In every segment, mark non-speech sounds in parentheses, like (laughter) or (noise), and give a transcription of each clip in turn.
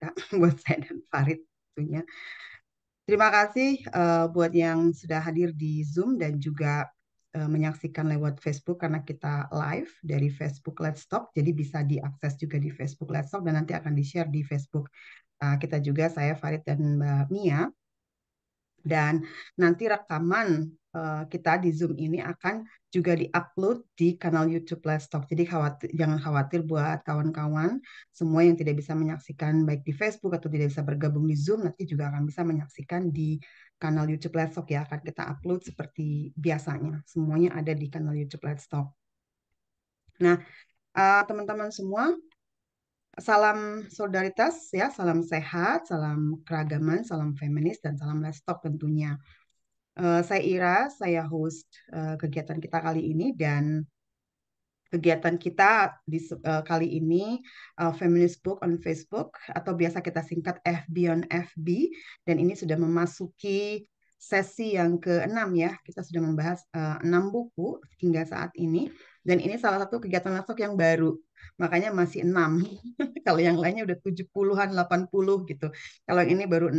(laughs) buat saya dan Farid tentunya. Terima kasih uh, buat yang sudah hadir di Zoom dan juga uh, menyaksikan lewat Facebook karena kita live dari Facebook Let's Talk, jadi bisa diakses juga di Facebook Let's Talk dan nanti akan di-share di Facebook uh, kita juga, saya Farid dan Mbak Mia. Dan nanti rekaman Eh, kita di Zoom ini akan juga diupload di kanal YouTube Let's Talk. Jadi khawatir, jangan khawatir buat kawan-kawan semua yang tidak bisa menyaksikan baik di Facebook atau tidak bisa bergabung di Zoom nanti juga akan bisa menyaksikan di kanal YouTube Let's Talk ya akan kita upload seperti biasanya. Semuanya ada di kanal YouTube Let's Talk. Nah, eh, teman-teman uh, semua salam solidaritas ya, salam sehat, salam keragaman, salam feminis dan salam Let's Talk tentunya. Uh, saya Ira, saya host uh, kegiatan kita kali ini dan kegiatan kita di uh, kali ini uh, Feminist Book on Facebook atau biasa kita singkat FB on FB dan ini sudah memasuki sesi yang ke-6 ya. Kita sudah membahas uh, 6 buku hingga saat ini dan ini salah satu kegiatan masuk yang baru. Makanya masih 6. (laughs) Kalau yang lainnya udah 70-an, 80 gitu. Kalau ini baru 6.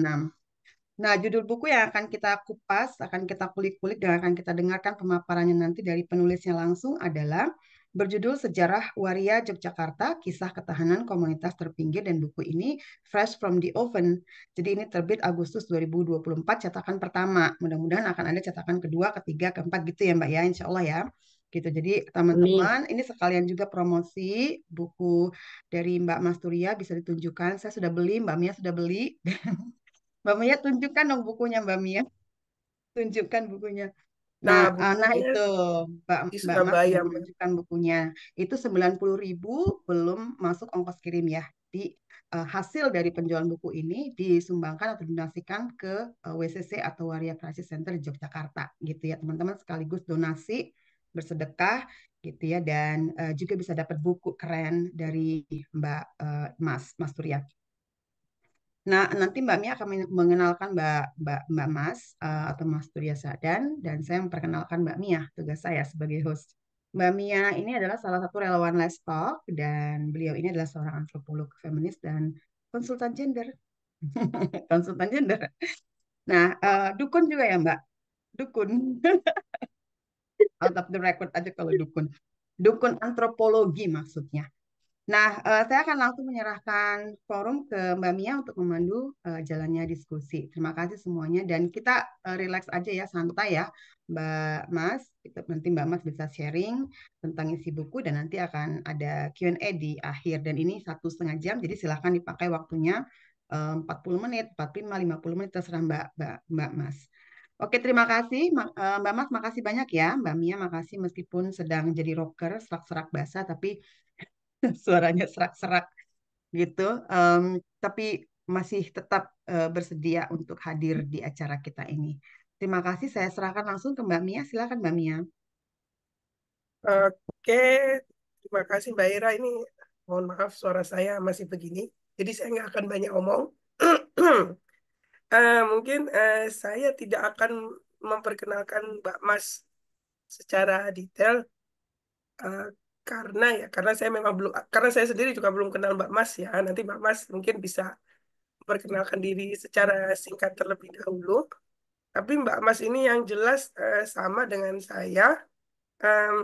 Nah, judul buku yang akan kita kupas, akan kita kulik-kulik dan akan kita dengarkan pemaparannya nanti dari penulisnya langsung adalah berjudul Sejarah Waria Yogyakarta, Kisah Ketahanan Komunitas Terpinggir dan buku ini fresh from the oven. Jadi ini terbit Agustus 2024 cetakan pertama. Mudah-mudahan akan ada cetakan kedua, ketiga, keempat gitu ya Mbak ya, Insya Allah ya gitu. Jadi teman-teman, ini sekalian juga promosi buku dari Mbak Masturia bisa ditunjukkan. Saya sudah beli, Mbak Mia sudah beli. (laughs) Mbak Mia tunjukkan dong bukunya Mbak Mia. Tunjukkan bukunya. Nah, nah, ah, nah itu Mbak Mbak Mas tunjukkan bukunya. Itu sembilan puluh ribu belum masuk ongkos kirim ya. Di uh, hasil dari penjualan buku ini disumbangkan atau donasikan ke uh, eh, WCC atau Waria Crisis Center Yogyakarta gitu ya, teman-teman sekaligus donasi bersedekah gitu ya dan uh, juga bisa dapat buku keren dari Mbak uh, Mas Mas Surya. Nah, nanti Mbak Mia akan mengenalkan Mbak Mbak, Mbak Mas uh, atau Mas Surya Sadan dan saya memperkenalkan Mbak Mia, tugas saya sebagai host. Mbak Mia ini adalah salah satu relawan Let's Talk dan beliau ini adalah seorang antropolog feminis dan konsultan gender. (laughs) konsultan gender. Nah, uh, dukun juga ya Mbak? Dukun. (laughs) Out of the record aja kalau dukun. Dukun antropologi maksudnya. Nah, eh, saya akan langsung menyerahkan forum ke Mbak Mia untuk memandu eh, jalannya diskusi. Terima kasih semuanya dan kita eh, relax aja ya, santai ya, Mbak Mas. Nanti Mbak Mas bisa sharing tentang isi buku dan nanti akan ada Q&A di akhir. Dan ini satu setengah jam, jadi silahkan dipakai waktunya 40 menit, 45, 50 menit terserah Mbak Mbak, Mbak Mas. Oke, terima kasih Mbak Mas, makasih banyak ya. Mbak Mia, makasih meskipun sedang jadi rocker, serak-serak basah, tapi (laughs) suaranya serak-serak gitu. Um, tapi masih tetap uh, bersedia untuk hadir di acara kita ini. Terima kasih. Saya serahkan langsung ke Mbak Mia. Silakan Mbak Mia. Oke, terima kasih Mbak Ira. Ini mohon maaf suara saya masih begini. Jadi saya nggak akan banyak omong. uh, (clears throat) mungkin uh, saya tidak akan memperkenalkan Mbak Mas secara detail. Uh, karena ya karena saya memang belum karena saya sendiri juga belum kenal Mbak Mas ya nanti Mbak Mas mungkin bisa perkenalkan diri secara singkat terlebih dahulu tapi Mbak Mas ini yang jelas uh, sama dengan saya um,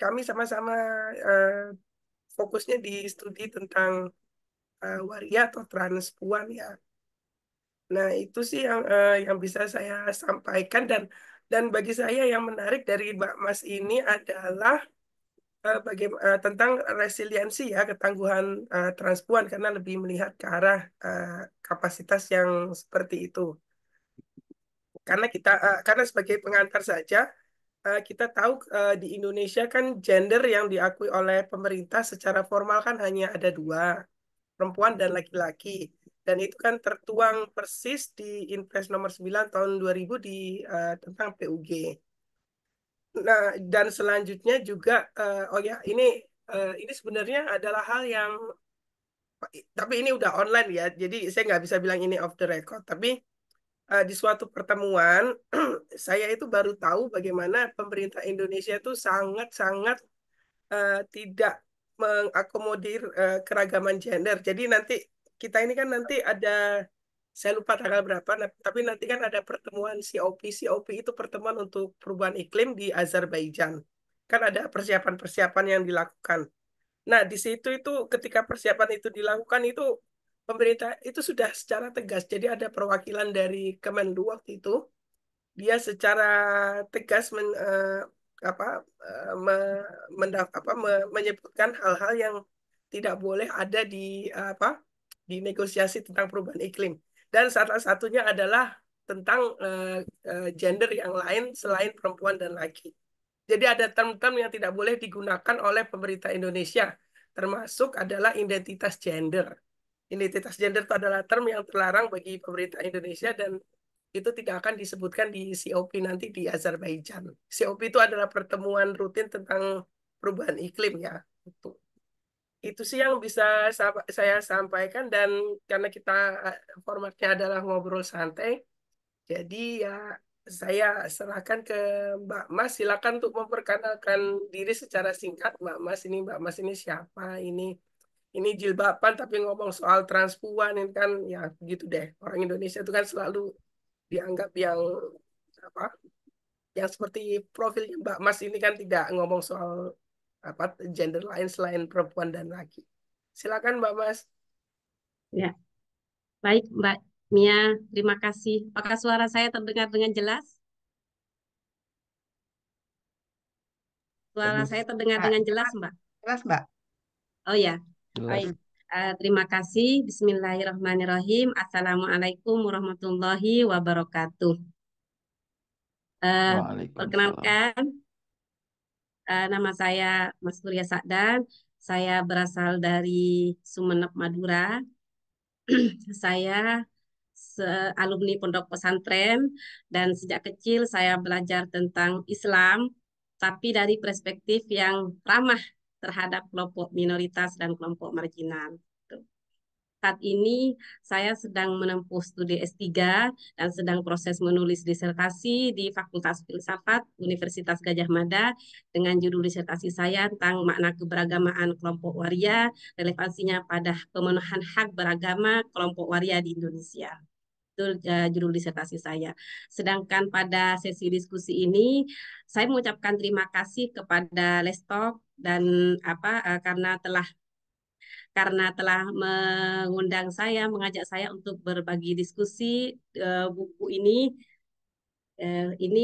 kami sama-sama uh, fokusnya di studi tentang uh, waria atau transpuan ya nah itu sih yang uh, yang bisa saya sampaikan dan dan bagi saya yang menarik dari Mbak Mas ini adalah Eh, bagaimana uh, eh, tentang resiliensi ya ketangguhan uh, transpuan karena lebih melihat ke arah uh, kapasitas yang seperti itu. Karena kita uh, karena sebagai pengantar saja uh, kita tahu uh, di Indonesia kan gender yang diakui oleh pemerintah secara formal kan hanya ada dua perempuan dan laki-laki dan itu kan tertuang persis di Inpres nomor 9 tahun 2000 di uh, tentang PUG. Nah, dan selanjutnya juga uh, oh ya, ini uh, ini sebenarnya adalah hal yang tapi ini udah online ya. Jadi saya nggak bisa bilang ini off the record, tapi uh, di suatu pertemuan (clears throat) saya itu baru tahu bagaimana pemerintah Indonesia itu sangat-sangat uh, tidak mengakomodir uh, keragaman gender. Jadi nanti kita ini kan nanti ada saya lupa tanggal berapa, nah, tapi nanti kan ada pertemuan COP. COP itu pertemuan untuk perubahan iklim di Azerbaijan. Kan ada persiapan-persiapan yang dilakukan. Nah, di situ itu ketika persiapan itu dilakukan itu pemerintah itu sudah secara tegas. Jadi ada perwakilan dari Kemenlu waktu itu. Dia secara tegas men, eh, apa, eh, me, mendaf, apa me, menyebutkan hal-hal yang tidak boleh ada di eh, apa di negosiasi tentang perubahan iklim dan salah satunya adalah tentang uh, uh, gender yang lain selain perempuan dan laki. Jadi ada term-term yang tidak boleh digunakan oleh pemerintah Indonesia, termasuk adalah identitas gender. Identitas gender itu adalah term yang terlarang bagi pemerintah Indonesia dan itu tidak akan disebutkan di COP nanti di Azerbaijan. COP itu adalah pertemuan rutin tentang perubahan iklim ya. Untuk gitu itu sih yang bisa saya sampaikan dan karena kita eh, formatnya adalah ngobrol santai jadi ya saya serahkan ke Mbak Mas silakan untuk memperkenalkan diri secara singkat Mbak Mas ini Mbak Mas ini siapa ini ini jilbaban tapi ngomong soal transpuan ini kan ya gitu deh orang Indonesia itu kan selalu dianggap yang apa yang seperti profilnya Mbak Mas ini kan tidak ngomong soal apa gender lain selain perempuan dan laki. Silakan Mbak Mas. Ya. Baik, Mbak Mia, terima kasih. Apakah suara saya terdengar dengan jelas? Suara saya terdengar dengan jelas, Mbak? Jelas, Mbak. Oh ya. Baik. Uh, terima kasih. Bismillahirrahmanirrahim. Assalamualaikum warahmatullahi wabarakatuh. Uh, perkenalkan, Uh, nama saya Mas Surya Sakdan. Saya berasal dari Sumeneb, Madura. (clears throat) saya alumni Pondok Pesantren dan sejak kecil saya belajar tentang Islam, tapi dari perspektif yang ramah terhadap kelompok minoritas dan kelompok marginal saat ini saya sedang menempuh studi S3 dan sedang proses menulis disertasi di Fakultas Filsafat Universitas Gajah Mada dengan judul disertasi saya tentang makna keberagamaan kelompok waria, relevansinya pada pemenuhan hak beragama kelompok waria di Indonesia. Itu judul disertasi saya. Sedangkan pada sesi diskusi ini, saya mengucapkan terima kasih kepada Lestok dan apa eh, karena telah karena telah mengundang saya, mengajak saya untuk berbagi diskusi uh, buku ini. Uh, ini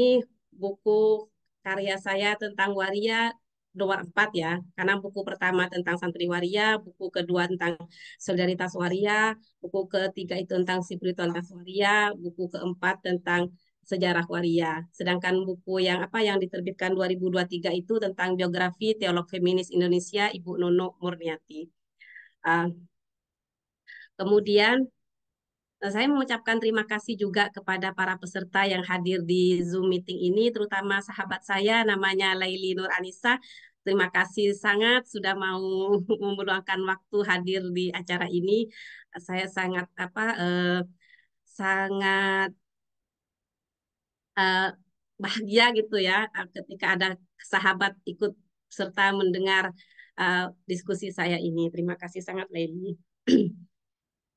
buku karya saya tentang waria nomor empat ya, karena buku pertama tentang santri waria, buku kedua tentang solidaritas waria, buku ketiga itu tentang spiritualitas waria, buku keempat tentang sejarah waria. Sedangkan buku yang apa yang diterbitkan 2023 itu tentang biografi teolog feminis Indonesia Ibu Nono Murniati. Ah. kemudian eh, saya mengucapkan terima kasih juga kepada para peserta yang hadir di Zoom meeting ini, terutama sahabat saya namanya Laili Nur Anissa. Terima kasih sangat sudah mau (laughs) membuangkan waktu hadir di acara ini. Saya sangat apa eh, sangat eh, bahagia gitu ya eh, ketika ada sahabat ikut serta mendengar uh, diskusi saya ini. Terima kasih sangat Lady.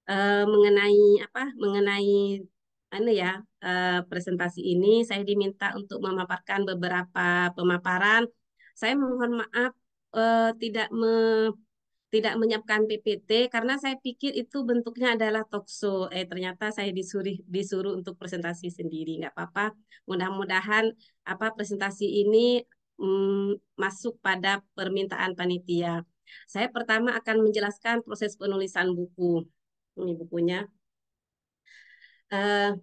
uh, (clears throat) mengenai apa? Mengenai anu ya uh, presentasi ini saya diminta untuk memaparkan beberapa pemaparan. Saya mohon maaf uh, tidak me, tidak menyiapkan PPT karena saya pikir itu bentuknya adalah talkshow. Eh ternyata saya disuruh disuruh untuk presentasi sendiri. Nggak apa-apa. Mudah-mudahan apa presentasi ini mm, masuk pada permintaan panitia. Saya pertama akan menjelaskan proses penulisan buku. Ini bukunya. Uh,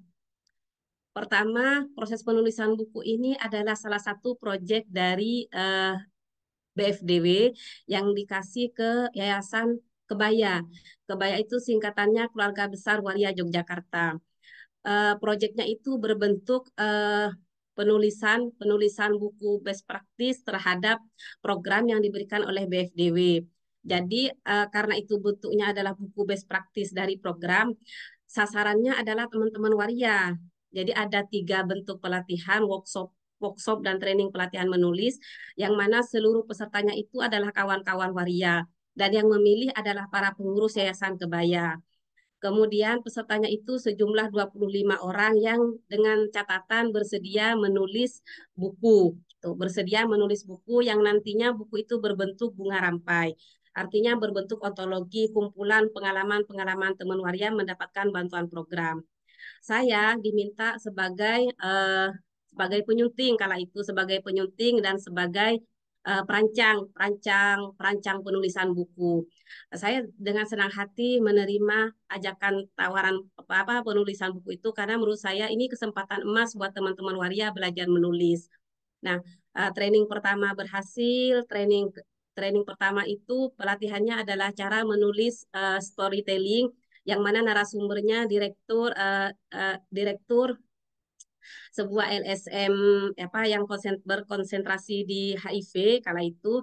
pertama, proses penulisan buku ini adalah salah satu proyek dari uh, eh, BFDW yang dikasih ke Yayasan Kebaya. Kebaya itu singkatannya Keluarga Besar Waria Yogyakarta. Uh, eh, proyeknya itu berbentuk uh, penulisan penulisan buku best practice terhadap program yang diberikan oleh BFDW. Jadi uh, karena itu bentuknya adalah buku best practice dari program, sasarannya adalah teman-teman waria. Jadi ada tiga bentuk pelatihan, workshop workshop dan training pelatihan menulis yang mana seluruh pesertanya itu adalah kawan-kawan waria dan yang memilih adalah para pengurus Yayasan Kebaya. Kemudian pesertanya itu sejumlah 25 orang yang dengan catatan bersedia menulis buku. Gitu. Bersedia menulis buku yang nantinya buku itu berbentuk bunga rampai. Artinya berbentuk ontologi kumpulan pengalaman-pengalaman teman waria mendapatkan bantuan program. Saya diminta sebagai eh, sebagai penyunting kala itu sebagai penyunting dan sebagai Eh, perancang, perancang, perancang penulisan buku. Saya dengan senang hati menerima ajakan tawaran apa-apa penulisan buku itu karena menurut saya ini kesempatan emas buat teman-teman waria belajar menulis. Nah, eh, training pertama berhasil, training training pertama itu pelatihannya adalah cara menulis eh, storytelling yang mana narasumbernya direktur direktur sebuah LSM apa yang berkonsentrasi di HIV kala itu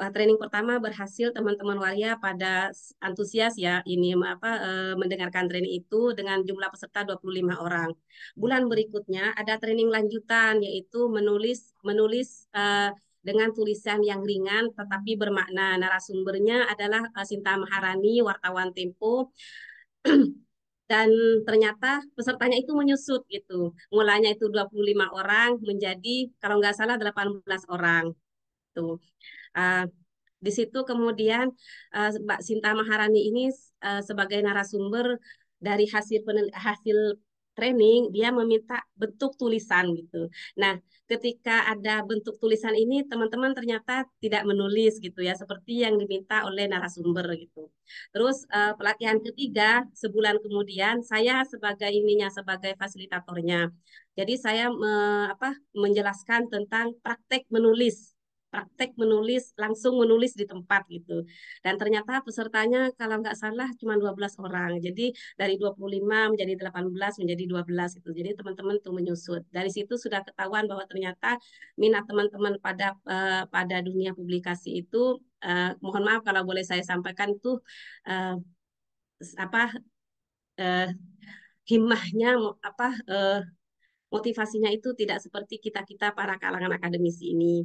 eh, training pertama berhasil teman-teman waria pada antusias ya ini apa eh, mendengarkan training itu dengan jumlah peserta 25 orang. Bulan berikutnya ada training lanjutan yaitu menulis menulis eh, dengan tulisan yang ringan tetapi bermakna. Narasumbernya adalah Sinta Maharani wartawan Tempo (clears throat) dan ternyata pesertanya itu menyusut gitu. Mulanya itu 25 orang menjadi kalau nggak salah 18 orang. Tuh. Uh, di situ kemudian uh, Mbak Sinta Maharani ini uh, sebagai narasumber dari hasil hasil training dia meminta bentuk tulisan gitu. Nah, ketika ada bentuk tulisan ini teman-teman ternyata tidak menulis gitu ya seperti yang diminta oleh narasumber gitu. Terus uh, pelatihan ketiga sebulan kemudian saya sebagai ininya sebagai fasilitatornya. Jadi saya me, apa menjelaskan tentang praktek menulis praktek menulis langsung menulis di tempat gitu dan ternyata pesertanya kalau nggak salah cuma 12 orang jadi dari 25 menjadi 18 menjadi 12 gitu jadi teman-teman tuh menyusut dari situ sudah ketahuan bahwa ternyata minat teman-teman pada uh, pada dunia publikasi itu uh, mohon maaf kalau boleh saya sampaikan tuh uh, apa uh, himmahnya apa uh, motivasinya itu tidak seperti kita kita para kalangan akademisi ini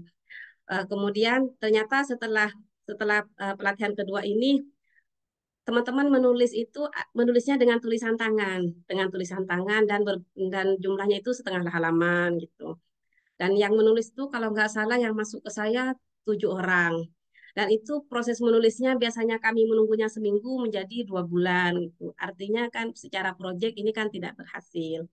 Uh, kemudian ternyata setelah setelah uh, pelatihan kedua ini teman-teman menulis itu eh, menulisnya dengan tulisan tangan, dengan tulisan tangan dan ber, dan jumlahnya itu setengah halaman gitu. Dan yang menulis itu kalau nggak salah yang masuk ke saya tujuh orang. Dan itu proses menulisnya biasanya kami menunggunya seminggu menjadi dua bulan gitu. Artinya kan secara proyek ini kan tidak berhasil.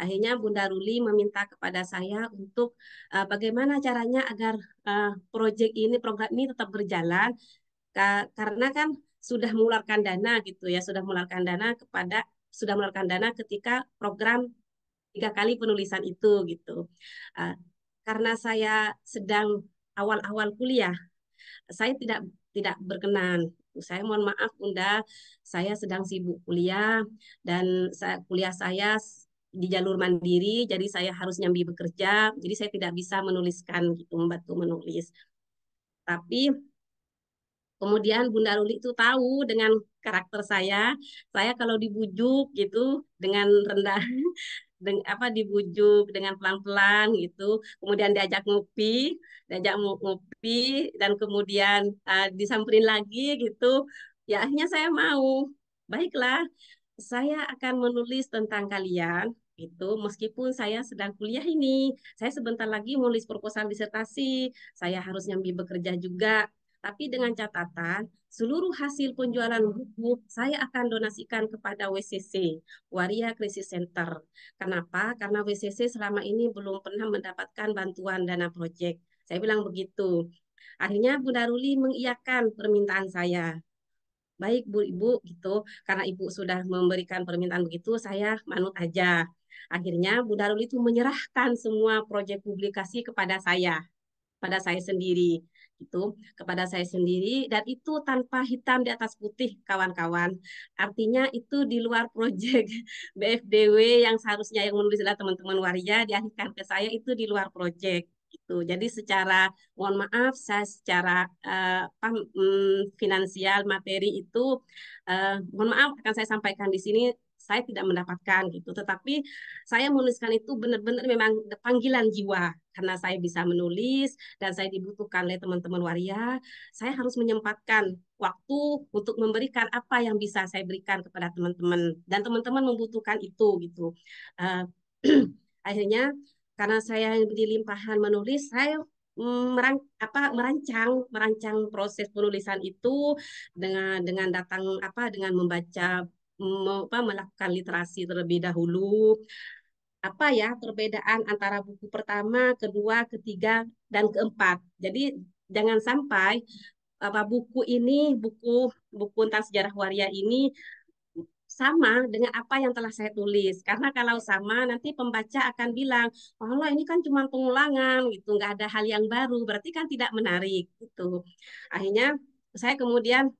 Akhirnya Bunda Ruli meminta kepada saya untuk uh, bagaimana caranya agar uh, eh, proyek ini, program ini tetap berjalan ka karena kan sudah mengeluarkan dana gitu ya, sudah mengeluarkan dana kepada sudah mengeluarkan dana ketika program tiga kali penulisan itu gitu. Uh, karena saya sedang awal-awal kuliah, saya tidak tidak berkenan saya mohon maaf Bunda, saya sedang sibuk kuliah dan saya, kuliah saya di jalur mandiri, jadi saya harus nyambi bekerja, jadi saya tidak bisa menuliskan gitu, membantu menulis. Tapi kemudian Bunda Luli itu tahu dengan karakter saya, saya kalau dibujuk gitu dengan rendah (laughs) deng, apa dibujuk dengan pelan-pelan gitu, kemudian diajak ngopi, diajak ngopi dan kemudian uh, disamperin lagi gitu. Ya akhirnya saya mau. Baiklah, saya akan menulis tentang kalian itu meskipun saya sedang kuliah ini, saya sebentar lagi mau nulis proposal disertasi, saya harus nyambi bekerja juga. Tapi dengan catatan, seluruh hasil penjualan buku saya akan donasikan kepada WCC, Waria Crisis Center. Kenapa? Karena WCC selama ini belum pernah mendapatkan bantuan dana proyek. Saya bilang begitu. Akhirnya Bu Daruli mengiyakan permintaan saya baik bu ibu gitu karena ibu sudah memberikan permintaan begitu saya manut aja Akhirnya Bu Darul itu menyerahkan semua proyek publikasi kepada saya, pada saya sendiri itu kepada saya sendiri dan itu tanpa hitam di atas putih kawan-kawan artinya itu di luar proyek (laughs) BFDW yang seharusnya yang menulis adalah teman-teman waria dialihkan ke saya itu di luar proyek itu. jadi secara mohon maaf saya secara uh, apa, hmm, finansial materi itu uh, mohon maaf akan saya sampaikan di sini saya tidak mendapatkan gitu. Tetapi saya menuliskan itu benar-benar memang panggilan jiwa karena saya bisa menulis dan saya dibutuhkan oleh teman-teman waria. Saya harus menyempatkan waktu untuk memberikan apa yang bisa saya berikan kepada teman-teman dan teman-teman membutuhkan itu gitu. Uh, (clears throat) akhirnya karena saya beri limpahan menulis, saya mm, merang apa merancang merancang proses penulisan itu dengan dengan datang apa dengan membaca apa, melakukan literasi terlebih dahulu apa ya perbedaan antara buku pertama, kedua, ketiga dan keempat. Jadi jangan sampai apa buku ini buku buku tentang sejarah waria ini sama dengan apa yang telah saya tulis karena kalau sama nanti pembaca akan bilang oh Allah ini kan cuma pengulangan gitu nggak ada hal yang baru berarti kan tidak menarik gitu akhirnya saya kemudian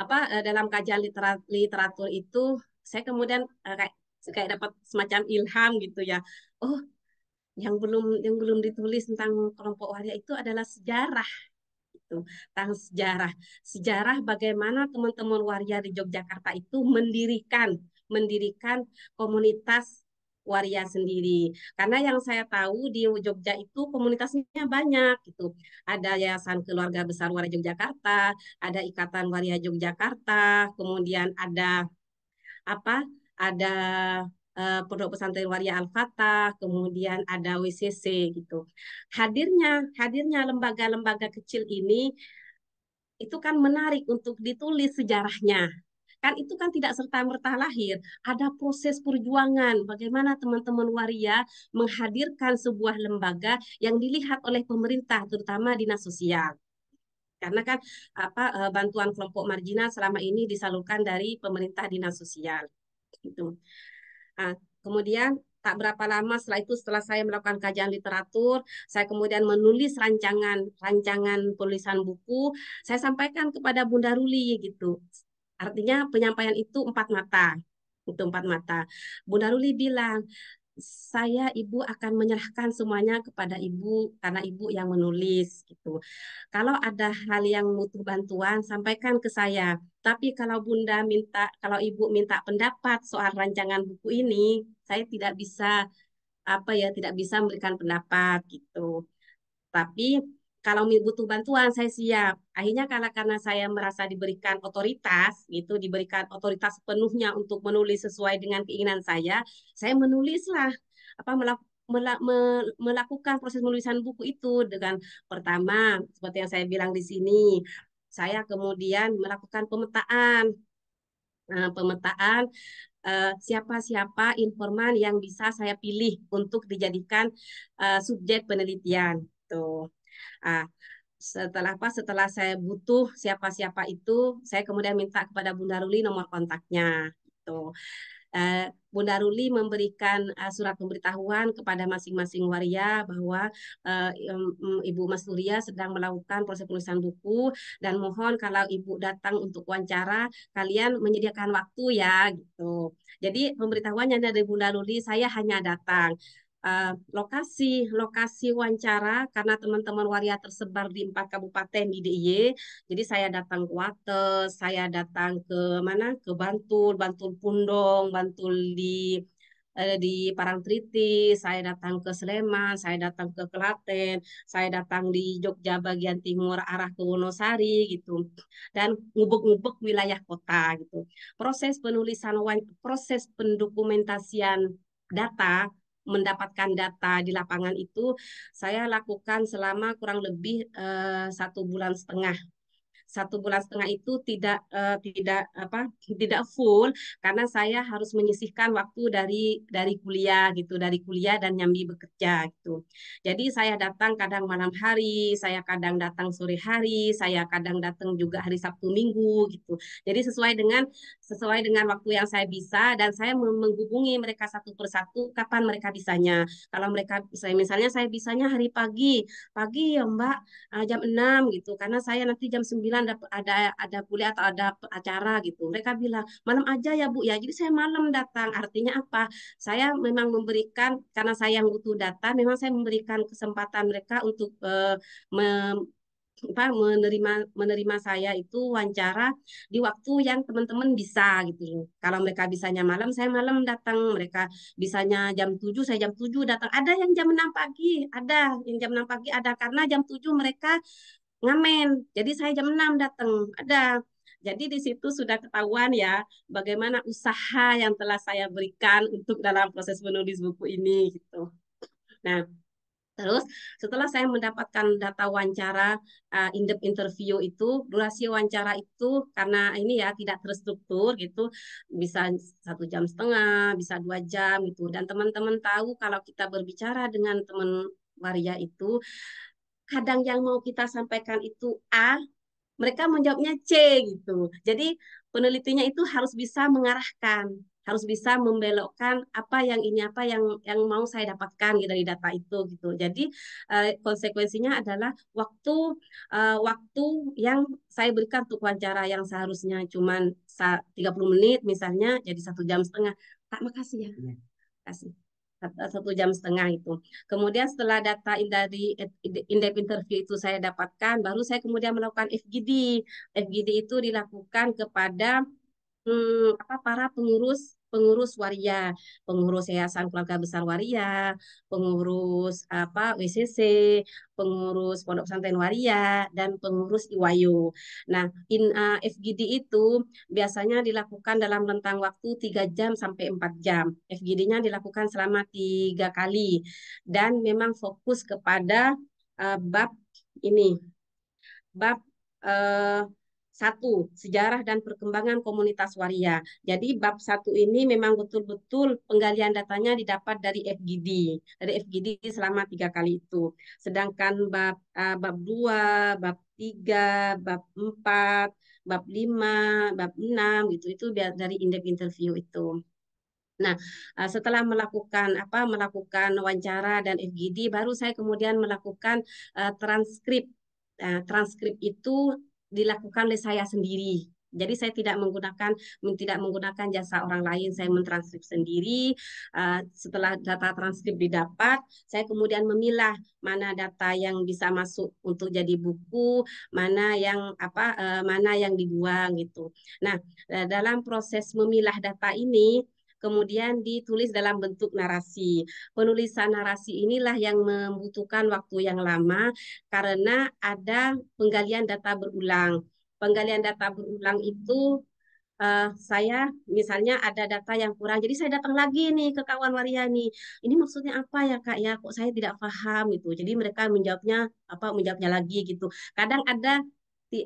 apa eh, dalam kajian literatur, literatur itu saya kemudian eh, kayak kayak dapat semacam ilham gitu ya oh yang belum yang belum ditulis tentang kelompok waria itu adalah sejarah itu tentang sejarah sejarah bagaimana teman-teman waria di Yogyakarta itu mendirikan mendirikan komunitas waria sendiri. Karena yang saya tahu di Jogja itu komunitasnya banyak gitu. Ada Yayasan Keluarga Besar Waria Yogyakarta, ada Ikatan Waria Yogyakarta, kemudian ada apa? Ada eh, Pondok Pesantren Waria Al-Fatah, kemudian ada WCC gitu. Hadirnya hadirnya lembaga-lembaga kecil ini itu kan menarik untuk ditulis sejarahnya Kan itu kan tidak serta-merta lahir. Ada proses perjuangan bagaimana teman-teman waria menghadirkan sebuah lembaga yang dilihat oleh pemerintah terutama dinas sosial karena kan apa eh, bantuan kelompok marginal selama ini disalurkan dari pemerintah dinas sosial itu Nah, kemudian tak berapa lama setelah itu setelah saya melakukan kajian literatur, saya kemudian menulis rancangan rancangan tulisan buku, saya sampaikan kepada Bunda Ruli gitu. Artinya penyampaian itu empat mata. Itu empat mata. Bunda Ruli bilang, saya ibu akan menyerahkan semuanya kepada ibu karena ibu yang menulis gitu. Kalau ada hal yang butuh bantuan sampaikan ke saya. Tapi kalau Bunda minta kalau ibu minta pendapat soal rancangan buku ini, saya tidak bisa apa ya tidak bisa memberikan pendapat gitu. Tapi kalau butuh bantuan saya siap. Akhirnya karena karena saya merasa diberikan otoritas gitu, diberikan otoritas sepenuhnya untuk menulis sesuai dengan keinginan saya, saya menulislah apa melakukan melakukan proses penulisan buku itu dengan pertama seperti yang saya bilang di sini saya kemudian melakukan pemetaan nah, pemetaan eh, siapa-siapa eh, informan yang bisa saya pilih untuk dijadikan eh, subjek penelitian tuh Ah, setelah apa? Setelah saya butuh siapa-siapa itu, saya kemudian minta kepada Bunda Ruli nomor kontaknya. Gitu. Eh, Bunda Ruli memberikan eh, surat pemberitahuan kepada masing-masing waria bahwa eh, Ibu Mas Luria sedang melakukan proses penulisan buku dan mohon kalau Ibu datang untuk wawancara kalian menyediakan waktu ya gitu. Jadi pemberitahuannya dari Bunda Ruli saya hanya datang. Eh, lokasi lokasi wawancara karena teman-teman waria tersebar di empat kabupaten di DIY. Jadi saya datang ke Wate saya datang ke mana? Ke Bantul, Bantul Pundong, Bantul di eh, di Parangtritis, saya datang ke Sleman, saya datang ke Klaten, saya datang di Jogja bagian timur arah ke Wonosari gitu, dan ngubek-ngubek wilayah kota gitu. Proses penulisan proses pendokumentasian data mendapatkan data di lapangan itu saya lakukan selama kurang lebih eh, satu bulan setengah satu bulan setengah itu tidak uh, tidak apa (laughs) tidak full karena saya harus menyisihkan waktu dari dari kuliah gitu dari kuliah dan nyambi bekerja gitu jadi saya datang kadang malam hari saya kadang datang sore hari saya kadang datang juga hari sabtu minggu gitu jadi sesuai dengan sesuai dengan waktu yang saya bisa dan saya menghubungi mereka satu persatu kapan mereka bisanya. Kalau mereka saya misalnya saya bisanya hari pagi, pagi ya Mbak eh, jam 6 gitu karena saya nanti jam 9 ada ada ada kuliah atau ada acara gitu. Mereka bilang malam aja ya Bu ya. Jadi saya malam datang. Artinya apa? Saya memang memberikan karena saya yang butuh data, memang saya memberikan kesempatan mereka untuk uh, apa menerima menerima saya itu wawancara di waktu yang teman-teman bisa gitu loh. Kalau mereka bisanya malam, saya malam datang. Mereka bisanya jam 7, saya jam 7 datang. Ada yang jam 6 pagi, ada yang jam 6 pagi ada karena jam 7 mereka ngamen. Jadi saya jam 6 datang. Ada jadi di situ sudah ketahuan ya bagaimana usaha yang telah saya berikan untuk dalam proses menulis buku ini gitu. Nah, Terus setelah saya mendapatkan data wawancara uh, eh, in depth interview itu durasi wawancara itu karena ini ya tidak terstruktur gitu bisa satu jam setengah bisa dua jam gitu dan teman-teman tahu kalau kita berbicara dengan teman waria itu kadang yang mau kita sampaikan itu A mereka menjawabnya C gitu jadi penelitinya itu harus bisa mengarahkan harus bisa membelokkan apa yang ini apa yang yang mau saya dapatkan gitu dari data itu gitu. Jadi uh, konsekuensinya adalah waktu uh, waktu yang saya berikan untuk wawancara yang seharusnya cuman 30 menit misalnya jadi satu jam setengah. Tak makasih ya. ya. Kasih satu jam setengah itu. Kemudian setelah data dari in-depth interview itu saya dapatkan, baru saya kemudian melakukan FGD. FGD itu dilakukan kepada hmm, apa para pengurus pengurus waria, pengurus yayasan keluarga besar waria, pengurus apa WCC, pengurus pondok pesantren waria dan pengurus Iwayo. Nah, in uh, eh, FGD itu biasanya dilakukan dalam rentang waktu 3 jam sampai 4 jam. FGD-nya dilakukan selama tiga kali dan memang fokus kepada uh, bab ini bab uh, satu sejarah dan perkembangan komunitas waria. Jadi bab satu ini memang betul-betul penggalian datanya didapat dari FGD, dari FGD selama tiga kali itu. Sedangkan bab uh, bab dua, bab tiga, bab empat, bab lima, bab enam gitu itu dari indeks interview itu. Nah, eh, setelah melakukan apa melakukan wawancara dan FGD baru saya kemudian melakukan uh, transkrip Uh, transkrip itu dilakukan oleh saya sendiri. Jadi saya tidak menggunakan tidak menggunakan jasa orang lain, saya mentranskrip sendiri. Eh, setelah data transkrip didapat, saya kemudian memilah mana data yang bisa masuk untuk jadi buku, mana yang apa eh, mana yang dibuang gitu. Nah, eh, dalam proses memilah data ini kemudian ditulis dalam bentuk narasi. Penulisan narasi inilah yang membutuhkan waktu yang lama karena ada penggalian data berulang. Penggalian data berulang itu uh, saya misalnya ada data yang kurang, jadi saya datang lagi nih ke kawan Wariani. Ini maksudnya apa ya kak ya? Kok saya tidak paham itu Jadi mereka menjawabnya apa? Menjawabnya lagi gitu. Kadang ada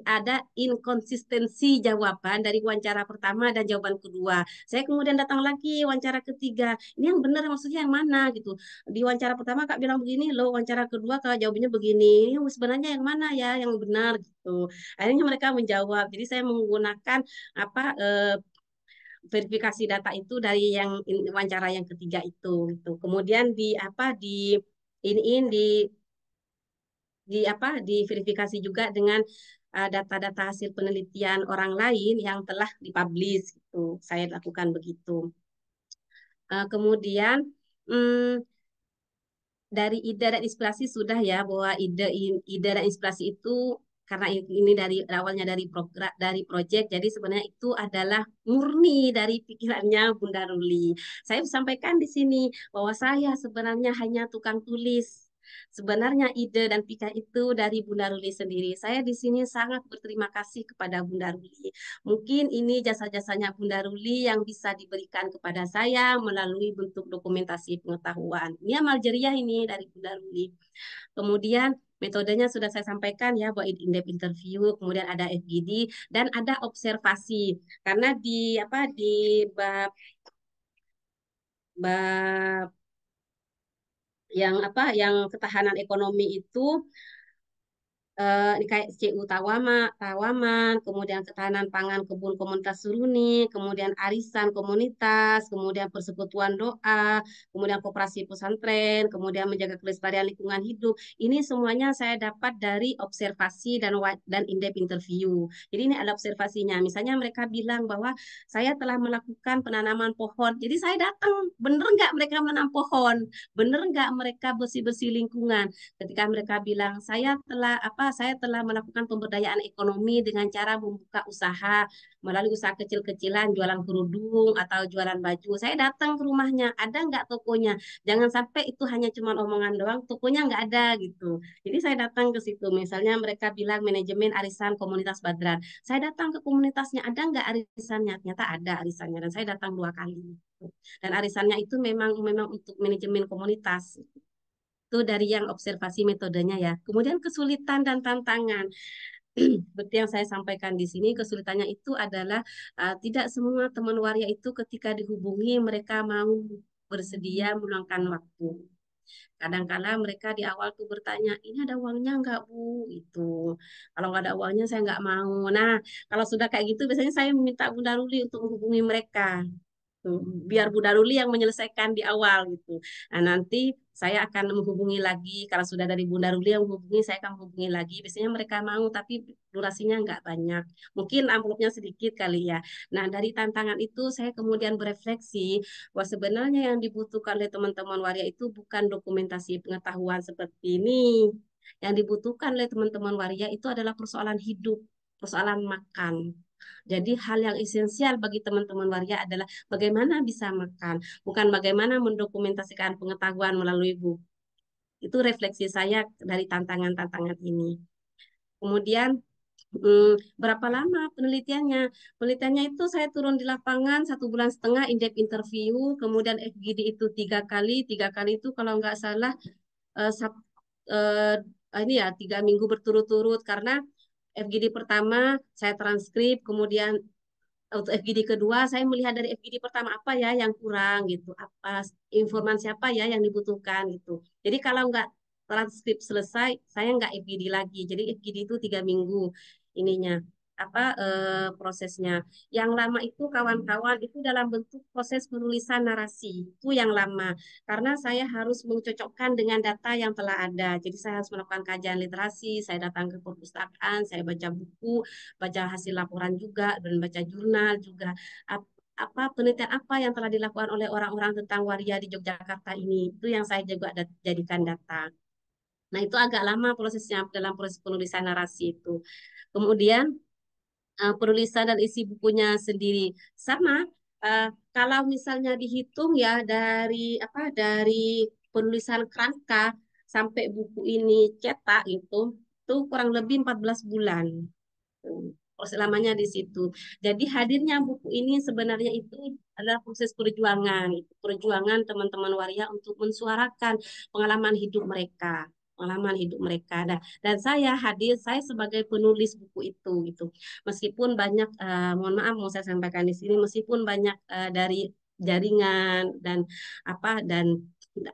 ada inkonsistensi jawaban dari wawancara pertama dan jawaban kedua. Saya kemudian datang lagi wawancara ketiga. Ini yang benar maksudnya yang mana gitu. Di wawancara pertama Kak bilang begini, lo wawancara kedua Kak jawabannya begini. Ini sebenarnya yang mana ya yang benar gitu. Akhirnya mereka menjawab. Jadi saya menggunakan apa eh, verifikasi data itu dari yang wawancara yang ketiga itu gitu. Kemudian di apa di ini in di di apa di verifikasi juga dengan Eh, data-data hasil penelitian orang lain yang telah dipublish gitu. Saya lakukan begitu. Eh, kemudian hmm, dari ide dan inspirasi sudah ya bahwa ide ide dan inspirasi itu karena ini dari awalnya dari program dari proyek jadi sebenarnya itu adalah murni dari pikirannya Bunda Ruli. Saya sampaikan di sini bahwa saya sebenarnya hanya tukang tulis Sebenarnya ide dan pika itu dari Bunda Ruli sendiri. Saya di sini sangat berterima kasih kepada Bunda Ruli. Mungkin ini jasa-jasanya Bunda Ruli yang bisa diberikan kepada saya melalui bentuk dokumentasi pengetahuan. Ini amal jariah ini dari Bunda Ruli. Kemudian metodenya sudah saya sampaikan ya buat in-depth interview kemudian ada FGD dan ada observasi karena di apa di bab bab yang apa yang ketahanan ekonomi itu eh, ini kayak CU Tawama, Tawaman, kemudian ketahanan pangan kebun komunitas Suruni, kemudian arisan komunitas, kemudian persekutuan doa, kemudian koperasi pesantren, kemudian menjaga kelestarian lingkungan hidup. Ini semuanya saya dapat dari observasi dan dan in-depth interview. Jadi ini ada observasinya. Misalnya mereka bilang bahwa saya telah melakukan penanaman pohon. Jadi saya datang, bener nggak mereka menanam pohon? Bener nggak mereka bersih-bersih lingkungan? Ketika mereka bilang saya telah apa apa saya telah melakukan pemberdayaan ekonomi dengan cara membuka usaha melalui usaha kecil-kecilan jualan kerudung atau jualan baju saya datang ke rumahnya ada nggak tokonya jangan sampai itu hanya cuma omongan doang tokonya nggak ada gitu jadi saya datang ke situ misalnya mereka bilang manajemen arisan komunitas Badran saya datang ke komunitasnya ada nggak arisannya ternyata ada arisannya dan saya datang dua kali gitu. dan arisannya itu memang memang untuk manajemen komunitas gitu itu dari yang observasi metodenya ya. Kemudian kesulitan dan tantangan (clears throat) seperti yang saya sampaikan di sini kesulitannya itu adalah uh, tidak semua teman waria itu ketika dihubungi mereka mau bersedia meluangkan waktu. Kadangkala -kadang mereka di awal tuh bertanya, ini ada uangnya enggak bu? Itu kalau nggak ada uangnya saya enggak mau. Nah kalau sudah kayak gitu biasanya saya meminta Bunda Ruli untuk menghubungi mereka. Hmm, biar Bunda Ruli yang menyelesaikan di awal gitu. Nah nanti saya akan menghubungi lagi kalau sudah dari Bunda Ruli yang menghubungi saya akan menghubungi lagi biasanya mereka mau tapi durasinya nggak banyak mungkin amplopnya sedikit kali ya nah dari tantangan itu saya kemudian berefleksi bahwa sebenarnya yang dibutuhkan oleh teman-teman waria itu bukan dokumentasi pengetahuan seperti ini yang dibutuhkan oleh teman-teman waria itu adalah persoalan hidup persoalan makan jadi hal yang esensial bagi teman-teman warga adalah bagaimana bisa makan, bukan bagaimana mendokumentasikan pengetahuan melalui buku. Itu refleksi saya dari tantangan-tantangan ini. Kemudian hmm, berapa lama penelitiannya? Penelitiannya itu saya turun di lapangan satu bulan setengah indeks interview, kemudian FGD itu tiga kali, tiga kali itu kalau nggak salah eh, eh, ini ya tiga minggu berturut-turut karena FGD pertama saya transkrip, kemudian untuk FGD kedua saya melihat dari FGD pertama apa ya yang kurang gitu, apa informasi apa ya yang dibutuhkan gitu. Jadi kalau nggak transkrip selesai, saya nggak FGD lagi. Jadi FGD itu tiga minggu ininya apa e, prosesnya. Yang lama itu kawan-kawan itu dalam bentuk proses penulisan narasi itu yang lama karena saya harus mencocokkan dengan data yang telah ada. Jadi saya harus melakukan kajian literasi, saya datang ke perpustakaan, saya baca buku, baca hasil laporan juga dan baca jurnal juga apa penelitian apa yang telah dilakukan oleh orang-orang tentang waria di Yogyakarta ini itu yang saya juga dat jadikan data. Nah itu agak lama prosesnya dalam proses penulisan narasi itu. Kemudian uh, eh, penulisan dan isi bukunya sendiri sama uh, kalau misalnya dihitung ya dari apa dari penulisan kerangka sampai buku ini cetak gitu, itu tuh kurang lebih 14 bulan hmm, proses lamanya di situ jadi hadirnya buku ini sebenarnya itu adalah proses perjuangan perjuangan teman-teman waria untuk mensuarakan pengalaman hidup mereka pengalaman hidup mereka dan nah, dan saya hadir saya sebagai penulis buku itu gitu meskipun banyak uh, mohon maaf mau saya sampaikan di sini meskipun banyak uh, dari jaringan dan apa dan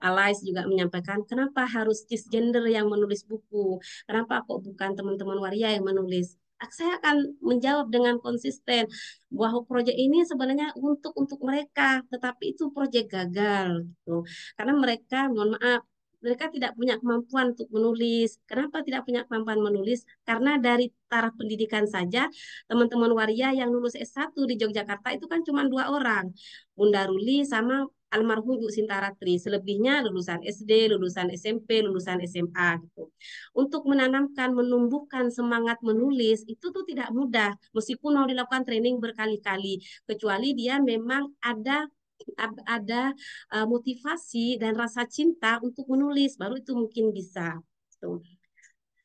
alais juga menyampaikan kenapa harus cisgender yang menulis buku kenapa kok bukan teman-teman waria yang menulis ah, saya akan menjawab dengan konsisten bahwa proyek ini sebenarnya untuk untuk mereka tetapi itu proyek gagal gitu karena mereka mohon maaf mereka tidak punya kemampuan untuk menulis. Kenapa tidak punya kemampuan menulis? Karena dari taraf pendidikan saja, teman-teman waria yang lulus S1 di Yogyakarta itu kan cuma dua orang. Bunda Ruli sama almarhum Bu Sintaratri. Selebihnya lulusan SD, lulusan SMP, lulusan SMA gitu. Untuk menanamkan, menumbuhkan semangat menulis itu tuh tidak mudah meskipun mau dilakukan training berkali-kali kecuali dia memang ada ada uh, motivasi dan rasa cinta untuk menulis, baru itu mungkin bisa. Tuh. Gitu.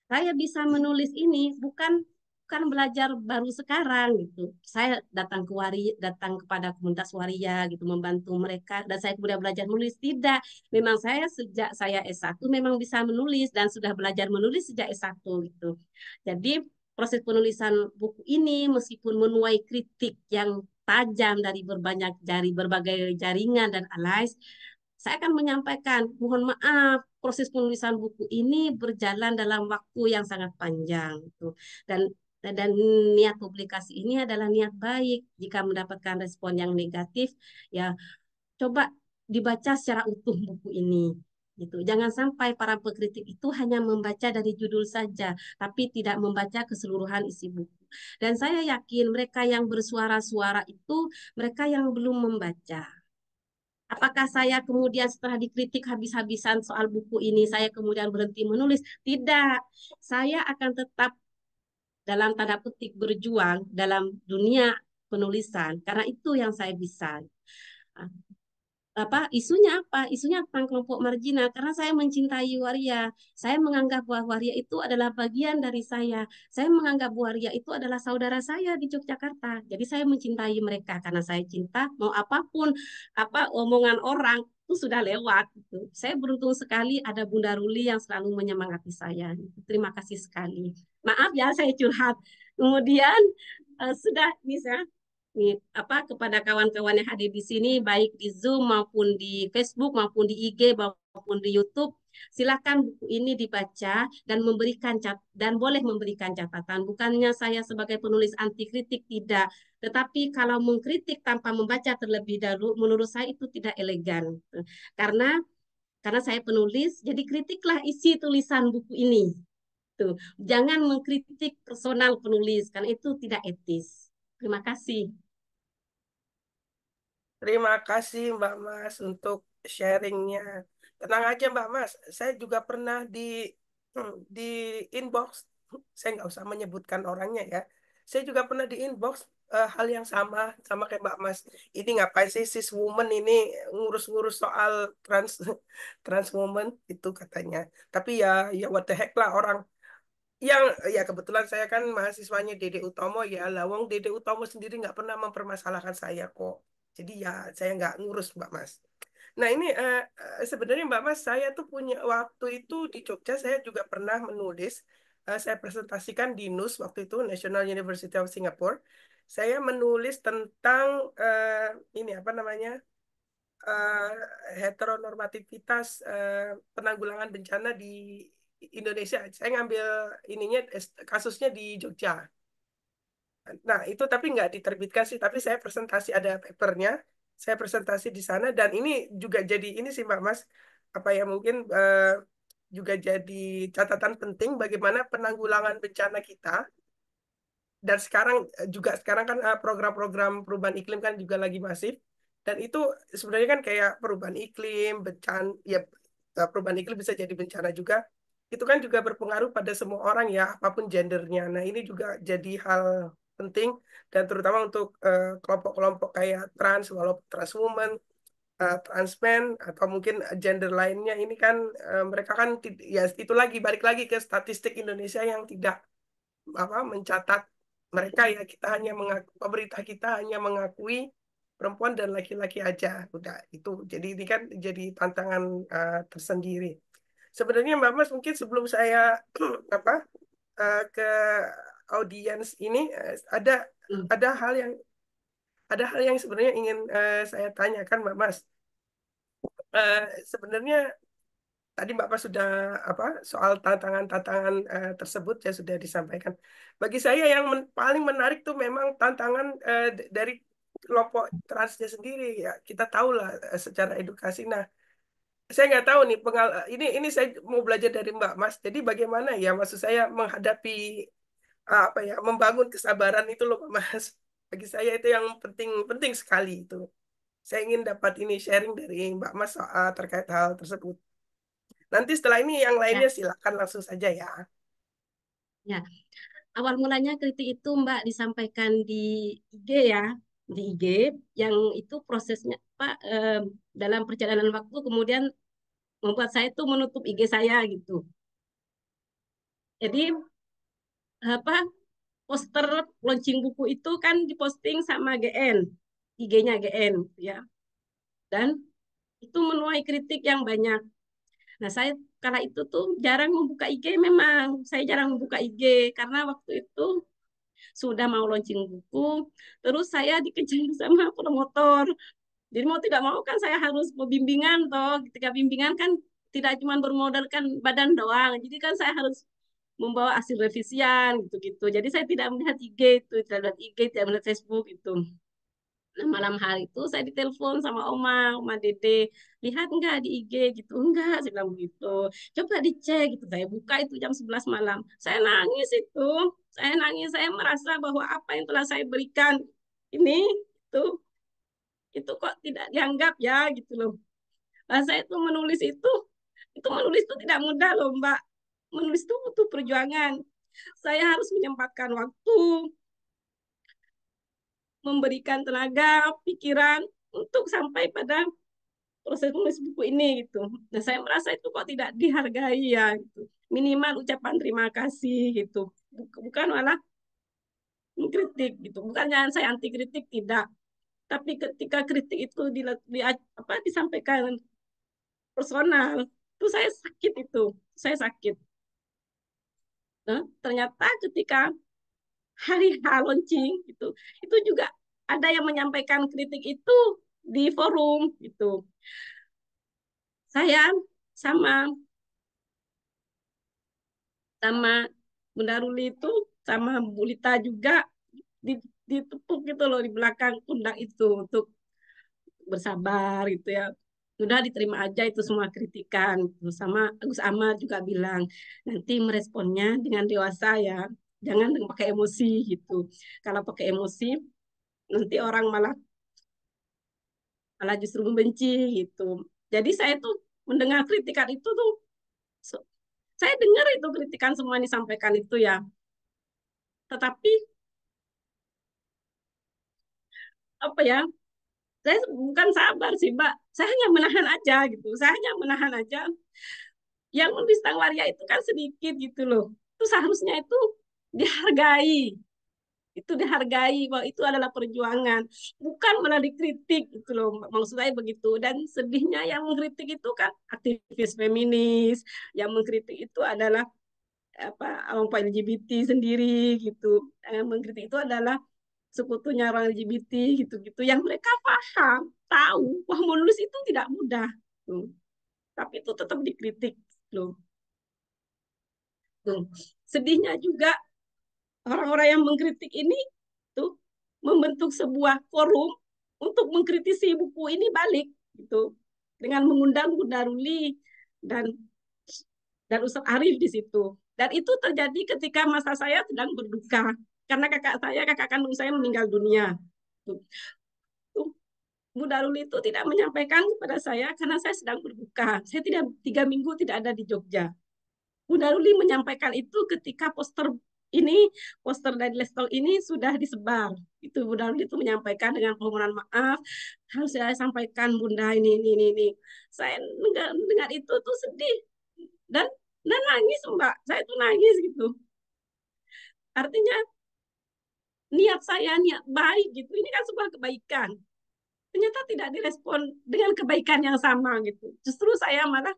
Saya bisa menulis ini bukan bukan belajar baru sekarang gitu. Saya datang ke wari, datang kepada komunitas waria gitu membantu mereka dan saya kemudian belajar menulis tidak. Memang saya sejak saya S1 memang bisa menulis dan sudah belajar menulis sejak S1 gitu. Jadi proses penulisan buku ini meskipun menuai kritik yang tajam dari berbanyak dari berbagai jaringan dan allies, saya akan menyampaikan mohon maaf proses penulisan buku ini berjalan dalam waktu yang sangat panjang gitu. dan dan niat publikasi ini adalah niat baik jika mendapatkan respon yang negatif ya coba dibaca secara utuh buku ini gitu. Jangan sampai para pekritik itu hanya membaca dari judul saja, tapi tidak membaca keseluruhan isi buku. Dan saya yakin mereka yang bersuara-suara itu mereka yang belum membaca. Apakah saya kemudian setelah dikritik habis-habisan soal buku ini, saya kemudian berhenti menulis? Tidak. Saya akan tetap dalam tanda petik berjuang dalam dunia penulisan. Karena itu yang saya bisa apa isunya apa isunya tentang kelompok marginal karena saya mencintai waria saya menganggap bahwa waria itu adalah bagian dari saya saya menganggap waria itu adalah saudara saya di Yogyakarta jadi saya mencintai mereka karena saya cinta mau apapun apa omongan orang itu sudah lewat gitu. saya beruntung sekali ada Bunda Ruli yang selalu menyemangati saya gitu. terima kasih sekali maaf ya saya curhat kemudian uh, sudah bisa nih, apa kepada kawan-kawan yang hadir di sini baik di Zoom maupun di Facebook maupun di IG maupun di YouTube silakan buku ini dibaca dan memberikan cat dan boleh memberikan catatan bukannya saya sebagai penulis anti kritik tidak tetapi kalau mengkritik tanpa membaca terlebih dahulu menurut saya itu tidak elegan karena karena saya penulis jadi kritiklah isi tulisan buku ini tuh jangan mengkritik personal penulis karena itu tidak etis terima kasih Terima kasih Mbak Mas untuk sharingnya. Tenang aja Mbak Mas, saya juga pernah di hmm, di inbox, saya nggak usah menyebutkan orangnya ya. Saya juga pernah di inbox uh, hal yang sama sama kayak Mbak Mas. Ini ngapain sih sis woman ini ngurus-ngurus soal trans trans woman itu katanya. Tapi ya ya what the heck lah orang yang ya kebetulan saya kan mahasiswanya Dede Utomo ya Lawang Dede Utomo sendiri nggak pernah mempermasalahkan saya kok jadi ya saya nggak ngurus Mbak Mas. Nah ini uh, sebenarnya Mbak Mas saya tuh punya waktu itu di Jogja saya juga pernah menulis uh, saya presentasikan di NUS waktu itu National University of Singapore. Saya menulis tentang uh, ini apa namanya uh, heteronormativitas uh, penanggulangan bencana di Indonesia. Saya ngambil ininya kasusnya di Jogja. Nah, itu tapi nggak diterbitkan sih, tapi saya presentasi ada papernya, saya presentasi di sana dan ini juga jadi ini sih Mbak Mas, apa ya mungkin uh, juga jadi catatan penting bagaimana penanggulangan bencana kita dan sekarang eh, juga sekarang kan eh, program-program perubahan iklim kan juga lagi masif dan itu sebenarnya kan kayak perubahan iklim bencana ya perubahan iklim bisa jadi bencana juga itu kan juga berpengaruh pada semua orang ya apapun gendernya nah ini juga jadi hal penting dan terutama untuk eh, kelompok-kelompok uh, kayak trans walaupun trans woman uh, trans men atau mungkin gender lainnya ini kan uh, mereka kan ya itu lagi balik lagi ke statistik Indonesia yang tidak apa mencatat mereka ya kita hanya mengaku, pemerintah kita hanya mengakui perempuan dan laki-laki aja udah itu jadi ini kan jadi tantangan uh, tersendiri sebenarnya Mbak Mas mungkin sebelum saya (clears throat) apa uh, ke audiens ini eh, ada hmm. ada hal yang ada hal yang sebenarnya ingin uh, saya tanyakan Mbak Mas. Uh, sebenarnya tadi Mbak Mas sudah apa soal tantangan-tantangan uh, tersebut ya sudah disampaikan. Bagi saya yang men paling menarik tuh memang tantangan uh, dari kelompok transnya sendiri ya kita tahulah uh, secara edukasi. Nah saya nggak tahu nih pengal ini ini saya mau belajar dari Mbak Mas. Jadi bagaimana ya maksud saya menghadapi apa ya membangun kesabaran itu loh Mas. Bagi saya itu yang penting penting sekali itu. Saya ingin dapat ini sharing dari Mbak Mas soal terkait hal tersebut. Nanti setelah ini yang ya. lainnya ya. silakan langsung saja ya. Ya. Awal mulanya kritik itu Mbak disampaikan di IG ya, di IG yang itu prosesnya Pak eh, dalam perjalanan waktu kemudian membuat saya itu menutup IG saya gitu. Jadi apa poster launching buku itu kan diposting sama GN, IG-nya GN ya. Dan itu menuai kritik yang banyak. Nah, saya kala itu tuh jarang membuka IG memang. Saya jarang membuka IG karena waktu itu sudah mau launching buku, terus saya dikejar sama promotor. Jadi mau tidak mau kan saya harus pembimbingan toh. Ketika bimbingan kan tidak cuma bermodalkan badan doang. Jadi kan saya harus membawa hasil revisian gitu-gitu. Jadi saya tidak melihat IG itu, tidak melihat IG, tidak melihat Facebook itu. Nah malam hari itu saya ditelepon sama Oma, Oma Dede, lihat enggak di IG gitu, enggak, saya bilang begitu. Coba dicek gitu, saya buka itu jam 11 malam. Saya nangis itu, saya nangis, saya merasa bahwa apa yang telah saya berikan ini itu itu kok tidak dianggap ya gitu loh. Nah, saya itu menulis itu, itu menulis itu tidak mudah loh Mbak menulis itu butuh perjuangan. Saya harus menyempatkan waktu, memberikan tenaga, pikiran untuk sampai pada proses menulis buku ini gitu. Dan saya merasa itu kok tidak dihargai ya gitu. Minimal ucapan terima kasih gitu. Bukan malah kritik gitu. bukan jangan saya anti kritik tidak. Tapi ketika kritik itu di, di apa disampaikan personal, itu saya sakit itu. Saya sakit. Nah, ternyata ketika hari H launching itu, itu juga ada yang menyampaikan kritik itu di forum gitu. Saya sama sama Bunda Ruli itu sama Bu Lita juga ditepuk gitu loh di belakang undang itu untuk bersabar gitu ya sudah diterima aja itu semua kritikan gitu. sama Agus Ahmad juga bilang nanti meresponnya dengan dewasa ya jangan pakai emosi gitu kalau pakai emosi nanti orang malah malah justru membenci gitu jadi saya tuh mendengar kritikan itu tuh saya dengar itu kritikan semua ini disampaikan itu ya tetapi apa ya saya bukan sabar sih mbak saya hanya menahan aja gitu saya hanya menahan aja yang menistang waria itu kan sedikit gitu loh itu seharusnya itu dihargai itu dihargai bahwa itu adalah perjuangan bukan malah dikritik gitu loh maksud saya begitu dan sedihnya yang mengkritik itu kan aktivis feminis yang mengkritik itu adalah apa orang LGBT sendiri gitu yang mengkritik itu adalah sekutunya orang LGBT gitu-gitu yang mereka paham tahu wah menulis itu tidak mudah tuh. tapi itu tetap dikritik loh tuh. sedihnya juga orang-orang yang mengkritik ini tuh membentuk sebuah forum untuk mengkritisi buku ini balik gitu dengan mengundang Bunda Ruli dan dan Ustaz Arif di situ dan itu terjadi ketika masa saya sedang berduka karena kakak saya kakak kandung saya meninggal dunia tuh. Bu Darul itu tidak menyampaikan kepada saya karena saya sedang berbuka saya tidak tiga minggu tidak ada di Jogja Bu Daruli menyampaikan itu ketika poster ini poster dari Lestol ini sudah disebar. Itu Bunda Rudi itu menyampaikan dengan permohonan maaf harus saya sampaikan Bunda ini ini ini. ini. Saya dengar, dengar itu tuh sedih dan dan nangis Mbak. Saya tuh nangis gitu. Artinya niat saya niat baik gitu ini kan sebuah kebaikan ternyata tidak direspon dengan kebaikan yang sama gitu justru saya malah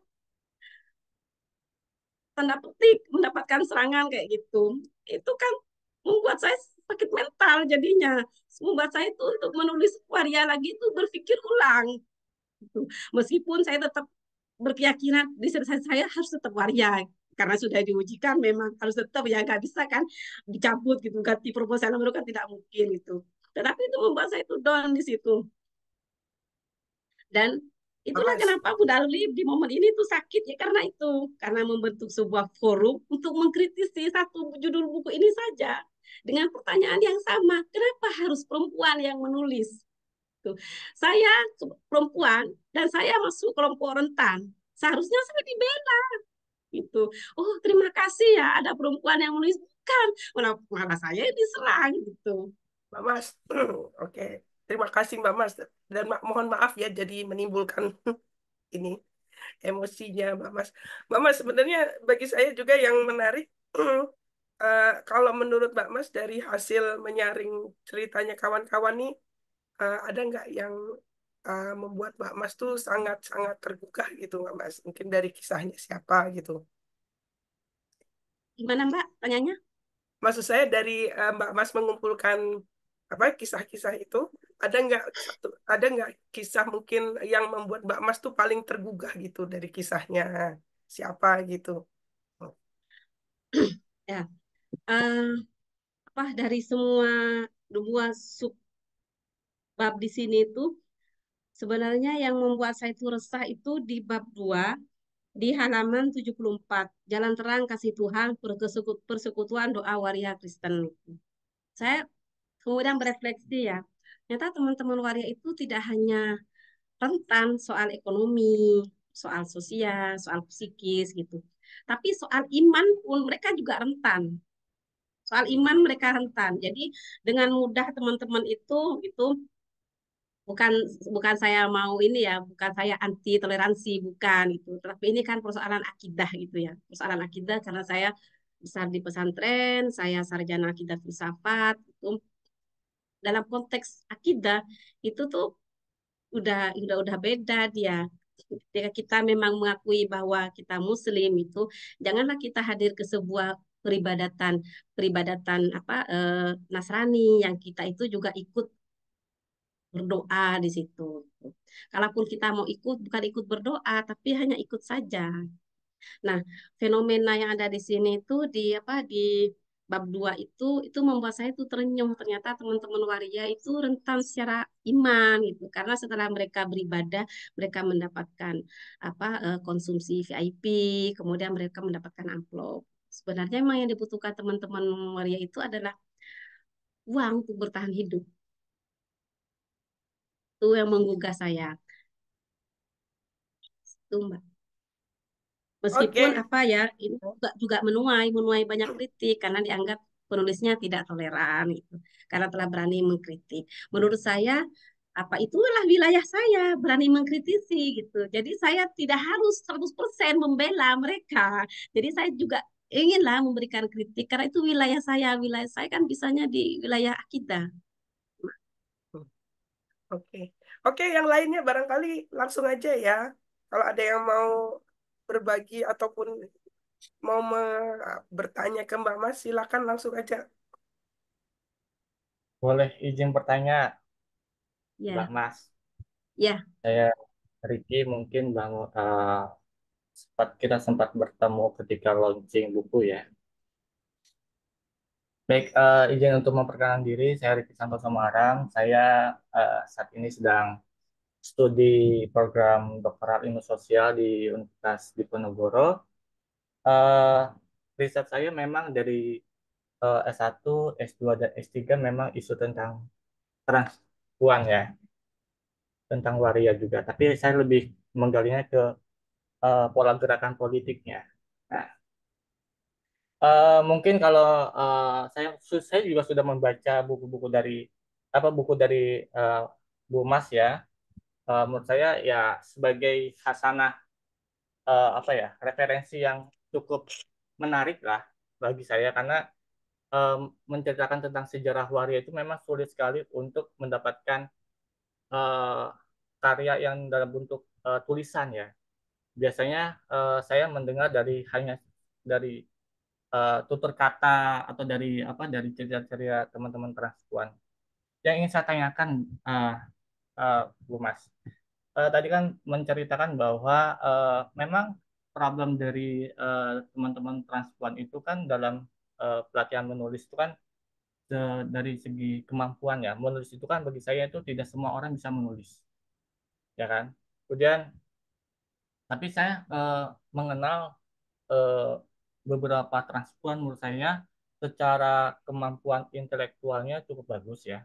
tanda petik mendapatkan serangan kayak gitu itu kan membuat saya sakit mental jadinya membuat saya itu untuk menulis waria lagi itu berpikir ulang gitu. meskipun saya tetap berkeyakinan di saya, saya harus tetap waria karena sudah diujikan memang harus tetap ya nggak bisa kan dicabut gitu ganti proposal baru kan tidak mungkin gitu tetapi itu membuat saya itu down di situ dan itulah Mas. kenapa Bu Dalib di momen ini tuh sakit ya karena itu karena membentuk sebuah forum untuk mengkritisi satu judul buku ini saja dengan pertanyaan yang sama kenapa harus perempuan yang menulis tuh saya perempuan dan saya masuk kelompok rentan seharusnya saya dibela gitu oh terima kasih ya ada perempuan yang menulis bukan malah, saya diserang gitu Mbak Mas hmm, oke okay. terima kasih Mbak Mas dan ma mohon maaf ya jadi menimbulkan (laughs) ini emosinya Mbak Mas Mbak Mas sebenarnya bagi saya juga yang menarik uh, kalau menurut Mbak Mas dari hasil menyaring ceritanya kawan-kawan nih uh, ada nggak yang uh, membuat Mbak Mas tuh sangat-sangat tergugah gitu Mbak Mas? Mungkin dari kisahnya siapa gitu. Gimana Mbak tanyanya? Maksud saya dari uh, Mbak Mas mengumpulkan apa kisah-kisah itu ada nggak ada nggak kisah mungkin yang membuat Mbak Mas tuh paling tergugah gitu dari kisahnya siapa gitu? ya uh, apa dari semua dua sub bab di sini itu Sebenarnya yang membuat saya itu resah itu di bab 2 di halaman 74, Jalan Terang Kasih Tuhan Persekutuan Doa Waria Kristen. Saya kemudian berefleksi ya, ternyata teman-teman waria itu tidak hanya rentan soal ekonomi, soal sosial, soal psikis gitu. Tapi soal iman pun mereka juga rentan. Soal iman mereka rentan. Jadi dengan mudah teman-teman itu itu bukan bukan saya mau ini ya bukan saya anti toleransi bukan itu tapi ini kan persoalan akidah gitu ya persoalan akidah karena saya besar di pesantren saya sarjana akidah filsafat itu dalam konteks akidah itu tuh udah udah udah beda dia ketika kita memang mengakui bahwa kita muslim itu janganlah kita hadir ke sebuah peribadatan peribadatan apa eh, Nasrani yang kita itu juga ikut berdoa di situ. Gitu. Kalaupun kita mau ikut, bukan ikut berdoa, tapi hanya ikut saja. Nah, fenomena yang ada di sini itu di apa di bab 2 itu itu membuat saya itu terenyuh ternyata teman-teman waria itu rentan secara iman gitu karena setelah mereka beribadah mereka mendapatkan apa eh, konsumsi VIP kemudian mereka mendapatkan amplop sebenarnya memang yang dibutuhkan teman-teman waria itu adalah uang untuk bertahan hidup itu yang menggugah saya itu mbak meskipun okay. apa ya ini juga juga menuai menuai banyak kritik karena dianggap penulisnya tidak toleran itu, karena telah berani mengkritik menurut saya apa itulah wilayah saya berani mengkritisi gitu jadi saya tidak harus 100% membela mereka jadi saya juga inginlah memberikan kritik karena itu wilayah saya wilayah saya kan bisanya di wilayah kita. Oke, oke yang lainnya barangkali langsung aja ya. Kalau ada yang mau berbagi ataupun mau ah, bertanya ke Mbak Mas, silakan langsung aja. Boleh izin bertanya, yeah. Mbak Mas. Ya. Saya Riki mungkin bang uh, ah, sempat kita sempat bertemu ketika launching buku ya. Baik, uh, izin untuk memperkenalkan diri, saya Riki Santoso Marang. Saya uh, saat ini sedang studi program doktoral ilmu sosial di Universitas Diponegoro. Uh, riset saya memang dari uh, S1, S2, dan S3 memang isu tentang transpuan ya, tentang waria juga. Tapi saya lebih menggalinya ke uh, pola gerakan politiknya. Nah, Eh, mungkin kalau uh, saya saya juga sudah membaca buku-buku dari apa buku dari uh, Bu Mas ya. Uh, menurut saya ya sebagai hasanah uh, apa ya referensi yang cukup menarik lah bagi saya karena um, menceritakan tentang sejarah waria itu memang sulit sekali untuk mendapatkan uh, karya yang dalam bentuk uh, tulisan ya. Biasanya uh, saya mendengar dari hanya dari uh, tutur kata atau dari apa dari cerita-cerita teman-teman transpuan. Yang ingin saya tanyakan, uh, uh, Bu Mas, uh, tadi kan menceritakan bahwa uh, memang problem dari teman teman-teman transpuan itu kan dalam uh, pelatihan menulis itu kan de, dari segi kemampuan ya menulis itu kan bagi saya itu tidak semua orang bisa menulis ya kan kemudian tapi saya uh, mengenal uh, beberapa transpuan menurut saya secara kemampuan intelektualnya cukup bagus ya.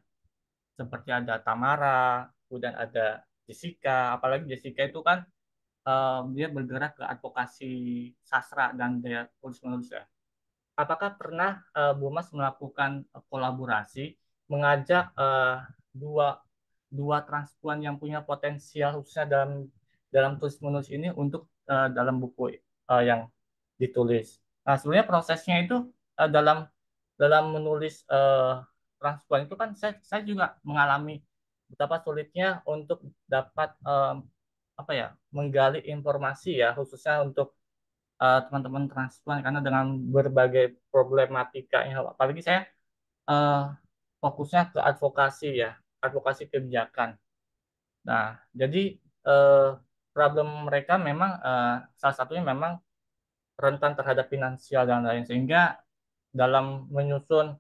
Seperti ada Tamara, kemudian ada Jessica, apalagi Jessica itu kan um, dia bergerak ke advokasi sastra dan daya tulis menulis ya. Apakah pernah uh, Bu Mas melakukan kolaborasi mengajak uh, dua dua transpuan yang punya potensial khususnya dalam dalam tulis menulis ini untuk uh, dalam buku uh, yang ditulis Nah, sebenarnya prosesnya itu uh, dalam dalam menulis uh, eh, transkuan itu kan saya, saya juga mengalami betapa sulitnya untuk dapat um, apa ya menggali informasi ya khususnya untuk teman-teman transplant karena dengan berbagai problematika ya apalagi saya uh, fokusnya ke advokasi ya advokasi kebijakan. Nah jadi uh, problem mereka memang uh, salah satunya memang rentan terhadap finansial dan lain sehingga dalam menyusun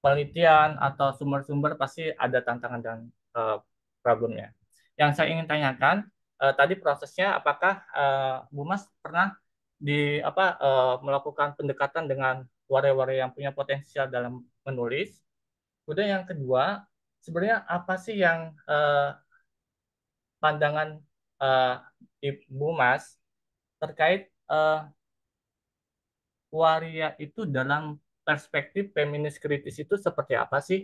penelitian atau sumber-sumber pasti ada tantangan dan uh, problemnya. Yang saya ingin tanyakan uh, tadi prosesnya apakah uh, Bu Mas pernah di apa uh, melakukan pendekatan dengan warga-warga yang punya potensial dalam menulis? Kemudian yang kedua, sebenarnya apa sih yang uh, pandangan uh, Ibu Mas terkait uh, waria itu dalam perspektif feminis kritis itu seperti apa sih?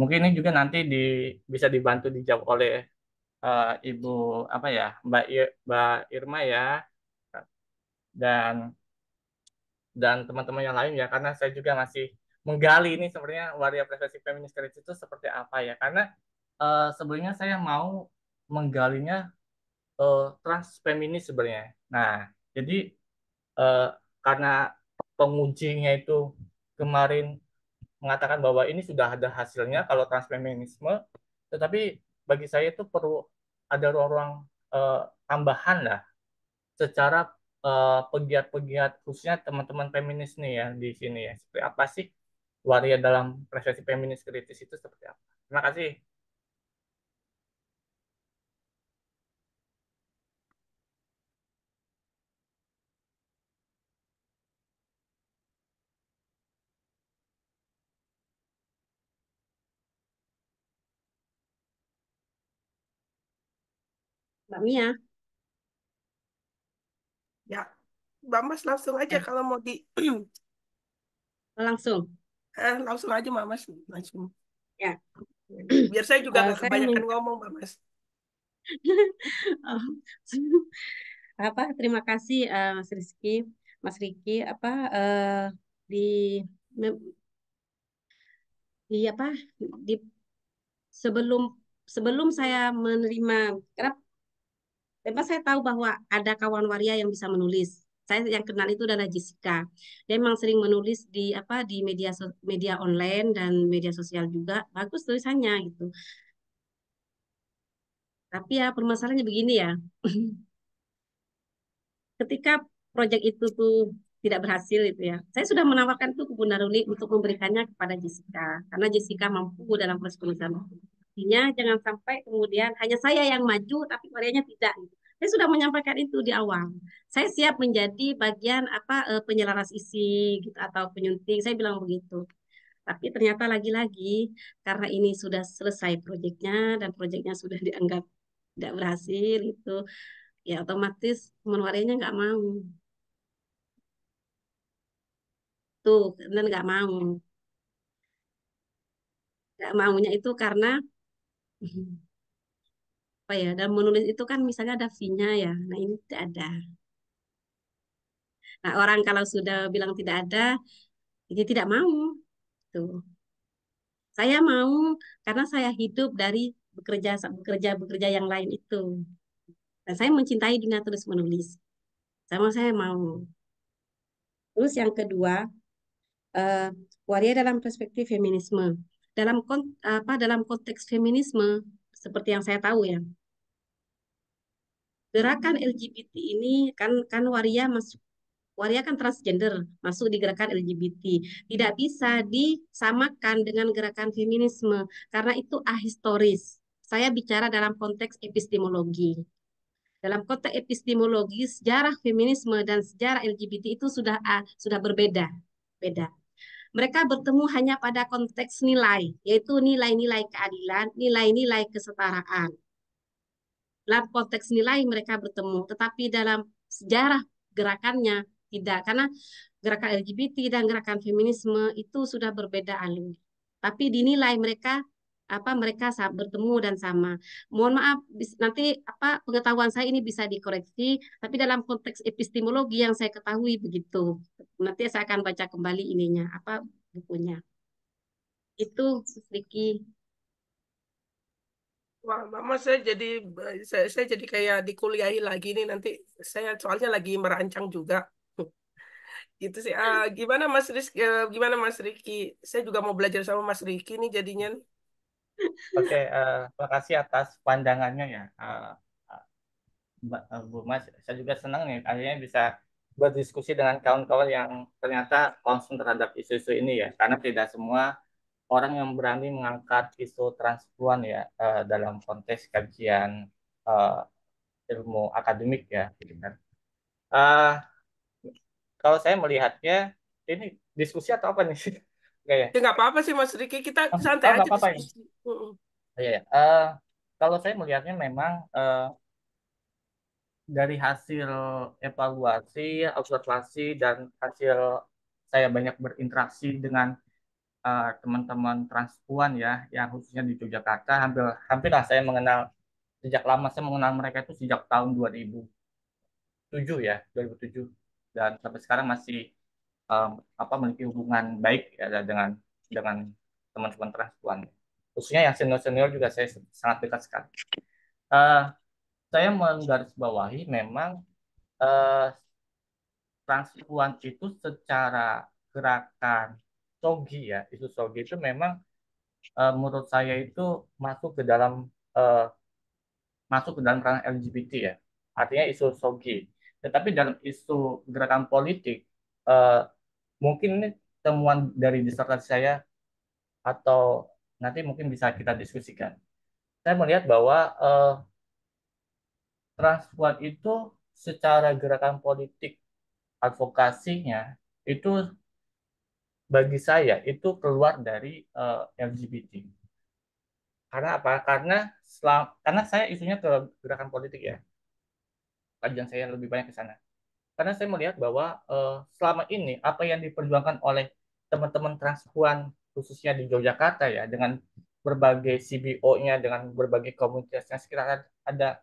Mungkin ini juga nanti di, bisa dibantu dijawab oleh uh, Ibu apa ya Mbak Ir, Mbak Irma ya dan dan teman-teman yang lain ya karena saya juga masih menggali ini sebenarnya waria perspektif feminis kritis itu seperti apa ya karena uh, sebelumnya saya mau menggalinya uh, trans feminis sebenarnya nah jadi uh, karena pengujinya itu kemarin mengatakan bahwa ini sudah ada hasilnya kalau transfeminisme, tetapi bagi saya itu perlu ada ruang-ruang uh, eh, tambahan lah secara eh, pegiat-pegiat uh, khususnya teman-teman feminis nih ya di sini ya seperti apa sih waria dalam perspektif feminis kritis itu seperti apa terima kasih Mbak Mia. Ya, Mbak Mas langsung aja ya. kalau mau di (clears throat) langsung. Eh, langsung aja Mbak Mas langsung. Ya. (clears throat) Biar saya juga eh, nggak kebanyakan saya... ngomong Mbak Mas. (laughs) Oh. (laughs) apa terima kasih uh, Mas Rizky, Mas Riki apa uh, di di apa di sebelum sebelum saya menerima kerap memang saya tahu bahwa ada kawan waria yang bisa menulis saya yang kenal itu adalah Jessica. Dia memang sering menulis di apa di media media online dan media sosial juga. Bagus tulisannya gitu. Tapi ya permasalahannya begini ya. (clears throat) Ketika proyek itu tuh tidak berhasil itu ya. Saya sudah menawarkan itu ke Bunda Ruli untuk memberikannya kepada Jessica karena Jessica mampu dalam proses penulisan buku. Artinya jangan sampai kemudian hanya saya yang maju tapi Koreanya tidak. Gitu. Saya sudah menyampaikan itu di awal. Saya siap menjadi bagian apa eh, penyelaras isi gitu atau penyunting. Saya bilang begitu. Tapi ternyata lagi-lagi karena ini sudah selesai proyeknya dan proyeknya sudah dianggap tidak berhasil itu ya otomatis menwarinya nggak mau tuh dan nggak mau nggak maunya itu karena Mhm. Apa ya, dan menulis itu kan misalnya ada V-nya ya, nah ini tidak ada. Nah orang kalau sudah bilang tidak ada, jadi ya tidak mau. Tuh. Saya mau karena saya hidup dari bekerja bekerja bekerja yang lain itu. Dan saya mencintai dunia tulis menulis. Sama saya mau. Terus yang kedua, uh, waria dalam perspektif feminisme dalam apa dalam konteks feminisme seperti yang saya tahu ya gerakan LGBT ini kan kan waria masuk waria kan transgender masuk di gerakan LGBT tidak bisa disamakan dengan gerakan feminisme karena itu ahistoris saya bicara dalam konteks epistemologi dalam konteks epistemologi sejarah feminisme dan sejarah LGBT itu sudah ah, sudah berbeda beda mereka bertemu hanya pada konteks nilai, yaitu nilai-nilai keadilan, nilai-nilai kesetaraan. Dalam konteks nilai mereka bertemu, tetapi dalam sejarah gerakannya tidak, karena gerakan LGBT dan gerakan feminisme itu sudah berbeda alur. Tapi dinilai mereka apa mereka bertemu dan sama. Mohon maaf nanti apa pengetahuan saya ini bisa dikoreksi, tapi dalam konteks epistemologi yang saya ketahui begitu. Nanti saya akan baca kembali ininya apa bukunya. Itu Riki. Wah, Mama saya jadi saya, saya jadi kayak dikuliahi lagi nih nanti saya soalnya lagi merancang juga (laughs) gitu sih. ah gimana Mas Rizky? Eh, gimana Mas Riki? Saya juga mau belajar sama Mas Riki nih jadinya. Oke, okay, uh, eh, terima kasih atas pandangannya ya, uh, uh, Bu Mas. Saya juga senang nih akhirnya bisa berdiskusi dengan kawan-kawan yang ternyata konsen terhadap isu-isu ini ya, karena tidak semua orang yang berani mengangkat isu transpuan ya uh, dalam konteks kajian uh, ilmu akademik ya, Uh, kalau saya melihatnya ini diskusi atau apa nih? (laughs) Enggak iya, iya. ya? Ya apa-apa sih Mas Riki, kita santai aja. Apa -apa ya? oh, iya, uh, kalau saya melihatnya memang uh, dari hasil evaluasi, observasi, dan hasil saya banyak berinteraksi dengan eh, teman-teman uh, teman -teman transpuan ya, yang khususnya di Yogyakarta, hampir hampir lah saya mengenal sejak lama saya mengenal mereka itu sejak tahun 2007 ya, 2007 dan sampai sekarang masih um, apa memiliki hubungan baik ya dengan dengan teman-teman transpuan khususnya yang senior senior juga saya sangat dekat sekali uh, saya menggarisbawahi memang uh, transpuan itu secara gerakan sogi ya isu sogi itu memang uh, menurut saya itu masuk ke dalam uh, masuk ke dalam ranah LGBT ya artinya isu sogi tetapi dalam isu gerakan politik uh, mungkin ini temuan dari disertasi saya atau nanti mungkin bisa kita diskusikan. Saya melihat bahwa eh, transpuan itu secara gerakan politik advokasinya itu bagi saya itu keluar dari eh, LGBT. Karena apa? Karena selam, karena saya isunya ke gerakan politik ya. Kajian saya lebih banyak ke sana karena saya melihat bahwa uh, selama ini apa yang diperjuangkan oleh teman-teman transpuan khususnya di Yogyakarta ya dengan berbagai CBO-nya dengan berbagai komunitasnya sekitar ada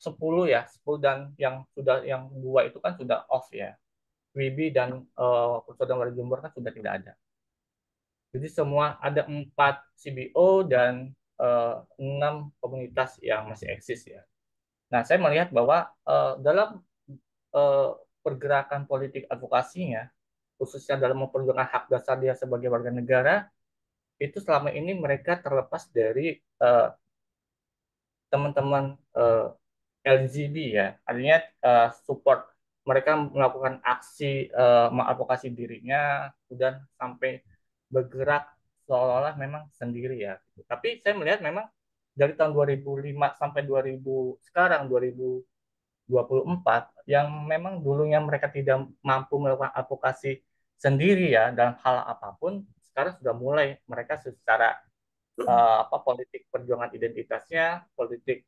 10 ya 10 dan yang sudah yang dua itu kan sudah off ya Wibi dan uh, Warga Jember kan sudah tidak ada jadi semua ada empat CBO dan eh, enam uh, komunitas yang masih eksis ya nah saya melihat bahwa uh, dalam uh, pergerakan politik advokasinya, khususnya dalam memperjuangkan hak dasar dia sebagai warga negara, itu selama ini mereka terlepas dari eh, teman-teman uh, eh, LGB ya, artinya uh, support mereka melakukan aksi uh, mengadvokasi dirinya, dan sampai bergerak seolah-olah memang sendiri ya. Tapi saya melihat memang dari tahun 2005 sampai 2000 sekarang 2024 yang memang dulunya mereka tidak mampu melakukan advokasi sendiri ya dalam hal apapun sekarang sudah mulai mereka secara uh, apa politik perjuangan identitasnya politik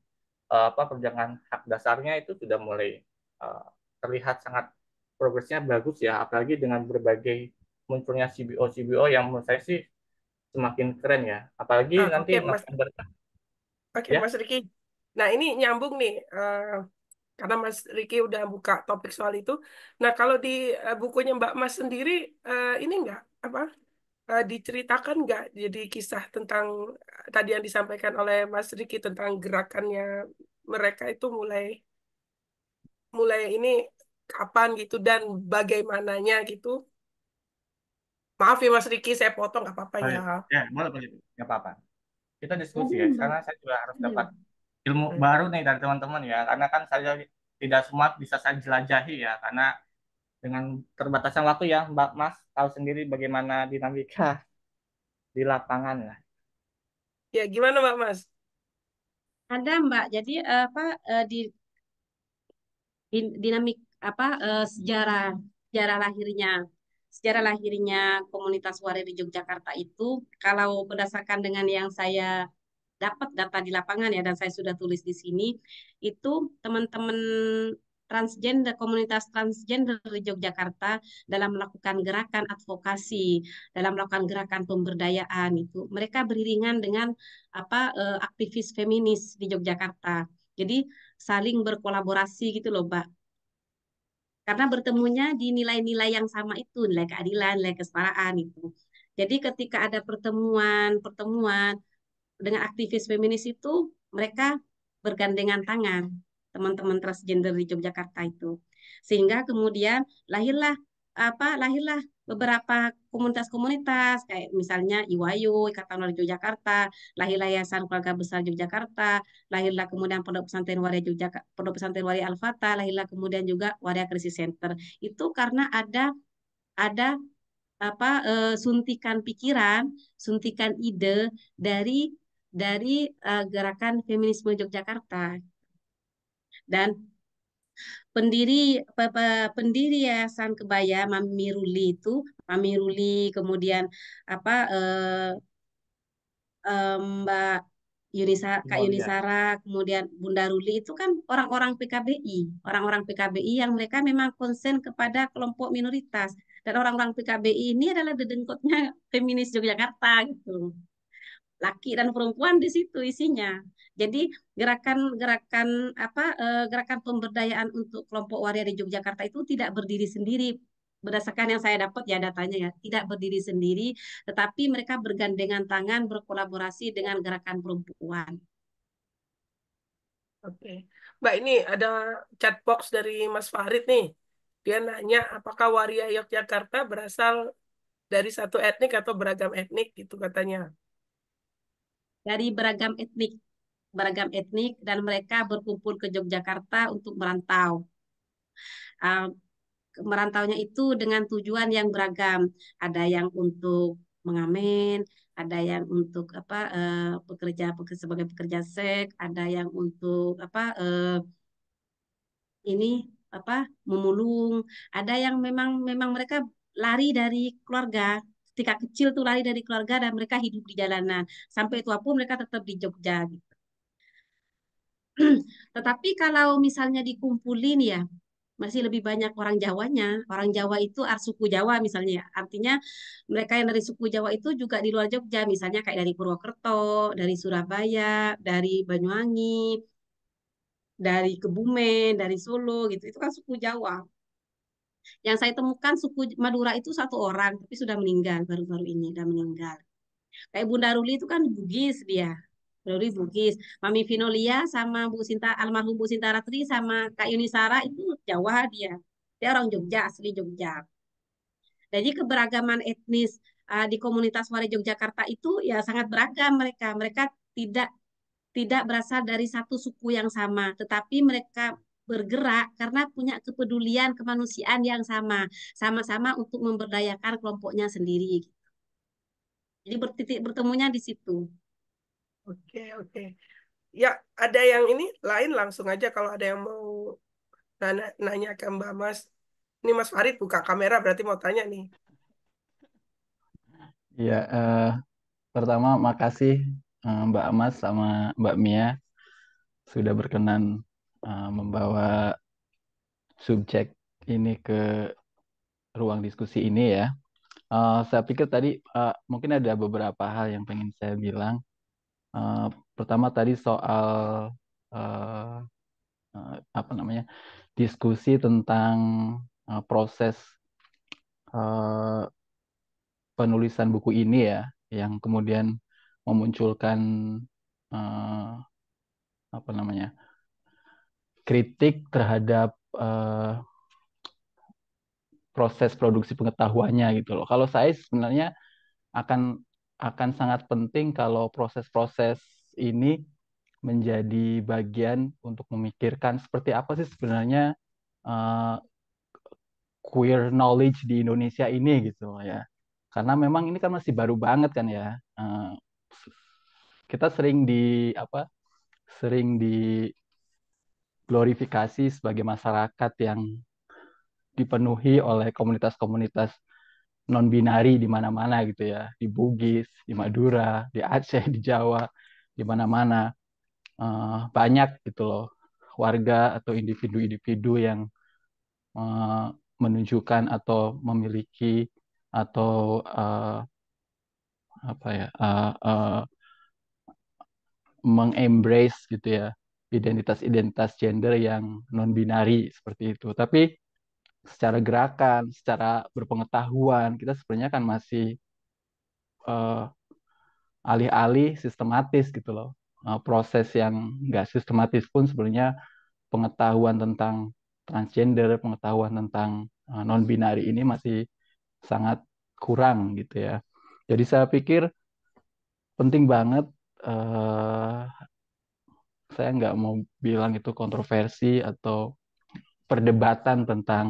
uh, apa perjuangan hak dasarnya itu sudah mulai uh, terlihat sangat progresnya bagus ya apalagi dengan berbagai munculnya CBO CBO yang menurut saya sih semakin keren ya apalagi ah, nanti okay, Mas kan. Oke okay, ya? Mas Riki nah ini nyambung nih uh, karena Mas Riki udah buka topik soal itu. Nah, kalau di uh, bukunya Mbak Mas sendiri uh, ini enggak apa uh, diceritakan enggak jadi kisah tentang tadi yang disampaikan oleh Mas Riki tentang gerakannya mereka itu mulai mulai ini kapan gitu dan bagaimananya gitu. Maaf ya Mas Riki, saya potong nggak apa-apa ya. Ya, boleh boleh, nggak apa-apa. Kita diskusi ya, oh, iya. karena saya juga harus dapat iya ilmu hmm. baru nih dari teman-teman ya karena kan saya tidak semua bisa saya jelajahi ya karena dengan terbatasan waktu ya Mbak Mas tahu sendiri bagaimana dinamika di lapangan lah. Ya gimana Mbak Mas? Ada Mbak. Jadi apa eh, di, dinamik apa eh, sejarah sejarah lahirnya sejarah lahirnya komunitas waria di Yogyakarta itu kalau berdasarkan dengan yang saya dapat data di lapangan ya dan saya sudah tulis di sini itu teman-teman transgender komunitas transgender di Yogyakarta dalam melakukan gerakan advokasi dalam melakukan gerakan pemberdayaan itu mereka beriringan dengan apa eh, aktivis feminis di Yogyakarta jadi saling berkolaborasi gitu loh pak karena bertemunya di nilai-nilai yang sama itu nilai keadilan nilai kesetaraan itu jadi ketika ada pertemuan pertemuan dengan aktivis feminis itu mereka bergandengan tangan teman-teman transgender di Yogyakarta itu sehingga kemudian lahirlah apa lahirlah beberapa komunitas-komunitas kayak misalnya Iwayu Ikatan Warga Yogyakarta lahirlah Yayasan Keluarga Besar Yogyakarta lahirlah kemudian Pondok Pesantren Waria Yogyakarta Pondok Pesantren Waria Al lahirlah kemudian juga Waria Krisis Center itu karena ada ada apa e, suntikan pikiran suntikan ide dari dari uh, gerakan feminisme Yogyakarta. Dan pendiri pe, pe, pendiri Yayasan Kebaya Mami Ruli itu, Mami Ruli kemudian apa uh, uh, Mbak Yunisa, Kak Yunisara, kemudian Bunda Ruli itu kan orang-orang PKBI, orang-orang PKBI yang mereka memang konsen kepada kelompok minoritas dan orang-orang PKBI ini adalah dedengkotnya (laughs) feminis Yogyakarta gitu laki dan perempuan di situ isinya. Jadi gerakan-gerakan apa eh, gerakan pemberdayaan untuk kelompok waria di Yogyakarta itu tidak berdiri sendiri berdasarkan yang saya dapat ya datanya ya tidak berdiri sendiri tetapi mereka bergandengan tangan berkolaborasi dengan gerakan perempuan. Oke, Mbak ini ada chatbox dari Mas Farid nih. Dia nanya apakah waria Yogyakarta berasal dari satu etnik atau beragam etnik gitu katanya dari beragam etnik, beragam etnik dan mereka berkumpul ke Yogyakarta untuk merantau. Uh, merantaunya itu dengan tujuan yang beragam. Ada yang untuk mengamen, ada yang untuk apa uh, pekerja sebagai pekerja seks, ada yang untuk apa uh, ini apa memulung, ada yang memang memang mereka lari dari keluarga ketika kecil tuh lari dari keluarga dan mereka hidup di jalanan sampai tua pun mereka tetap di Jogja gitu. (clears throat) Tetapi kalau misalnya dikumpulin ya masih lebih banyak orang Jawanya. Orang Jawa itu suku Jawa misalnya. Ya. Artinya mereka yang dari suku Jawa itu juga di luar Jogja, misalnya kayak dari Purwokerto, dari Surabaya, dari Banyuwangi, dari Kebumen, dari Solo gitu. Itu kan suku Jawa. Yang saya temukan suku Madura itu satu orang, tapi sudah meninggal baru-baru ini, sudah meninggal. Kayak Bunda Ruli itu kan Bugis dia, Ruli Bugis. Mami Vinolia sama Bu Sinta, almarhum Bu Sinta Ratri sama Kak Yunisara itu Jawa dia. Dia orang Jogja, asli Jogja. Jadi keberagaman etnis uh, di komunitas Wari Yogyakarta itu ya sangat beragam mereka. Mereka tidak tidak berasal dari satu suku yang sama, tetapi mereka bergerak karena punya kepedulian kemanusiaan yang sama, sama-sama untuk memberdayakan kelompoknya sendiri. Gitu. Jadi bertitik bertemunya di situ. Oke, oke. Ya, ada yang ini lain langsung aja kalau ada yang mau nanya, nanya ke Mbak Mas. Ini Mas Farid buka kamera berarti mau tanya nih. ya uh, pertama makasih eh, Mbak Mas sama Mbak Mia sudah berkenan Eh, membawa subjek ini ke ruang diskusi ini ya. Uh, saya pikir tadi uh, mungkin ada beberapa hal yang pengen saya bilang. Uh, pertama tadi soal uh, uh, apa namanya diskusi tentang uh, proses uh, penulisan buku ini ya, yang kemudian memunculkan uh, apa namanya kritik terhadap uh, proses produksi pengetahuannya gitu loh. Kalau saya sebenarnya akan akan sangat penting kalau proses-proses ini menjadi bagian untuk memikirkan seperti apa sih sebenarnya uh, queer knowledge di Indonesia ini gitu loh ya. Karena memang ini kan masih baru banget kan ya. Uh, kita sering di apa? sering di glorifikasi sebagai masyarakat yang dipenuhi oleh komunitas-komunitas non binari di mana-mana gitu ya di Bugis di Madura di Aceh di Jawa di mana-mana uh, banyak gitu loh warga atau individu-individu yang uh, menunjukkan atau memiliki atau uh, apa ya uh, uh, mengembrace gitu ya identitas-identitas gender yang non-binari seperti itu. Tapi secara gerakan, secara berpengetahuan, kita sebenarnya kan masih uh, alih-alih sistematis gitu loh. Uh, proses yang nggak sistematis pun sebenarnya pengetahuan tentang transgender, pengetahuan tentang uh, non-binari ini masih sangat kurang gitu ya. Jadi saya pikir penting banget uh, saya nggak mau bilang itu kontroversi atau perdebatan tentang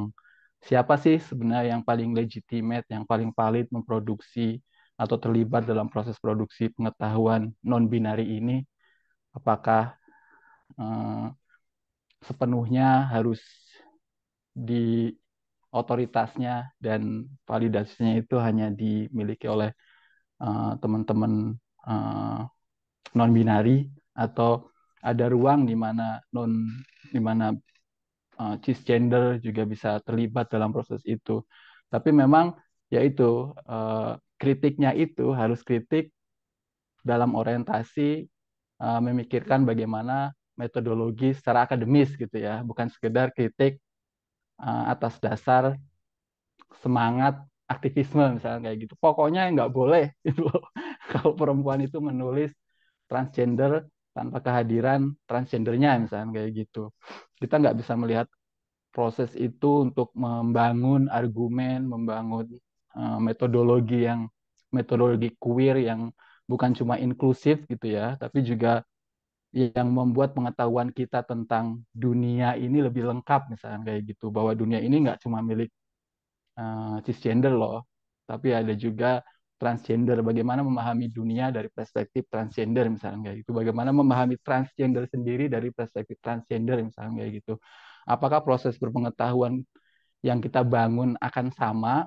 siapa sih sebenarnya yang paling legitimate, yang paling valid memproduksi atau terlibat dalam proses produksi pengetahuan non-binari ini. Apakah eh, sepenuhnya harus di otoritasnya dan validasinya itu hanya dimiliki oleh eh, teman-teman uh, uh eh, non binari atau ada ruang di mana non di mana uh, cisgender juga bisa terlibat dalam proses itu. Tapi memang yaitu uh, eh, kritiknya itu harus kritik dalam orientasi uh, memikirkan bagaimana metodologi secara akademis gitu ya, bukan sekedar kritik uh, atas dasar semangat aktivisme misalnya kayak gitu. Pokoknya nggak boleh gitu (laughs) kalau perempuan itu menulis transgender tanpa kehadiran transgendernya misalnya kayak gitu kita nggak bisa melihat proses itu untuk membangun argumen membangun uh, metodologi yang metodologi queer yang bukan cuma inklusif gitu ya tapi juga yang membuat pengetahuan kita tentang dunia ini lebih lengkap misalnya kayak gitu bahwa dunia ini nggak cuma milik uh, cisgender loh tapi ada juga transgender, bagaimana memahami dunia dari perspektif transgender misalnya kayak gitu, bagaimana memahami transgender sendiri dari perspektif transgender misalnya kayak gitu. Apakah proses berpengetahuan yang kita bangun akan sama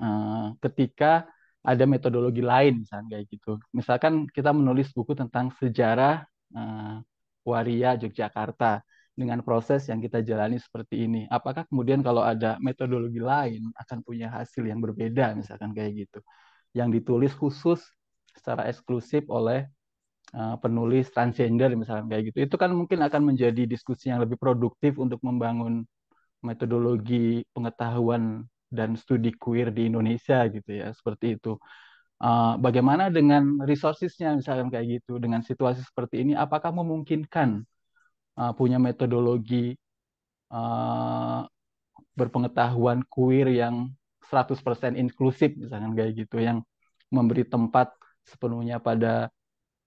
uh, ketika ada metodologi lain misalnya kayak gitu. Misalkan kita menulis buku tentang sejarah uh, waria Yogyakarta dengan proses yang kita jalani seperti ini. Apakah kemudian kalau ada metodologi lain akan punya hasil yang berbeda misalkan kayak gitu. Yang ditulis khusus secara eksklusif oleh eh, penulis transgender misalkan kayak gitu. Itu kan mungkin akan menjadi diskusi yang lebih produktif untuk membangun metodologi pengetahuan dan studi queer di Indonesia gitu ya, seperti itu. Eh, bagaimana dengan resourcesnya misalkan kayak gitu, dengan situasi seperti ini apakah memungkinkan uh, punya metodologi uh, berpengetahuan queer yang 100% inklusif misalkan kayak gitu yang memberi tempat sepenuhnya pada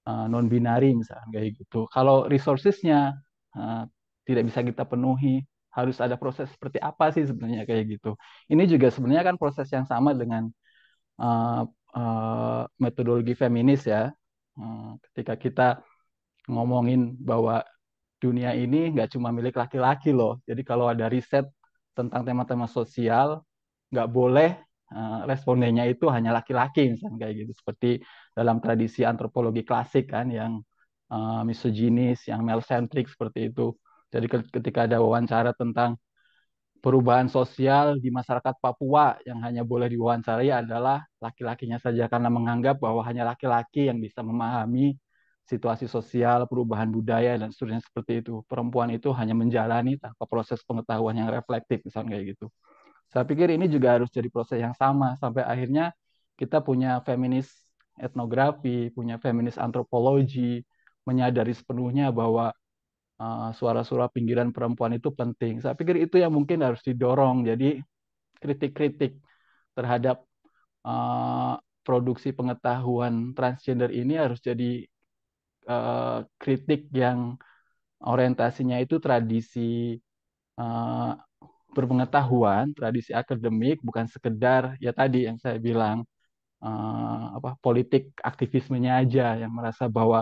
uh, non binari misalkan kayak gitu. Kalau resourcesnya uh, tidak bisa kita penuhi, harus ada proses seperti apa sih sebenarnya kayak gitu. Ini juga sebenarnya kan proses yang sama dengan uh, uh, metodologi feminis ya. Uh, ketika kita ngomongin bahwa dunia ini nggak cuma milik laki-laki loh. Jadi kalau ada riset tentang tema-tema sosial, nggak boleh uh, respondennya itu hanya laki-laki misalnya kayak gitu. Seperti dalam tradisi antropologi klasik kan yang eh, misoginis, yang male centric seperti itu. Jadi ketika ada wawancara tentang perubahan sosial di masyarakat Papua yang hanya boleh diwawancarai adalah laki-lakinya saja karena menganggap bahwa hanya laki-laki yang bisa memahami situasi sosial, perubahan budaya dan seterusnya seperti itu. Perempuan itu hanya menjalani tanpa proses pengetahuan yang reflektif misalnya kayak gitu. Saya pikir ini juga harus jadi proses yang sama sampai akhirnya kita punya feminis etnografi, punya feminis antropologi, menyadari sepenuhnya bahwa eh, suara-suara uh, pinggiran perempuan itu penting. Saya pikir itu yang mungkin harus didorong. Jadi kritik-kritik terhadap uh, produksi pengetahuan transgender ini harus jadi Eh, kritik yang orientasinya itu tradisi uh, berpengetahuan, tradisi akademik, bukan sekedar ya tadi yang saya bilang uh, apa politik aktivismenya aja yang merasa bahwa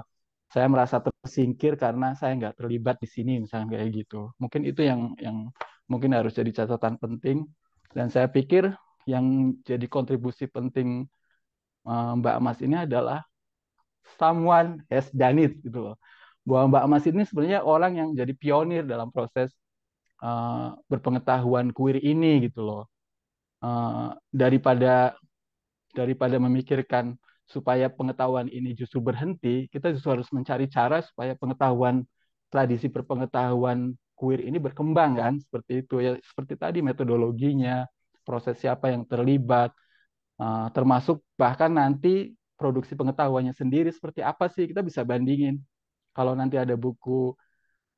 saya merasa tersingkir karena saya nggak terlibat di sini misalnya kayak gitu. Mungkin itu yang yang mungkin harus jadi catatan penting dan saya pikir yang jadi kontribusi penting uh, Mbak Mas ini adalah someone has done it gitu loh. Bahwa Mbak Mas ini sebenarnya orang yang jadi pionir dalam proses uh, berpengetahuan queer ini gitu loh. Uh, daripada daripada memikirkan supaya pengetahuan ini justru berhenti, kita justru harus mencari cara supaya pengetahuan tradisi berpengetahuan queer ini berkembang kan seperti itu ya seperti tadi metodologinya proses siapa yang terlibat uh, termasuk bahkan nanti produksi pengetahuannya sendiri seperti apa sih kita bisa bandingin kalau nanti ada buku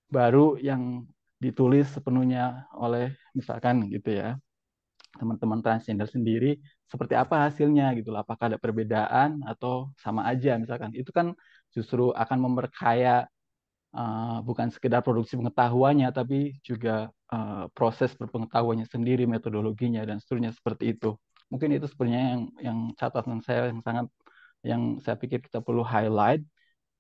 baru yang ditulis sepenuhnya oleh misalkan gitu ya teman-teman transgender sendiri seperti apa hasilnya gitu lah apakah ada perbedaan atau sama aja misalkan itu kan justru akan memperkaya uh, bukan sekedar produksi pengetahuannya tapi juga uh, proses berpengetahuannya sendiri metodologinya dan seterusnya seperti itu mungkin itu sebenarnya yang yang catatan saya yang sangat yang saya pikir kita perlu highlight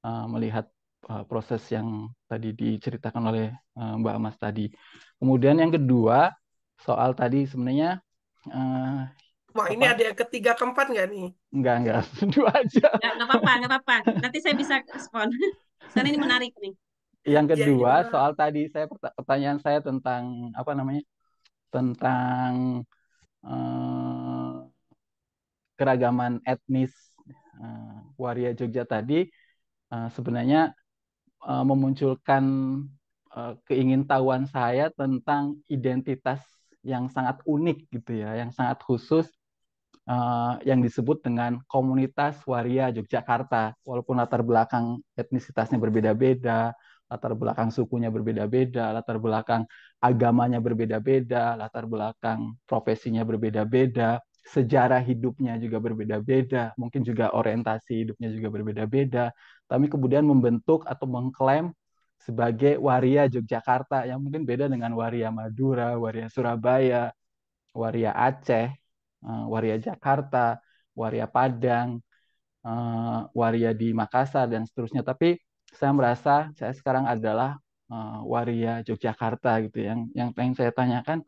uh, melihat uh, proses yang tadi diceritakan oleh uh, Mbak Mas tadi. Kemudian yang kedua soal tadi sebenarnya uh, Wah, apa? ini ada yang ketiga keempat nggak nih? Nggak, nggak. (laughs) Dua aja. Nggak apa-apa, nggak apa-apa. Nanti saya bisa respon. Karena (laughs) ini menarik nih. Yang iya, kedua, ya, soal tadi saya pertanyaan saya tentang apa namanya? Tentang uh, keragaman etnis uh, waria Jogja tadi uh, sebenarnya uh, memunculkan uh, keingintahuan saya tentang identitas yang sangat unik gitu ya, yang sangat khusus uh, yang disebut dengan komunitas waria Yogyakarta. Walaupun latar belakang etnisitasnya berbeda-beda, latar belakang sukunya berbeda-beda, latar belakang agamanya berbeda-beda, latar belakang profesinya berbeda-beda, sejarah hidupnya juga berbeda-beda, mungkin juga orientasi hidupnya juga berbeda-beda, tapi kemudian membentuk atau mengklaim sebagai waria Yogyakarta yang mungkin beda dengan waria Madura, waria Surabaya, waria Aceh, eh, waria Jakarta, waria Padang, eh, waria di Makassar dan seterusnya. Tapi saya merasa saya sekarang adalah eh, waria Yogyakarta gitu yang yang pengen saya tanyakan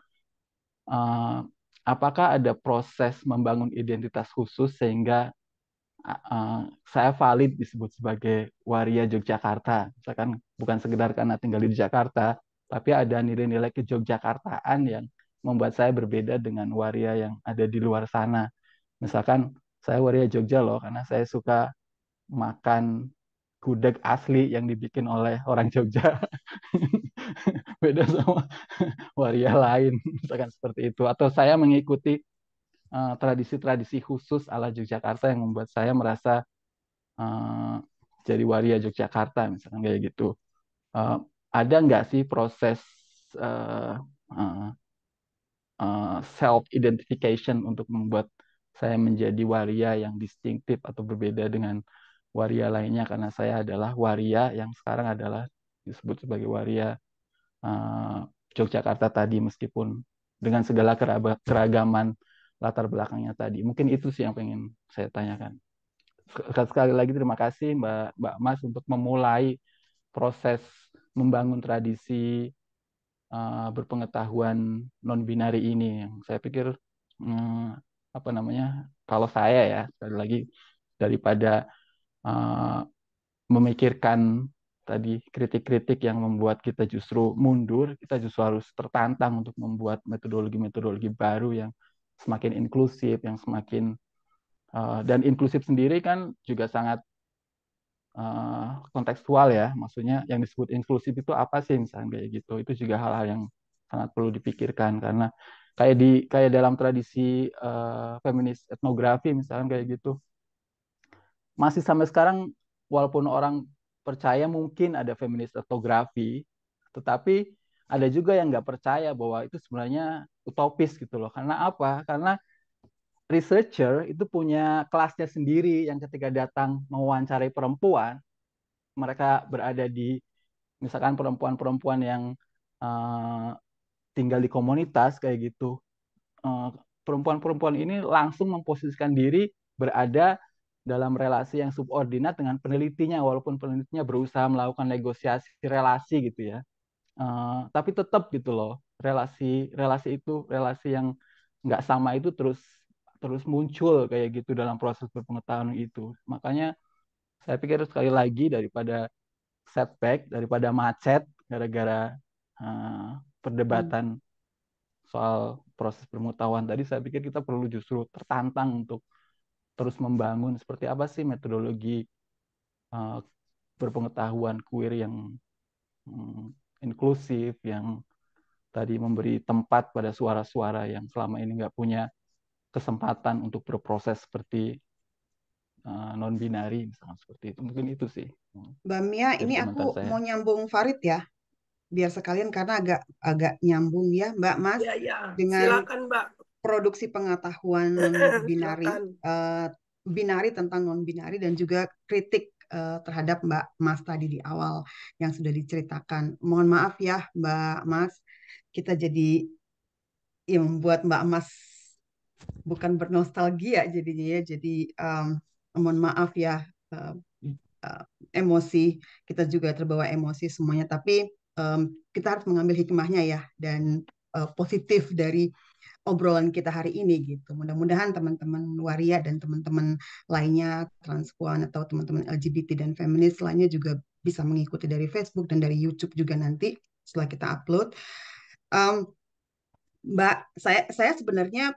apakah ada proses membangun identitas khusus sehingga uh, saya valid disebut sebagai waria Yogyakarta. Misalkan bukan sekedar karena tinggal di Jakarta, tapi ada nilai-nilai ke Yogyakartaan yang membuat saya berbeda dengan waria yang ada di luar sana. Misalkan saya waria Jogja loh karena saya suka makan gudeg asli yang dibikin oleh orang Jogja (laughs) beda sama (laughs) waria lain misalkan seperti itu atau saya mengikuti eh, tradisi-tradisi uh, khusus ala Yogyakarta yang membuat saya merasa uh, jadi waria Yogyakarta misalkan kayak gitu uh, ada nggak sih proses uh, uh, uh, self identification untuk membuat saya menjadi waria yang distintif atau berbeda dengan waria lainnya karena saya adalah waria yang sekarang adalah disebut sebagai waria uh, Yogyakarta tadi meskipun dengan segala keragaman latar belakangnya tadi. Mungkin itu sih yang pengen saya tanyakan. Sekali lagi terima kasih Mbak Mbak Mas untuk memulai proses membangun tradisi uh, berpengetahuan non binari ini yang saya pikir hmm, apa namanya kalau saya ya sekali lagi daripada Eh, memikirkan tadi kritik-kritik yang membuat kita justru mundur, kita justru harus tertantang untuk membuat metodologi-metodologi baru yang semakin inklusif, yang semakin uh, dan inklusif sendiri kan juga sangat uh, kontekstual ya, maksudnya yang disebut inklusif itu apa sih misalnya kayak gitu, itu juga hal-hal yang sangat perlu dipikirkan karena kayak di kayak dalam tradisi uh, feminis etnografi misalnya kayak gitu masih sampai sekarang walaupun orang percaya mungkin ada feminis ortografi, tetapi ada juga yang nggak percaya bahwa itu sebenarnya utopis gitu loh. Karena apa? Karena researcher itu punya kelasnya sendiri yang ketika datang mewawancarai perempuan, mereka berada di misalkan perempuan-perempuan yang uh, tinggal di komunitas kayak gitu. perempuan eh, perempuan-perempuan ini langsung memposisikan diri berada dalam relasi yang subordinat dengan penelitinya walaupun penelitinya berusaha melakukan negosiasi relasi gitu ya uh, tapi tetap gitu loh relasi relasi itu relasi yang nggak sama itu terus terus muncul kayak gitu dalam proses berpengetahuan itu makanya saya pikir sekali lagi daripada setback daripada macet gara-gara uh, perdebatan hmm. soal proses berpengetahuan tadi saya pikir kita perlu justru tertantang untuk terus membangun seperti apa sih metodologi uh, berpengetahuan queer yang um, inklusif yang tadi memberi tempat pada suara-suara yang selama ini nggak punya kesempatan untuk berproses seperti uh, eh, non binari misalnya seperti itu mungkin itu sih Mbak Mia ini aku saya. mau nyambung Farid ya biar sekalian karena agak agak nyambung ya Mbak Mas ya, ya. dengan silakan Mbak produksi pengetahuan (laughs) binari uh, eh, binari tentang non binari dan juga kritik eh, terhadap Mbak Mas tadi di awal yang sudah diceritakan. Mohon maaf ya Mbak Mas, kita jadi yang membuat Mbak Mas bukan bernostalgia jadinya ya. Jadi um, mohon maaf ya uh, uh, emosi kita juga terbawa emosi semuanya tapi um, kita harus mengambil hikmahnya ya dan uh, positif dari obrolan kita hari ini gitu. Mudah-mudahan teman-teman waria dan teman-teman lainnya transpuan atau teman-teman LGBT dan feminis lainnya juga bisa mengikuti dari Facebook dan dari YouTube juga nanti setelah kita upload. Um, Mbak, saya saya sebenarnya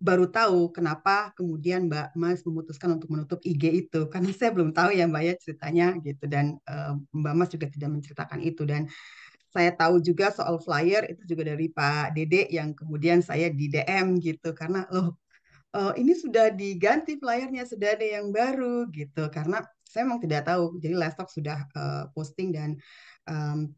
baru tahu kenapa kemudian Mbak Mas memutuskan untuk menutup IG itu (laughs) karena saya belum tahu ya Mbak ya ceritanya gitu dan uh, Mbak Mas juga tidak menceritakan itu dan saya tahu juga soal flyer itu juga dari Pak Dede yang kemudian saya di DM gitu karena loh uh, ini sudah diganti flyernya sudah ada yang baru gitu karena saya memang tidak tahu jadi talk sudah uh, posting dan um,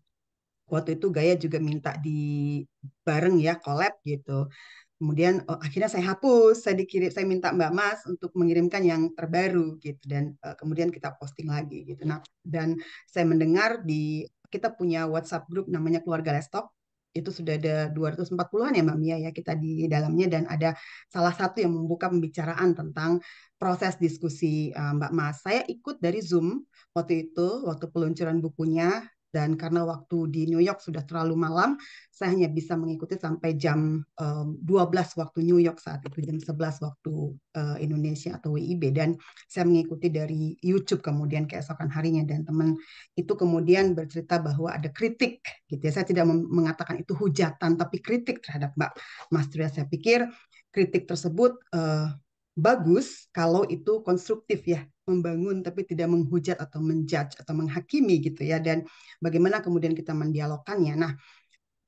waktu itu Gaya juga minta di bareng ya collab gitu kemudian oh, akhirnya saya hapus saya dikirim saya minta Mbak Mas untuk mengirimkan yang terbaru gitu dan uh, kemudian kita posting lagi gitu nah dan saya mendengar di kita punya WhatsApp grup namanya keluarga Lestok itu sudah ada 240-an ya Mbak Mia ya kita di dalamnya dan ada salah satu yang membuka pembicaraan tentang proses diskusi eh, Mbak Mas. Saya ikut dari Zoom waktu itu waktu peluncuran bukunya dan karena waktu di New York sudah terlalu malam, saya hanya bisa mengikuti sampai jam um, 12 waktu New York saat itu jam 11 waktu uh, Indonesia atau WIB dan saya mengikuti dari YouTube kemudian keesokan harinya dan teman itu kemudian bercerita bahwa ada kritik gitu ya. Saya tidak mengatakan itu hujatan tapi kritik terhadap Mbak Mastria. Saya pikir kritik tersebut uh, bagus kalau itu konstruktif ya membangun tapi tidak menghujat atau menjudge atau menghakimi gitu ya dan bagaimana kemudian kita mendialogkannya nah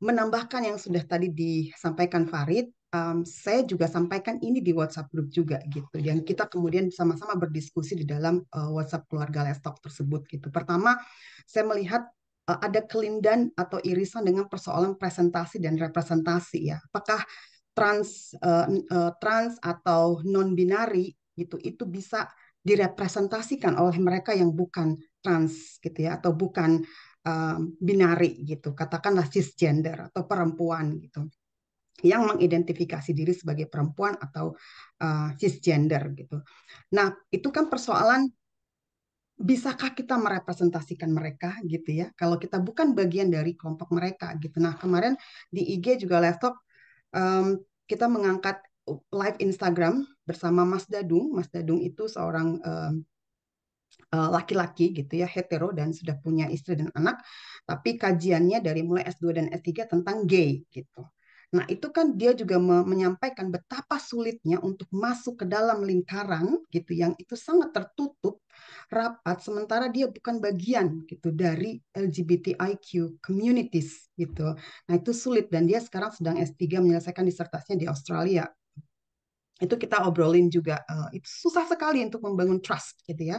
menambahkan yang sudah tadi disampaikan Farid um, saya juga sampaikan ini di WhatsApp grup juga gitu yang kita kemudian sama-sama berdiskusi di dalam uh, WhatsApp keluarga Lestok tersebut gitu pertama saya melihat uh, ada kelindan atau irisan dengan persoalan presentasi dan representasi ya apakah trans uh, uh, trans atau non binari gitu itu bisa direpresentasikan oleh mereka yang bukan trans gitu ya atau bukan um, binari gitu katakanlah cisgender atau perempuan gitu yang mengidentifikasi diri sebagai perempuan atau uh, cisgender gitu. Nah itu kan persoalan bisakah kita merepresentasikan mereka gitu ya kalau kita bukan bagian dari kelompok mereka gitu. Nah kemarin di IG juga laptop um, kita mengangkat live Instagram bersama Mas Dadung. Mas Dadung itu seorang um, laki-laki gitu ya hetero dan sudah punya istri dan anak tapi kajiannya dari mulai S2 dan S3 tentang gay gitu. Nah, itu kan dia juga menyampaikan betapa sulitnya untuk masuk ke dalam lingkaran gitu yang itu sangat tertutup, rapat sementara dia bukan bagian gitu dari LGBTIQ communities gitu. Nah, itu sulit dan dia sekarang sedang S3 menyelesaikan disertasinya di Australia itu kita obrolin juga uh, itu susah sekali untuk membangun trust gitu ya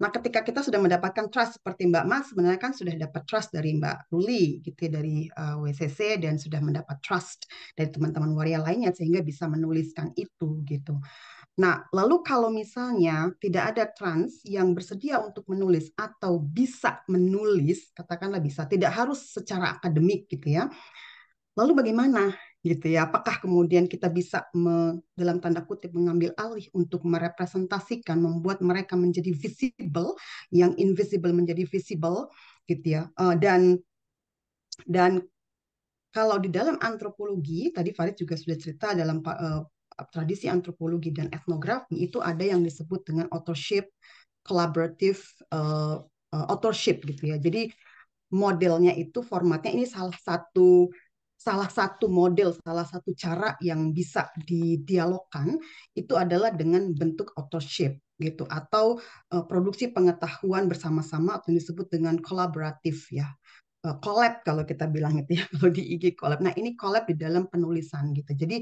Nah, ketika kita sudah mendapatkan trust seperti Mbak Mas, sebenarnya kan sudah dapat trust dari Mbak Ruli, gitu ya, dari uh, eh, WCC dan sudah mendapat trust dari teman-teman waria lainnya sehingga bisa menuliskan itu gitu. Nah, lalu kalau misalnya tidak ada trans yang bersedia untuk menulis atau bisa menulis, katakanlah bisa, tidak harus secara akademik gitu ya. Lalu bagaimana? gitu ya. Apakah kemudian kita bisa me, dalam tanda kutip mengambil alih untuk merepresentasikan, membuat mereka menjadi visible, yang invisible menjadi visible, gitu ya. Uh, dan dan kalau di dalam antropologi, tadi Farid juga sudah cerita dalam uh, tradisi antropologi dan etnografi itu ada yang disebut dengan authorship, collaborative uh, uh, authorship gitu ya. Jadi modelnya itu formatnya ini salah satu salah satu model, salah satu cara yang bisa didialogkan itu adalah dengan bentuk authorship gitu atau uh, produksi pengetahuan bersama-sama atau disebut dengan kolaboratif ya Eh, collab kalau kita bilang itu ya (laughs) kalau di IG collab. Nah ini collab di dalam penulisan gitu. Jadi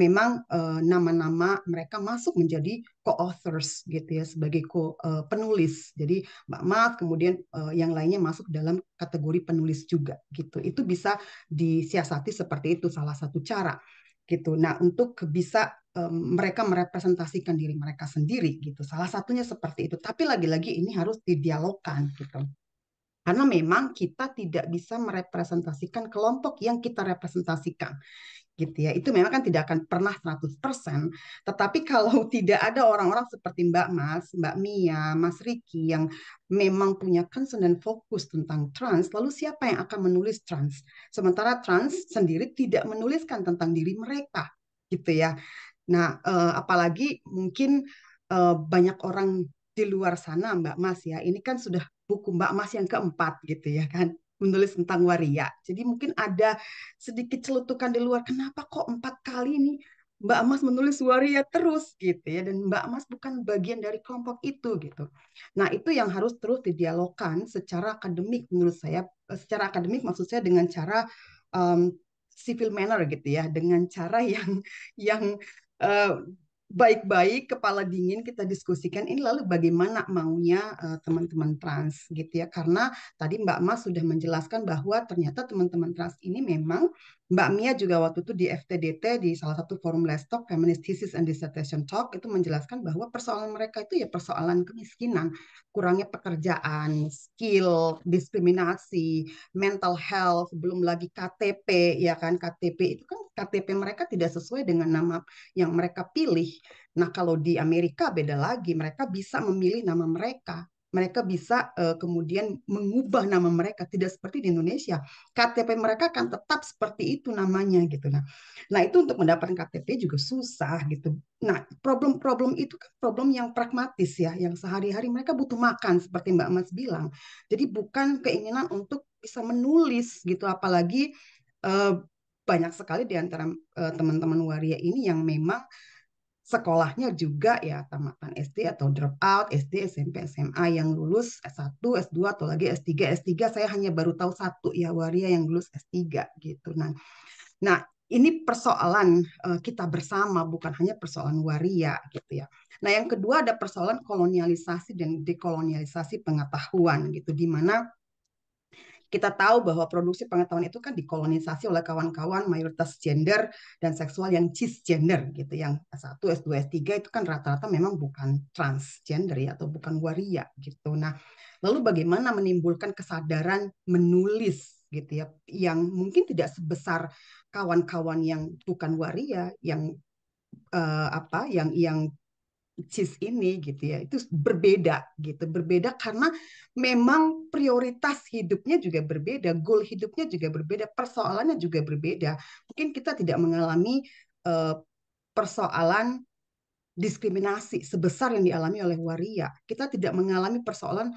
memang eh, nama-nama uh, mereka masuk menjadi co-authors gitu ya sebagai co uh, penulis. Jadi Mbak Mas kemudian uh, yang lainnya masuk dalam kategori penulis juga gitu. Itu bisa disiasati seperti itu salah satu cara gitu. Nah untuk bisa mereka merepresentasikan diri mereka sendiri gitu. Salah satunya seperti itu. Tapi lagi-lagi ini harus didialogkan gitu. Karena memang kita tidak bisa merepresentasikan kelompok yang kita representasikan gitu ya. Itu memang kan tidak akan pernah 100%, tetapi (laughs) kalau tidak ada orang-orang seperti Mbak Mas, Mbak Mia, Mas Riki yang memang punya concern dan fokus tentang trans, lalu siapa yang akan menulis trans? Sementara trans sendiri tidak menuliskan tentang diri mereka, gitu ya. Nah, eh, apalagi mungkin eh, banyak orang di luar sana Mbak Mas ya, ini kan sudah buku Mbak Mas yang keempat gitu ya kan menulis tentang waria. Jadi mungkin ada sedikit celutukan di luar kenapa kok empat kali ini Mbak Mas menulis waria terus gitu ya dan Mbak Mas bukan bagian dari kelompok itu gitu. Nah, itu yang harus terus didialogkan secara akademik menurut saya eh, secara akademik maksud saya dengan cara um, civil manner gitu ya, dengan cara yang yang uh, baik-baik kepala dingin kita diskusikan ini lalu bagaimana maunya eh, teman-teman uh, trans gitu ya karena tadi Mbak Mas sudah menjelaskan bahwa ternyata teman-teman trans ini memang Mbak Mia juga waktu itu di FTDT di salah satu forum Talk Feminist Thesis and Dissertation Talk itu menjelaskan bahwa persoalan mereka itu ya persoalan kemiskinan, kurangnya pekerjaan, skill, diskriminasi, mental health, belum lagi KTP ya kan KTP itu kan KTP mereka tidak sesuai dengan nama yang mereka pilih. Nah, kalau di Amerika beda lagi, mereka bisa memilih nama mereka mereka bisa uh, kemudian mengubah nama mereka tidak seperti di Indonesia KTP mereka kan tetap seperti itu namanya gitu nah nah itu untuk mendapatkan KTP juga susah gitu nah problem-problem itu kan problem yang pragmatis ya yang sehari-hari mereka butuh makan seperti Mbak Mas bilang jadi bukan keinginan untuk bisa menulis gitu apalagi uh, banyak sekali di antara teman eh, teman-teman waria ini yang memang sekolahnya juga ya tamatan SD atau drop out SD SMP SMA yang lulus S1 S2 atau lagi S3 S3 saya hanya baru tahu satu ya waria yang lulus S3 gitu nah nah ini persoalan eh, kita bersama bukan hanya persoalan waria gitu ya nah yang kedua ada persoalan kolonialisasi dan dekolonialisasi pengetahuan gitu di mana kita tahu bahwa produksi pengetahuan itu kan dikolonisasi oleh kawan-kawan mayoritas gender dan seksual yang cisgender gitu yang S1, S2, S3 itu kan rata-rata memang bukan transgender ya atau bukan waria gitu. Nah, lalu bagaimana menimbulkan kesadaran menulis gitu ya yang mungkin tidak sebesar kawan-kawan yang bukan waria yang Uh, apa yang yang cheese ini gitu ya itu berbeda gitu berbeda karena memang prioritas hidupnya juga berbeda goal hidupnya juga berbeda persoalannya juga berbeda mungkin kita tidak mengalami uh, persoalan diskriminasi sebesar yang dialami oleh waria kita tidak mengalami persoalan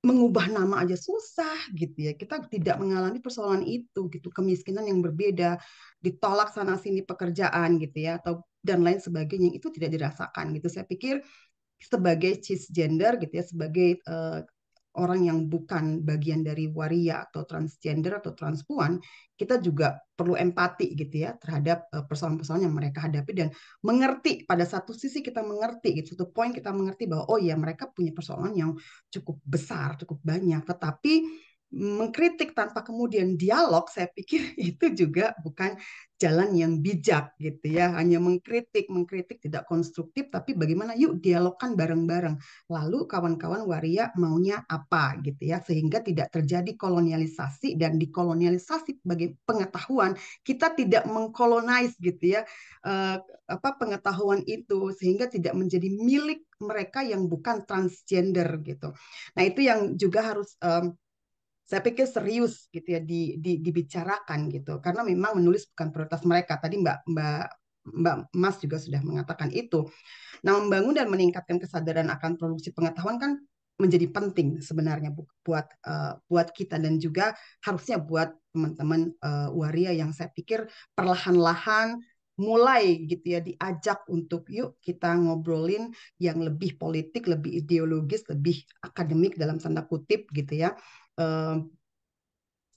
mengubah nama aja susah gitu ya. Kita tidak mengalami persoalan itu gitu, kemiskinan yang berbeda, ditolak sana sini pekerjaan gitu ya atau dan lain sebagainya itu tidak dirasakan gitu. Saya pikir sebagai cisgender gitu ya, sebagai uh, orang yang bukan bagian dari waria atau transgender atau transpuan, kita juga perlu empati gitu ya terhadap eh, persoalan-persoalan yang mereka hadapi dan mengerti pada satu sisi kita mengerti gitu satu poin kita mengerti bahwa oh ya mereka punya persoalan yang cukup besar, cukup banyak, tetapi mengkritik tanpa kemudian dialog, saya pikir (laughs) itu juga bukan jalan yang bijak gitu ya. Hanya mengkritik, mengkritik tidak konstruktif, tapi bagaimana yuk dialogkan bareng-bareng. Lalu kawan-kawan waria maunya apa gitu ya, sehingga tidak terjadi kolonialisasi dan dikolonialisasi bagi pengetahuan kita tidak mengkolonize gitu ya eh, apa pengetahuan itu sehingga tidak menjadi milik mereka yang bukan transgender gitu. Nah itu yang juga harus Eh, saya pikir serius gitu ya di, di, dibicarakan gitu karena memang menulis bukan prioritas mereka tadi mbak mbak mbak Mas juga sudah mengatakan itu. Nah membangun dan meningkatkan kesadaran akan produksi pengetahuan kan menjadi penting sebenarnya buat uh, buat kita dan juga harusnya buat teman-teman uh, waria yang saya pikir perlahan-lahan mulai gitu ya diajak untuk yuk kita ngobrolin yang lebih politik, lebih ideologis, lebih akademik dalam tanda kutip gitu ya uh,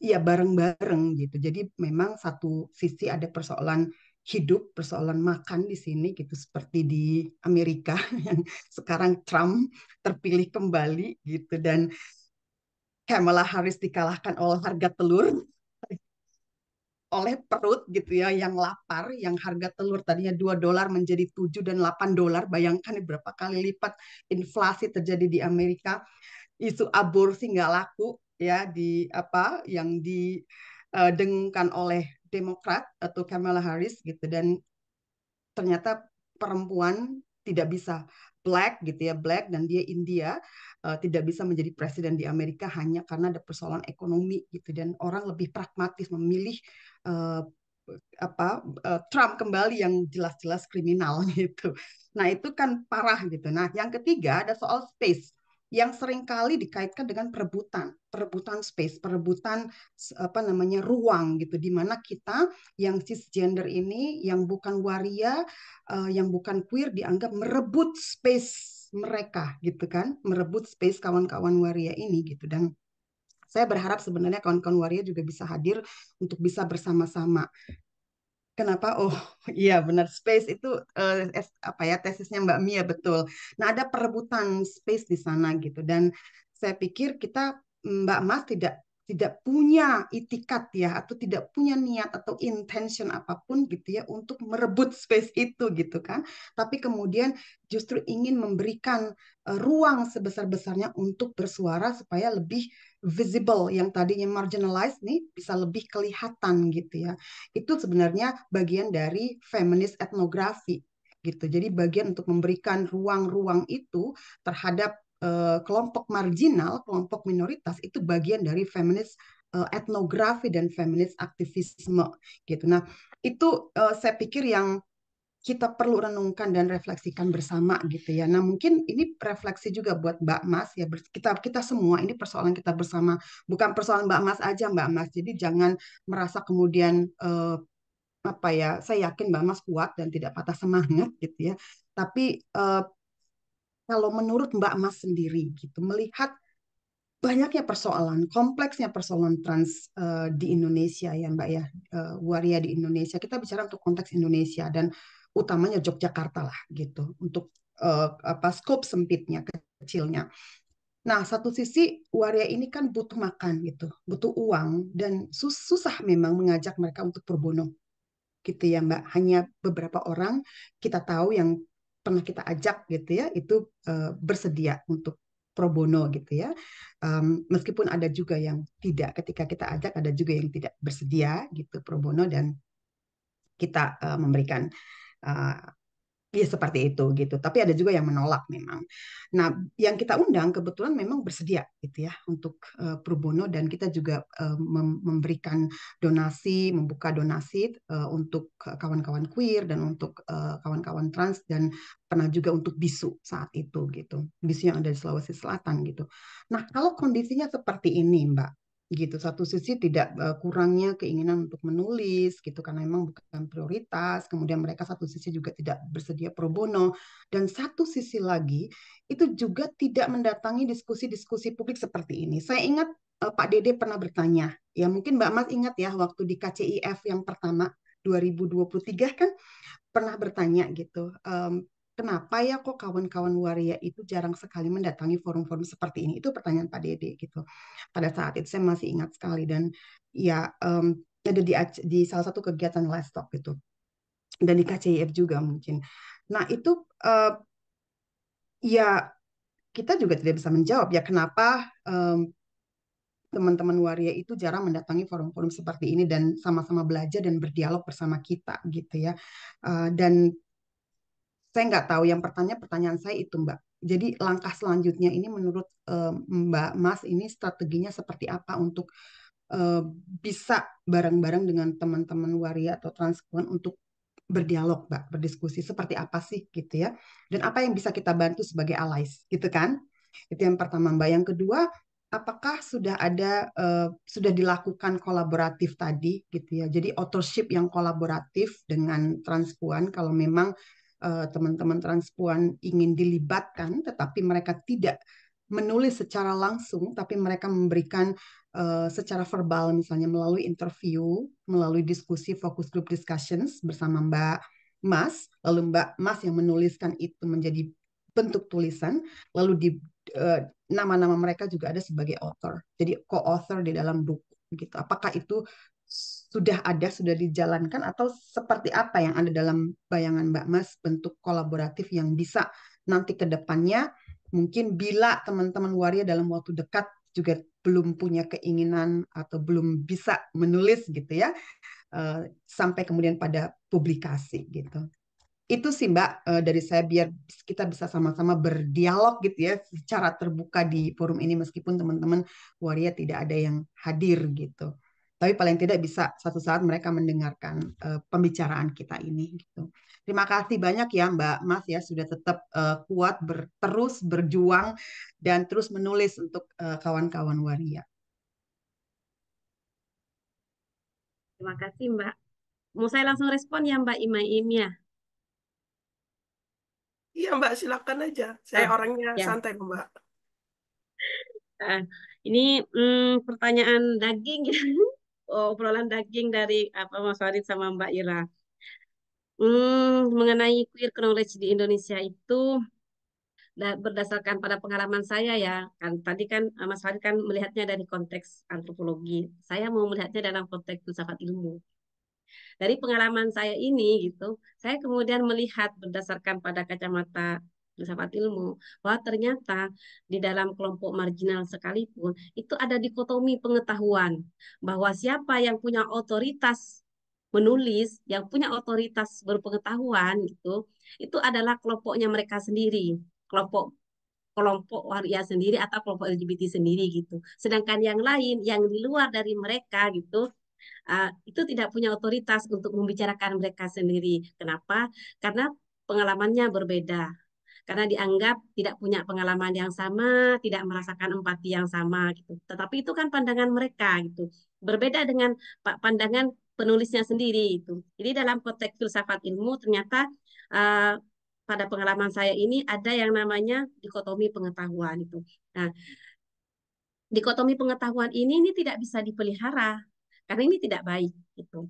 ya bareng-bareng gitu. Jadi memang satu sisi ada persoalan hidup, persoalan makan di sini gitu seperti di Amerika (laughs) yang sekarang Trump terpilih kembali gitu dan Kamala Harris dikalahkan oleh harga telur (laughs) oleh perut gitu ya yang lapar yang harga telur tadinya 2 dolar menjadi 7 dan 8 dolar bayangkan berapa kali lipat inflasi terjadi di Amerika isu aborsi nggak laku ya di apa yang didengungkan e, oleh Demokrat atau Kamala Harris gitu dan ternyata perempuan tidak bisa black gitu ya black dan dia India uh, tidak bisa menjadi presiden di Amerika hanya karena ada persoalan ekonomi gitu dan orang lebih pragmatis memilih uh, apa uh, Trump kembali yang jelas-jelas kriminal (laughs) gitu. Nah itu kan parah gitu. Nah yang ketiga ada soal space yang sering kali dikaitkan dengan perebutan, perebutan space, perebutan apa namanya ruang gitu, di mana kita yang cisgender ini, yang bukan waria, eh, yang bukan queer dianggap merebut space mereka gitu kan, merebut space kawan-kawan waria ini gitu dan saya berharap sebenarnya kawan-kawan waria juga bisa hadir untuk bisa bersama-sama Kenapa? Oh (laughs) iya benar space itu uh, apa ya tesisnya Mbak Mia betul. Nah ada perebutan space di sana gitu dan saya pikir kita Mbak Mas tidak tidak punya itikat ya atau tidak punya niat atau intention apapun gitu ya untuk merebut space itu gitu kan tapi kemudian justru ingin memberikan eh, ruang sebesar-besarnya untuk bersuara supaya lebih visible yang tadinya marginalized nih bisa lebih kelihatan gitu ya itu sebenarnya bagian dari feminist etnografi gitu jadi bagian untuk memberikan ruang-ruang itu terhadap Eh, kelompok marginal, kelompok minoritas itu bagian dari feminis eh, etnografi dan feminis aktivisme gitu. Nah, itu eh, saya pikir yang kita perlu renungkan dan refleksikan bersama gitu ya. Nah mungkin ini refleksi juga buat Mbak Mas ya. Kita kita semua ini persoalan kita bersama, bukan persoalan Mbak Mas aja Mbak Mas. Jadi jangan merasa kemudian apa ya. Saya yakin Mbak Mas kuat dan tidak patah semangat gitu ya. Tapi kalau menurut Mbak Mas sendiri gitu melihat banyaknya persoalan, kompleksnya persoalan trans uh, di Indonesia ya Mbak ya, uh, waria di Indonesia. Kita bicara untuk konteks Indonesia dan utamanya Yogyakarta lah gitu untuk uh, apa skop sempitnya kecilnya. Nah, satu sisi waria ini kan butuh makan gitu, butuh uang dan sus susah memang mengajak mereka untuk berbono. Gitu ya, Mbak. Hanya beberapa orang kita tahu yang pernah kita ajak gitu ya itu uh, bersedia untuk pro bono gitu ya. Um, meskipun ada juga yang tidak ketika kita ajak ada juga yang tidak bersedia gitu pro bono dan kita uh, memberikan uh, Ya seperti itu gitu. Tapi ada juga yang menolak memang. Nah, yang kita undang kebetulan memang bersedia gitu ya untuk uh, bono dan kita juga uh, memberikan donasi, membuka donasi uh, untuk kawan-kawan queer dan untuk kawan-kawan uh, trans dan pernah juga untuk bisu saat itu gitu. Bisu yang ada di Sulawesi Selatan gitu. Nah, kalau kondisinya seperti ini, Mbak, gitu satu sisi tidak e, kurangnya keinginan untuk menulis gitu karena memang bukan prioritas kemudian mereka satu sisi juga tidak bersedia pro bono dan satu sisi lagi itu juga tidak mendatangi diskusi-diskusi publik seperti ini saya ingat e, Pak Dede pernah bertanya ya mungkin Mbak Mas ingat ya waktu di KCIF yang pertama 2023 kan pernah bertanya gitu mmm, kenapa ya kok kawan-kawan waria itu jarang sekali mendatangi forum-forum seperti ini? Itu pertanyaan Pak Dede gitu. Pada saat itu saya masih ingat sekali dan ya um, ada di, di salah satu kegiatan last talk gitu dan di KCIF juga mungkin. Nah itu uh, ya kita juga tidak bisa menjawab ya kenapa um, teman-teman waria itu jarang mendatangi forum-forum seperti ini dan sama-sama belajar dan berdialog bersama kita gitu ya. Uh, dan saya nggak tahu yang pertanyaan pertanyaan saya itu Mbak. Jadi langkah selanjutnya ini menurut uh, Mbak Mas ini strateginya seperti apa untuk uh, bisa bareng-bareng dengan teman-teman waria atau transpuan untuk berdialog, Mbak, berdiskusi seperti apa sih gitu ya. Dan apa yang bisa kita bantu sebagai allies, gitu kan? Itu yang pertama, Mbak. Yang kedua, apakah sudah ada uh, sudah dilakukan kolaboratif tadi gitu ya. Jadi authorship yang kolaboratif dengan transpuan kalau memang Eh, teman-teman transpuan ingin dilibatkan, tetapi mereka tidak menulis secara langsung, tapi mereka memberikan uh, secara verbal, misalnya melalui interview, melalui diskusi fokus group discussions bersama Mbak Mas, lalu Mbak Mas yang menuliskan itu menjadi bentuk tulisan, lalu di eh, nama-nama uh, mereka juga ada sebagai author, jadi co-author di dalam buku gitu. Apakah itu sudah ada, sudah dijalankan, atau seperti apa yang ada dalam bayangan Mbak Mas bentuk kolaboratif yang bisa nanti ke depannya mungkin bila teman-teman waria dalam waktu dekat juga belum punya keinginan atau belum bisa menulis gitu ya eh, sampai kemudian pada publikasi gitu itu sih mbak eh, dari saya biar kita bisa sama-sama berdialog gitu ya secara terbuka di forum ini meskipun teman-teman waria tidak ada yang hadir gitu tapi paling tidak bisa satu saat mereka mendengarkan uh, pembicaraan kita ini gitu. Terima kasih banyak ya Mbak Mas ya sudah tetap uh, kuat ber, terus berjuang dan terus menulis untuk kawan eh, kawan-kawan waria. Terima kasih Mbak. Mau saya langsung respon ya Mbak Ima ya? Iya Mbak, silakan aja. Saya ah, orangnya ya. santai Mbak. Ah, ini hmm, pertanyaan daging. Ya. (laughs) Eh, obrolan daging dari apa Mas Farid sama Mbak Ira. Hmm, mengenai queer knowledge di Indonesia itu nah, berdasarkan pada pengalaman saya ya kan tadi kan eh, Mas Farid kan melihatnya dari konteks antropologi saya mau melihatnya dalam konteks filsafat ilmu dari pengalaman saya ini gitu saya kemudian melihat berdasarkan pada kacamata filsafat ilmu bahwa ternyata di dalam kelompok marginal sekalipun itu ada dikotomi pengetahuan bahwa siapa yang punya otoritas menulis yang punya otoritas berpengetahuan gitu itu adalah kelompoknya mereka sendiri kelompok kelompok waria sendiri atau kelompok LGBT sendiri gitu. Sedangkan yang lain yang di luar dari mereka gitu uh, itu tidak punya otoritas untuk membicarakan mereka sendiri. Kenapa? Karena pengalamannya berbeda, karena dianggap tidak punya pengalaman yang sama, tidak merasakan empati yang sama gitu. Tetapi itu kan pandangan mereka gitu. Berbeda dengan pandangan penulisnya sendiri itu. Jadi dalam konteks filsafat ilmu ternyata uh, pada pengalaman saya ini ada yang namanya dikotomi pengetahuan itu. Nah, dikotomi pengetahuan ini ini tidak bisa dipelihara karena ini tidak baik gitu.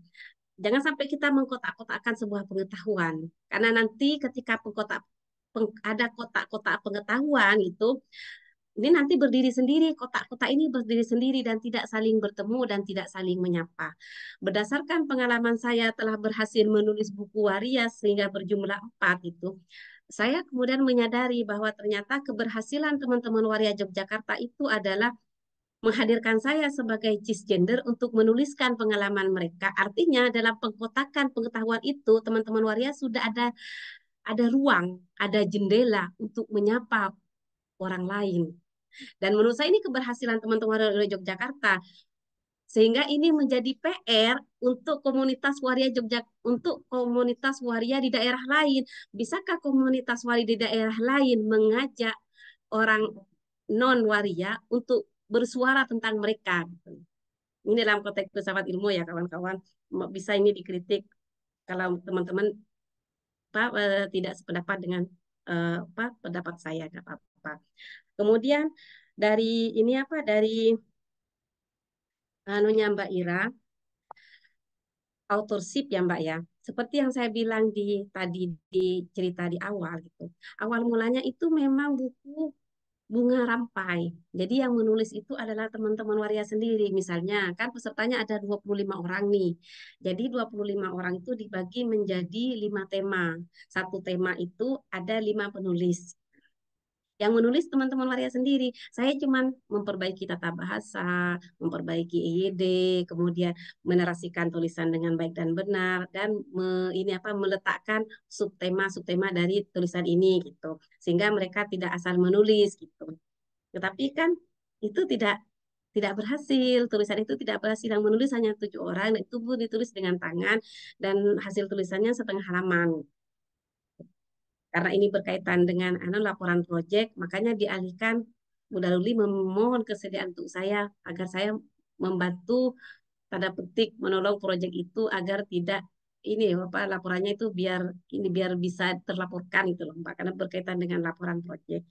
Jangan sampai kita mengkotak-kotakkan sebuah pengetahuan karena nanti ketika pengkotak ada kotak-kotak pengetahuan itu ini nanti berdiri sendiri kotak-kotak ini berdiri sendiri dan tidak saling bertemu dan tidak saling menyapa berdasarkan pengalaman saya telah berhasil menulis buku waria sehingga berjumlah empat itu saya kemudian menyadari bahwa ternyata keberhasilan teman-teman waria Yogyakarta itu adalah menghadirkan saya sebagai cisgender untuk menuliskan pengalaman mereka. Artinya dalam pengkotakan pengetahuan itu teman-teman waria sudah ada ada ruang, ada jendela untuk menyapa orang lain. Dan menurut saya ini keberhasilan teman-teman dari Yogyakarta. Sehingga ini menjadi PR untuk komunitas waria Jogja untuk komunitas waria di daerah lain. Bisakah komunitas waria di daerah lain mengajak orang non waria untuk bersuara tentang mereka? Ini dalam konteks pesawat ilmu ya kawan-kawan. Bisa ini dikritik kalau teman-teman apa uh, tidak sependapat dengan uh, apa pendapat saya nggak apa-apa. Kemudian dari ini apa dari anunya Mbak Ira authorship ya Mbak ya. Seperti yang saya bilang di tadi di cerita di awal gitu. Awal mulanya itu memang buku bunga rampai. Jadi yang menulis itu adalah teman-teman waria sendiri. Misalnya kan pesertanya ada 25 orang nih. Jadi 25 orang itu dibagi menjadi lima tema. Satu tema itu ada lima penulis. Yang menulis teman-teman Maria sendiri. Saya cuman memperbaiki tata bahasa, memperbaiki EYD, kemudian menerasikan tulisan dengan baik dan benar dan me, ini apa meletakkan subtema-subtema dari tulisan ini gitu. Sehingga mereka tidak asal menulis gitu. Tetapi kan itu tidak tidak berhasil tulisan itu tidak berhasil yang menulis hanya tujuh orang itu pun ditulis dengan tangan dan hasil tulisannya setengah halaman karena ini berkaitan dengan anu laporan proyek, makanya dialihkan Bunda Luli memohon kesediaan untuk saya agar saya membantu tanda petik menolong proyek itu agar tidak ini apa laporannya itu biar ini biar bisa terlaporkan itu loh Pak karena berkaitan dengan laporan proyek.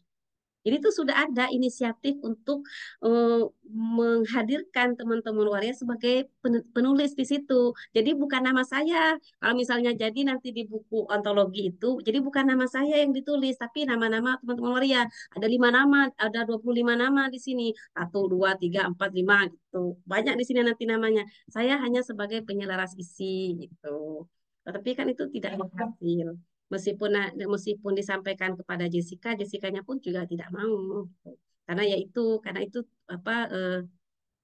Jadi itu sudah ada inisiatif untuk uh, menghadirkan teman-teman waria sebagai penulis di situ. Jadi bukan nama saya. Kalau misalnya jadi nanti di buku ontologi itu, jadi bukan nama saya yang ditulis, tapi nama-nama teman-teman waria. Ada lima nama, ada 25 nama di sini. Satu, dua, tiga, empat, lima gitu. Banyak di sini nanti namanya. Saya hanya sebagai penyelaras isi gitu. Tapi kan itu tidak berhasil meskipun meskipun disampaikan kepada Jessica, Jessicanya pun juga tidak mau. Karena ya itu, karena itu apa eh,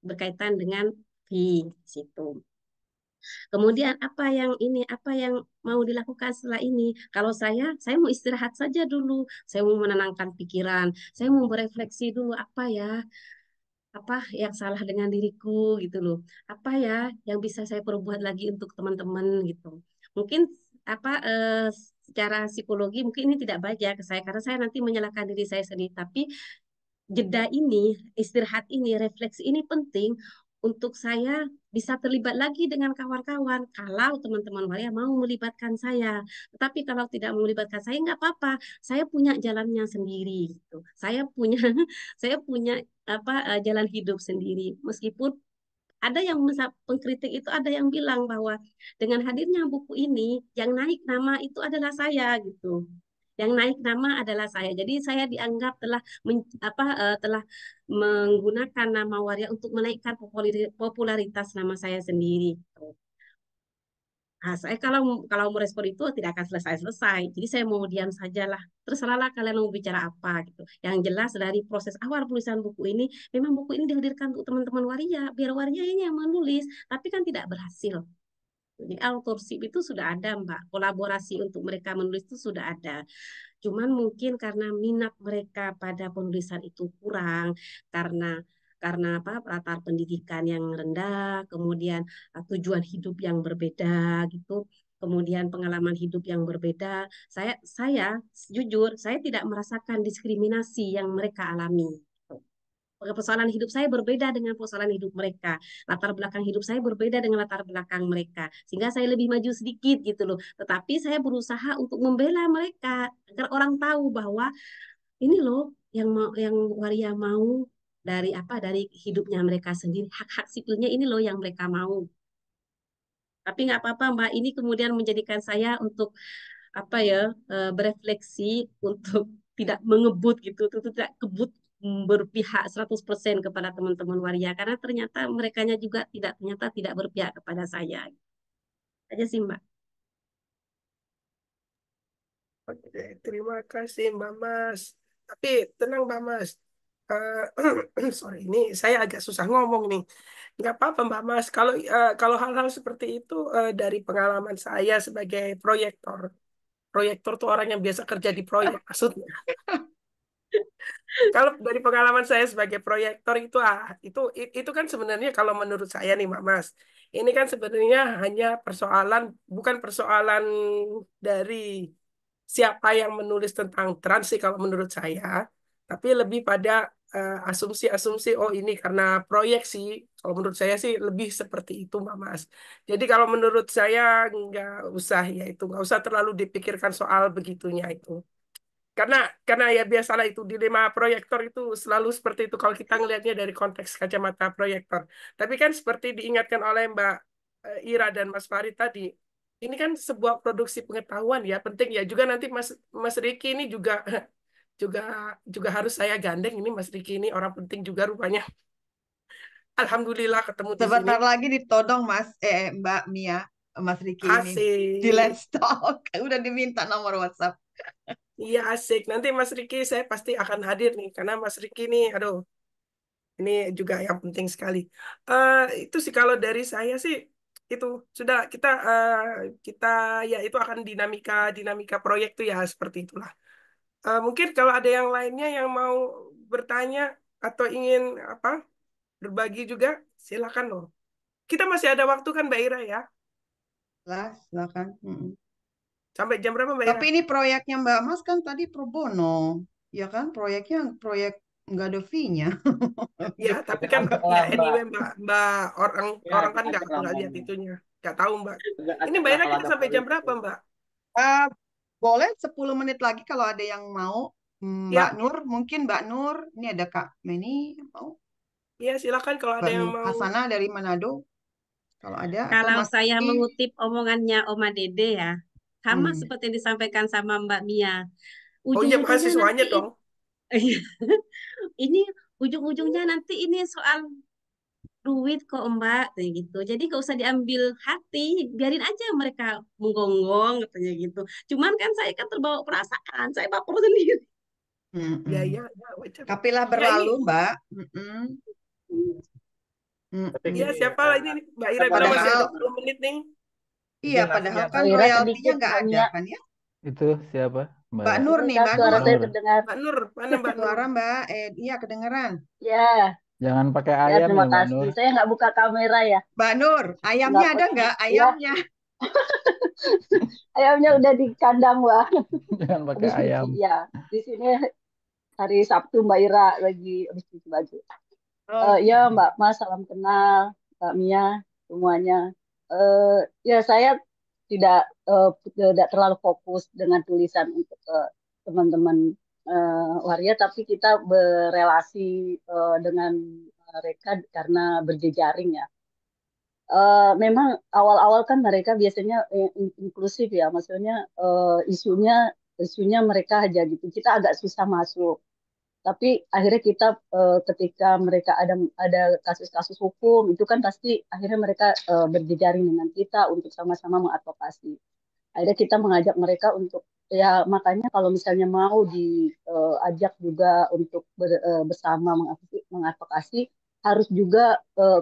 berkaitan dengan fee situ. Kemudian apa yang ini, apa yang mau dilakukan setelah ini? Kalau saya, saya mau istirahat saja dulu. Saya mau menenangkan pikiran. Saya mau berefleksi dulu apa ya apa yang salah dengan diriku gitu loh. Apa ya yang bisa saya perbuat lagi untuk teman-teman gitu. Mungkin apa eh, secara psikologi mungkin ini tidak baik ya ke saya karena saya nanti menyalahkan diri saya sendiri tapi jeda ini istirahat ini refleksi ini penting untuk saya bisa terlibat lagi dengan kawan-kawan kalau teman-teman waria mau melibatkan saya. Tetapi kalau tidak mau melibatkan saya nggak apa-apa. Saya punya jalannya sendiri gitu. Saya punya (laughs) saya punya apa eh, jalan hidup sendiri. Meskipun ada yang pengkritik itu ada yang bilang bahwa dengan hadirnya buku ini yang naik nama itu adalah saya gitu yang naik nama adalah saya jadi saya dianggap telah men, apa uh, telah menggunakan nama waria untuk menaikkan popularitas nama saya sendiri gitu. Nah, saya kalau kalau respon itu tidak akan selesai-selesai. Jadi saya mau diam saja sajalah. Terserahlah kalian mau bicara apa gitu. Yang jelas dari proses awal penulisan buku ini, memang buku ini dihadirkan untuk teman-teman waria, biar waria ini yang menulis, tapi kan tidak berhasil. Jadi authorship itu sudah ada, Mbak. Kolaborasi untuk mereka menulis itu sudah ada. Cuman mungkin karena minat mereka pada penulisan itu kurang, karena karena apa latar pendidikan yang rendah, kemudian eh, tujuan hidup yang berbeda gitu, kemudian pengalaman hidup yang berbeda. Saya saya jujur saya tidak merasakan diskriminasi yang mereka alami. Persoalan hidup saya berbeda dengan persoalan hidup mereka. Latar belakang hidup saya berbeda dengan latar belakang mereka. Sehingga saya lebih maju sedikit gitu loh. Tetapi saya berusaha untuk membela mereka agar orang tahu bahwa ini loh yang mau yang waria mau dari apa dari hidupnya mereka sendiri hak-hak sipilnya ini loh yang mereka mau tapi nggak apa-apa mbak ini kemudian menjadikan saya untuk apa ya eh, berefleksi untuk (laughs) tidak mengebut gitu tidak kebut mm, berpihak 100% kepada teman-teman waria karena ternyata mereka juga tidak ternyata tidak berpihak kepada saya. Aja sih Mbak. Oke, terima kasih Mbak Mas. Tapi tenang Mbak Mas, Eh, (clears throat) sorry ini saya agak susah ngomong nih nggak apa-apa Mbak Mas kalau uh, kalau hal-hal seperti itu uh, dari pengalaman saya sebagai proyektor proyektor tuh orang yang biasa kerja di proyek (laughs) maksudnya kalau dari pengalaman saya sebagai proyektor itu ah itu itu kan sebenarnya kalau menurut saya nih Mbak Mas ini kan sebenarnya hanya persoalan bukan persoalan dari siapa yang menulis tentang trans kalau menurut saya tapi lebih pada asumsi-asumsi eh, oh ini karena proyeksi kalau menurut saya sih lebih seperti itu Mbak Mas. Jadi kalau menurut saya nggak usah ya itu nggak usah terlalu dipikirkan soal begitunya itu. Karena karena ya biasalah itu dilema proyektor itu selalu seperti itu kalau kita ngelihatnya dari konteks kacamata proyektor. Tapi kan seperti diingatkan oleh Mbak eh, Ira dan Mas Farid tadi, ini kan sebuah produksi pengetahuan ya penting ya juga nanti Mas Mas Riki ini juga (laughs) juga juga harus saya gandeng ini Mas Riki ini orang penting juga rupanya. Alhamdulillah ketemu di Sebentar sini. lagi ditodong Mas eh, eh Mbak Mia Mas Riki asik. ini di Let's Talk (laughs) udah diminta nomor WhatsApp. Iya asik. Nanti Mas Riki saya pasti akan hadir nih karena Mas Riki ini aduh ini juga yang penting sekali. Uh, itu sih kalau dari saya sih itu sudah kita uh, kita ya itu akan dinamika dinamika proyek tuh ya seperti itulah. Uh, mungkin kalau ada yang lainnya yang mau bertanya atau ingin apa berbagi juga silakan loh. Kita masih ada waktu kan Mbak Ira ya? Lah, silakan. Hmm. Sampai jam berapa Mbak Ira? Tapi ini proyeknya Mbak Mas kan tadi pro bono. Ya kan proyeknya proyek nggak ada fee-nya. (laughs) ya, tapi kan ya, anyway Mbak, Mbak orang ya, orang kan nggak nggak lihat itunya, nggak tahu Mbak. Ini Mbak Ira kita sampai jam berapa Mbak? Uh, boleh 10 menit lagi kalau ada yang mau. Hmm, ya. Mbak ya. Nur, mungkin Mbak Nur. Ini ada Kak Meni yang mau. Iya, silakan kalau Mbak ada yang mau. Hasana dari Manado. Kalau ada. Kalau saya mengutip omongannya Oma Dede ya, sama hmm. seperti yang disampaikan sama Mbak Mia. Ujung oh iya, mahasiswanya dong. (laughs) Iya. ini ujung-ujungnya nanti ini soal duit kok mbak kayak gitu jadi gak usah diambil hati biarin aja mereka menggonggong katanya gitu cuman kan saya kan terbawa perasaan saya baper (laughs) sendiri mm -mm. ya ya, ya lah ya, berlalu ya, mbak mm -mm. Mm Ya siapa lah ini Mbak Ira padahal, masih belum menit nih. Iya, iya padahal iya. kan royaltinya nggak kan, ada ya. kan ya? Itu siapa? Mbak, Mbak Nur nih, Mbak Nur. saya terdengar. Mbak Nur, mana Mbak Nur? Mbak, eh, iya kedengeran. Ya. Jangan pakai ya, ayam ya, terima ya, Mbak Nur. Saya nggak buka kamera ya. Mbak Nur, ayamnya gak ada nggak? Ayamnya. Iya. (laughs) ayamnya udah di kandang, Mbak. Jangan pakai ayam. ya di sini hari Sabtu Mbak Ira lagi habis baju. Oh. Uh, ya Mbak Mas, salam kenal Mbak Mia semuanya. Uh, ya saya tidak uh, tidak terlalu fokus dengan tulisan untuk uh, teman-teman uh, eh, waria tapi kita berelasi uh, eh, dengan mereka karena berjejaring ya. Uh, memang awal-awal kan mereka biasanya inklusif ya, maksudnya uh, isunya isunya mereka aja gitu. Kita agak susah masuk. Tapi akhirnya kita uh, ketika mereka ada ada kasus-kasus hukum itu kan pasti akhirnya mereka uh, berjejaring dengan kita untuk sama-sama mengadvokasi akhirnya kita mengajak mereka untuk ya makanya kalau misalnya mau diajak eh, uh, juga untuk ber, uh, bersama mengadvokasi harus juga uh,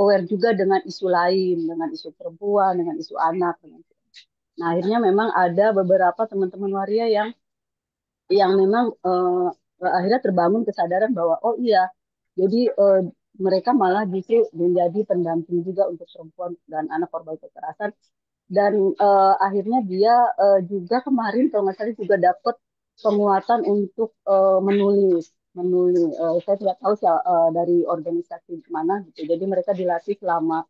aware juga dengan isu lain, dengan isu perempuan, dengan isu anak. Nah akhirnya memang ada beberapa teman-teman waria yang yang memang uh, akhirnya terbangun kesadaran bahwa oh iya, jadi uh, mereka malah justru menjadi pendamping juga untuk perempuan dan anak korban kekerasan dan uh, akhirnya dia uh, juga kemarin kalau nggak salah juga dapat penguatan untuk uh, menulis menulis uh, saya tidak tahu uh, dari organisasi mana gitu jadi mereka dilatih selama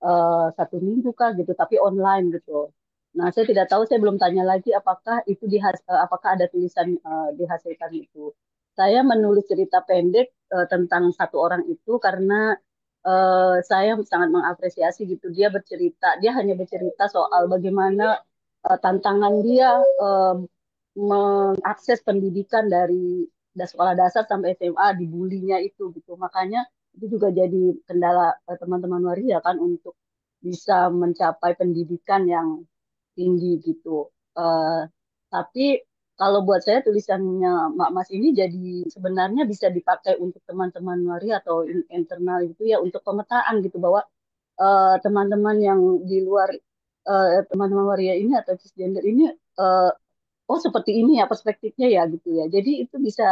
uh, satu minggu kah gitu tapi online gitu nah saya tidak tahu saya belum tanya lagi apakah itu di apakah ada tulisan uh, dihasilkan itu saya menulis cerita pendek uh, tentang satu orang itu karena uh, saya sangat mengapresiasi gitu dia bercerita dia hanya bercerita soal bagaimana uh, tantangan dia uh, mengakses pendidikan dari sekolah dasar sampai SMA dibulinya itu gitu makanya itu juga jadi kendala teman-teman uh, waria kan untuk bisa mencapai pendidikan yang tinggi gitu uh, tapi kalau buat saya tulisannya Mak Mas ini jadi sebenarnya bisa dipakai untuk teman-teman Mari atau internal itu ya untuk pemetaan gitu bahwa eh, teman-teman uh, yang di luar eh, teman-teman uh, waria ini atau cisgender ini uh, oh seperti ini ya perspektifnya ya gitu ya jadi itu bisa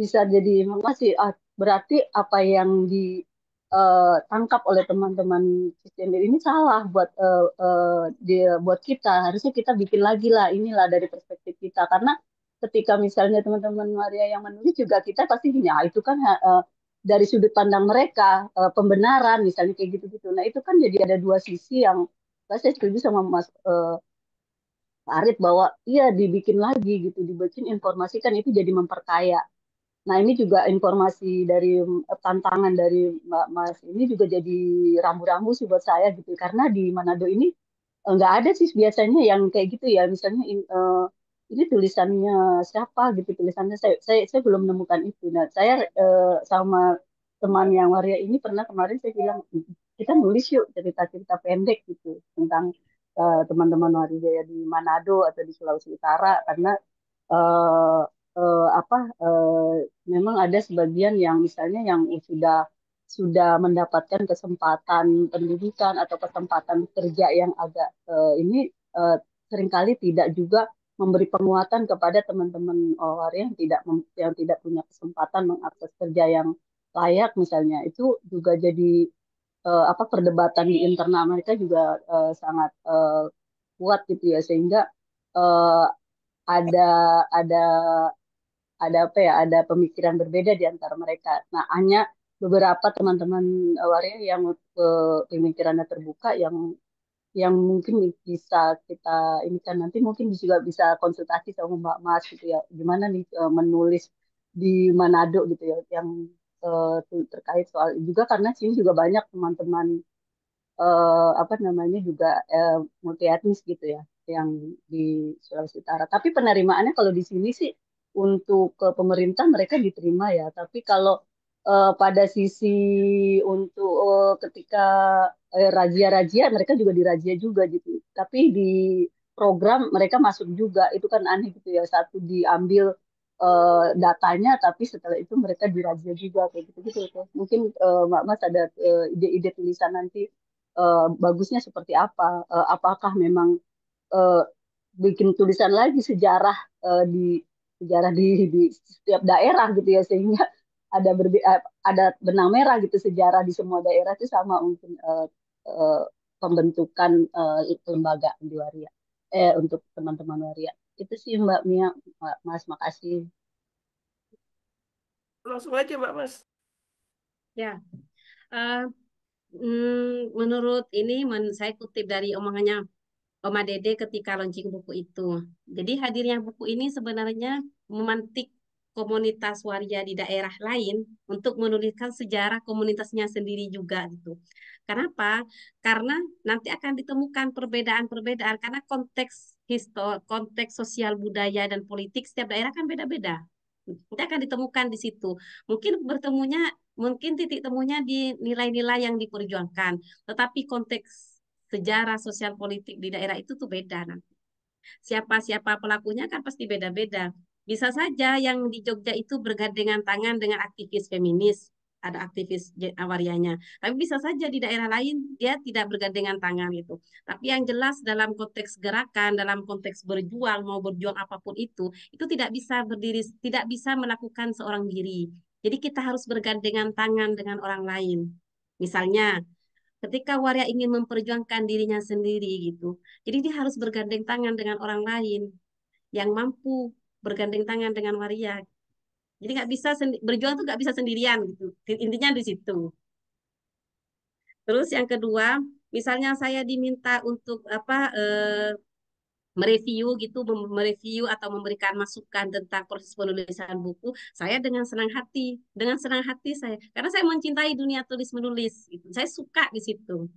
bisa jadi masih ah, berarti apa yang di uh, tangkap oleh teman-teman sistem ini salah buat uh, uh, dia buat kita harusnya kita bikin lagi lah inilah dari perspektif kita karena ketika misalnya teman-teman Maria yang menulis juga kita pasti ya itu kan uh, dari sudut pandang mereka uh, pembenaran misalnya kayak gitu-gitu nah itu kan jadi ada dua sisi yang saya setuju sama Mas uh, Arif bahwa iya dibikin lagi gitu dibikin informasikan itu jadi memperkaya Nah ini juga informasi dari eh, tantangan dari Mbak Mas ini juga jadi rambu-rambu sih buat saya gitu karena di Manado ini eh, nggak ada sih biasanya yang kayak gitu ya misalnya uh, ini tulisannya siapa gitu tulisannya saya saya, saya belum menemukan itu. Nah saya uh, sama teman yang waria ini pernah kemarin saya bilang kita nulis yuk cerita-cerita pendek gitu tentang teman-teman waria di Manado atau di Sulawesi Utara karena uh, uh, apa uh, memang ada sebagian yang misalnya yang sudah sudah mendapatkan kesempatan pendidikan atau kesempatan kerja yang agak uh, ini uh, seringkali tidak juga memberi penguatan kepada teman-teman orang yang tidak yang tidak punya kesempatan mengakses kerja yang layak misalnya itu juga jadi uh, apa perdebatan di internal mereka juga uh, sangat uh, kuat gitu ya sehingga uh, ada ada ada apa ya ada pemikiran berbeda di antara mereka. Nah hanya beberapa teman-teman eh, waria yang eh, pemikirannya terbuka yang yang mungkin bisa kita ini kan nanti mungkin juga bisa konsultasi sama Mbak Mas gitu ya gimana nih eh, menulis di Manado gitu ya yang terkait soal juga karena sini juga banyak teman-teman uh, apa namanya juga uh, multi etnis gitu ya yang di Sulawesi Utara tapi penerimaannya kalau di sini sih untuk ke pemerintah mereka diterima ya tapi kalau uh, pada sisi untuk uh, ketika eh, razia-razia uh, mereka juga dirazia juga gitu tapi di program mereka masuk juga itu kan aneh gitu ya satu diambil uh, datanya tapi setelah itu mereka dirazia juga kayak gitu gitu mungkin uh, Mbak Mas ada uh, ide-ide tulisan nanti uh, bagusnya seperti apa uh, apakah memang uh, bikin tulisan lagi sejarah uh, di sejarah di, di setiap daerah gitu ya sehingga ada berbe eh, ada benang merah gitu sejarah di semua daerah itu sama mungkin uh, uh, pembentukan uh, lembaga di waria eh untuk teman-teman waria itu sih Mbak Mia mbak Mas makasih langsung aja Mbak Mas ya uh, mm, menurut ini men saya kutip dari omongannya Oma Dede ketika launching buku itu. Jadi hadirnya buku ini sebenarnya memantik komunitas waria di daerah lain untuk menuliskan sejarah komunitasnya sendiri juga gitu. Kenapa? Karena nanti akan ditemukan perbedaan-perbedaan karena konteks histor, konteks sosial budaya dan politik setiap daerah kan beda-beda. Nanti akan ditemukan di situ. Mungkin bertemunya, mungkin titik temunya di nilai-nilai yang diperjuangkan, tetapi konteks sejarah sosial politik di daerah itu tuh beda nanti. Siapa-siapa pelakunya kan pasti beda-beda. Bisa saja yang di Jogja itu bergandengan tangan dengan aktivis feminis, ada aktivis awarianya. Eh, Tapi bisa saja di daerah lain dia tidak bergandengan tangan itu. Tapi yang jelas dalam konteks gerakan, dalam konteks berjuang mau berjuang apapun itu, itu tidak bisa berdiri, tidak bisa melakukan seorang diri. Jadi kita harus bergandengan tangan dengan orang lain. Misalnya ketika waria ingin memperjuangkan dirinya sendiri gitu. Jadi dia harus bergandeng tangan dengan orang lain yang mampu bergandeng tangan dengan waria. Jadi nggak bisa berjuang tuh nggak bisa sendirian gitu. Intinya di situ. Terus yang kedua, misalnya saya diminta untuk apa eh, mereview gitu, mereview atau memberikan masukan tentang proses penulisan buku, saya dengan senang hati, dengan senang hati saya, karena saya mencintai dunia tulis menulis, gitu. saya suka di situ.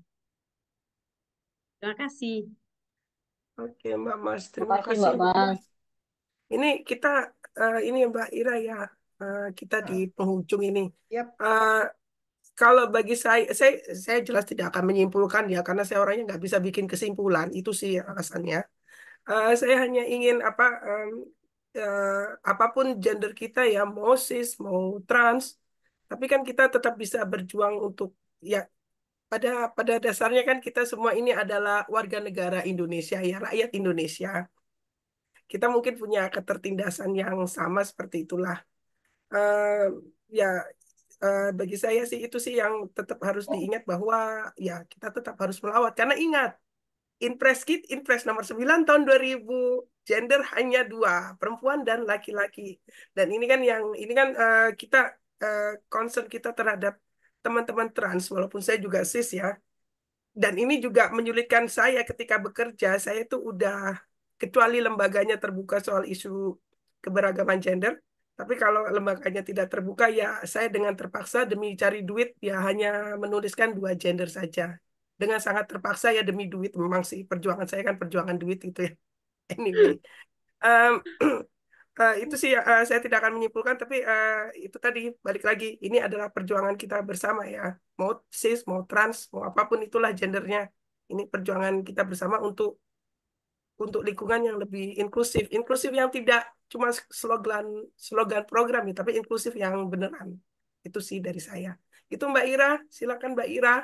Terima kasih. Oke Mbak Mas, terima, terima kasih Mbak Mas. Ini kita uh, ini ya, Mbak Ira ya, uh, kita di ah. penghujung ini. ya Uh, kalau bagi saya, saya, saya jelas tidak akan menyimpulkan ya, karena saya orangnya nggak bisa bikin kesimpulan, itu sih alasannya. Eh, saya hanya ingin apa um, uh, apapun gender kita ya mau cis mau trans, tapi kan kita tetap bisa berjuang untuk ya pada pada dasarnya kan kita semua ini adalah warga negara Indonesia ya rakyat Indonesia. Kita mungkin punya ketertindasan yang sama seperti itulah. Uh, ya uh, bagi saya sih itu sih yang tetap harus diingat bahwa ya kita tetap harus melawat karena ingat Impres Kit, Impress nomor 9 tahun 2000, gender hanya dua, perempuan dan laki-laki. Dan ini kan yang ini kan uh, kita uh, concern kita terhadap teman-teman trans walaupun saya juga cis ya. Dan ini juga menyulitkan saya ketika bekerja. Saya itu udah kecuali lembaganya terbuka soal isu keberagaman gender, tapi kalau lembaganya tidak terbuka ya saya dengan terpaksa demi cari duit ya hanya menuliskan dua gender saja dengan sangat terpaksa ya demi duit memang sih perjuangan saya kan perjuangan duit gitu ya (laughs) anyway um, uh, (clears throat) itu sih uh, saya tidak akan menyimpulkan tapi uh, itu tadi balik lagi ini adalah perjuangan kita bersama ya mau cis mau trans mau apapun itulah gendernya ini perjuangan kita bersama untuk untuk lingkungan yang lebih inklusif inklusif yang tidak cuma slogan slogan program ya tapi inklusif yang beneran itu sih dari saya itu Mbak Ira silakan Mbak Ira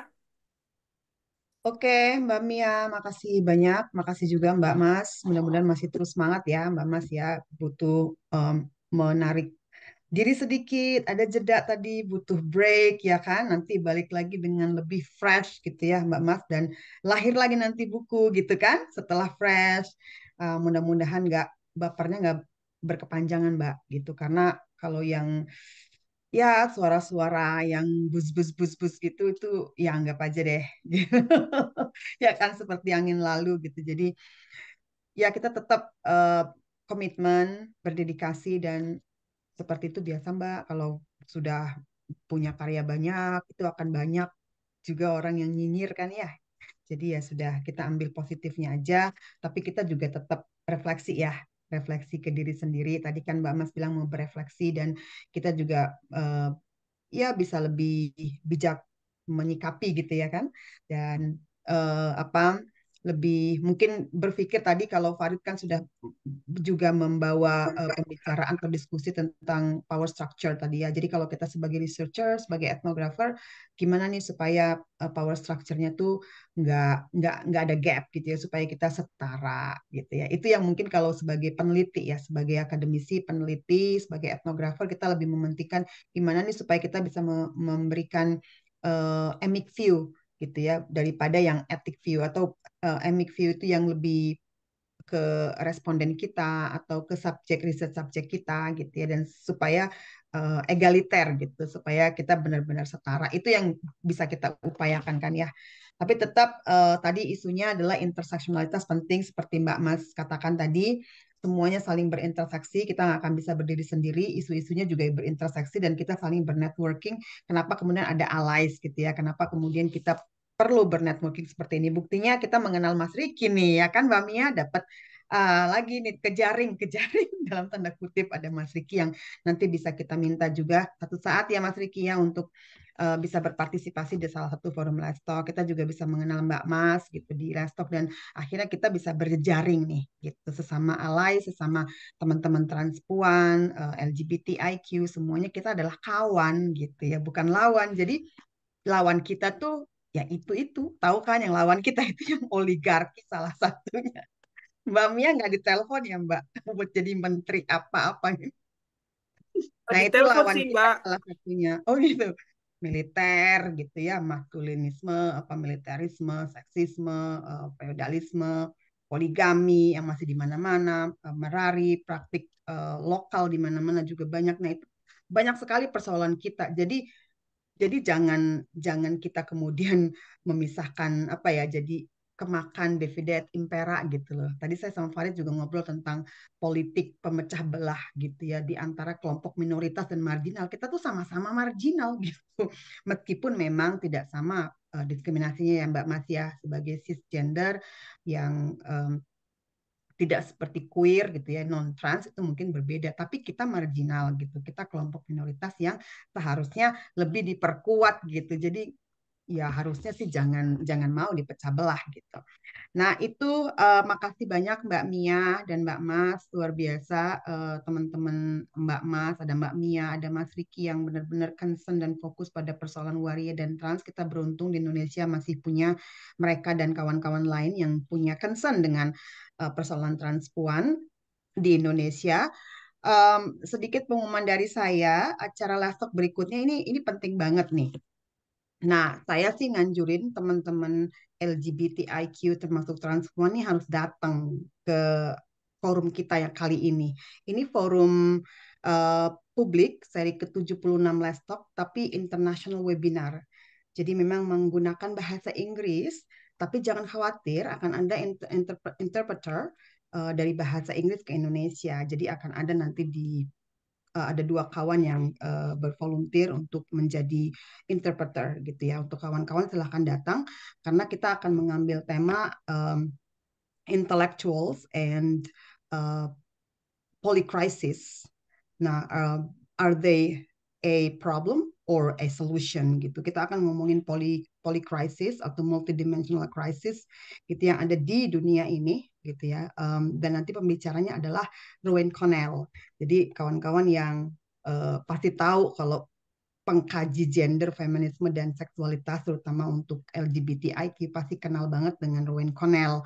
Oke, Mbak Mia, makasih banyak. Makasih juga Mbak Mas. Mudah-mudahan masih terus semangat ya, Mbak Mas ya. Butuh um, menarik diri sedikit, ada jeda tadi, butuh break ya kan. Nanti balik lagi dengan lebih fresh gitu ya, Mbak Mas. Dan lahir lagi nanti buku gitu kan, setelah fresh. Uh, mudah-mudahan nggak bapernya nggak berkepanjangan, Mbak. Gitu karena kalau yang Ya, suara-suara yang bus bus bus bus gitu itu ya anggap aja deh. (laughs) Ya kan seperti angin lalu gitu. Jadi ya kita tetap komitmen eh, komitmen, berdedikasi dan seperti itu biasa Mbak. Kalau sudah punya karya banyak, itu akan banyak juga orang yang nyinyir kan ya. Jadi ya sudah kita ambil positifnya aja, tapi kita juga tetap refleksi ya refleksi ke diri sendiri. Tadi kan Mbak Mas bilang mau berefleksi dan kita juga uh, ya bisa lebih bijak menyikapi gitu ya kan. Dan uh, apa lebih mungkin berpikir tadi kalau Farid kan sudah juga membawa uh, pembicaraan atau diskusi tentang power structure tadi ya. Jadi kalau kita sebagai researcher, sebagai etnografer, gimana nih supaya uh, power structure-nya tuh nggak nggak nggak ada gap gitu ya, supaya kita setara gitu ya. Itu yang mungkin kalau sebagai peneliti ya, sebagai akademisi, peneliti, sebagai etnografer kita lebih mementingkan gimana nih supaya kita bisa me memberikan uh, emic view gitu ya daripada yang ethic view atau uh, eh, emic view itu yang lebih ke responden kita atau ke subjek riset subjek kita gitu ya dan supaya uh, egaliter gitu supaya kita benar-benar setara itu yang bisa kita upayakan kan ya tapi tetap uh, tadi isunya adalah interseksionalitas penting seperti Mbak Mas katakan tadi semuanya saling berinteraksi, kita nggak akan bisa berdiri sendiri, isu-isunya juga berinteraksi dan kita saling bernetworking. Kenapa kemudian ada allies gitu ya? Kenapa kemudian kita perlu bernetworking seperti ini. Buktinya kita mengenal Mas Riki nih, ya kan Mbak Mia dapat uh, lagi nih kejaring, kejaring (laughs) dalam tanda kutip ada Mas Riki yang nanti bisa kita minta juga satu saat ya Mas Riki ya untuk uh, bisa berpartisipasi di salah satu forum Lestok. Kita juga bisa mengenal Mbak Mas gitu di Lestok dan akhirnya kita bisa berjejaring nih gitu sesama alay, sesama teman-teman transpuan, uh, eh, LGBTIQ semuanya kita adalah kawan gitu ya, bukan lawan. Jadi lawan kita tuh ya itu itu tahu kan yang lawan kita itu yang oligarki salah satunya Mbak Mia nggak ditelepon ya Mbak buat jadi menteri apa-apa nah itu lawan sih, Mbak. kita salah satunya oh gitu militer gitu ya maskulinisme apa militerisme seksisme uh, feodalisme poligami yang masih di mana-mana eh, merari praktik eh, lokal di mana-mana juga banyak nah itu banyak sekali persoalan kita jadi jadi jangan jangan kita kemudian (laughs) memisahkan apa ya jadi kemakan, dividet impera gitu loh. Tadi saya sama Farid juga ngobrol tentang politik pemecah belah gitu ya di antara kelompok minoritas dan marginal. Kita tuh sama-sama marginal (laughs) gitu. Meskipun memang tidak sama uh, diskriminasinya ya Mbak Mas ya sebagai cisgender yang um, tidak seperti queer gitu ya non trans itu mungkin berbeda tapi kita marginal gitu kita kelompok minoritas yang seharusnya lebih diperkuat gitu jadi ya harusnya sih jangan jangan mau dipecah belah gitu. Nah itu uh, makasih banyak Mbak Mia dan Mbak Mas luar biasa teman eh, teman-teman Mbak Mas ada Mbak Mia ada Mas Riki yang benar-benar concern dan fokus pada persoalan waria dan trans kita beruntung di Indonesia masih punya mereka dan kawan-kawan lain yang punya concern dengan Eh, persoalan transpuan di Indonesia. Um, sedikit pengumuman dari saya, acara live talk berikutnya ini ini penting banget nih. Nah, saya sih nganjurin teman-teman LGBTIQ termasuk transpuan ini harus datang ke forum kita yang kali ini. Ini forum uh, publik seri ke-76 Lestok tapi international webinar. Jadi memang menggunakan bahasa Inggris tapi jangan khawatir akan ada inter interpreter uh, dari bahasa Inggris ke Indonesia. Jadi akan ada nanti di uh, ada dua kawan yang uh, eh, bervoluntir untuk menjadi interpreter gitu ya. Untuk kawan-kawan silahkan datang karena kita akan mengambil tema um, intellectuals and uh, polycrisis. Nah, uh, are they a problem or a solution gitu. Kita akan ngomongin poly poly crisis atau multidimensional crisis gitu yang ada di dunia ini gitu ya. Um, dan nanti pembicaranya adalah Rowan Connell. Jadi kawan-kawan yang uh, pasti tahu kalau pengkaji gender, feminisme dan seksualitas terutama untuk LGBTIQ pasti kenal banget dengan Rowan Connell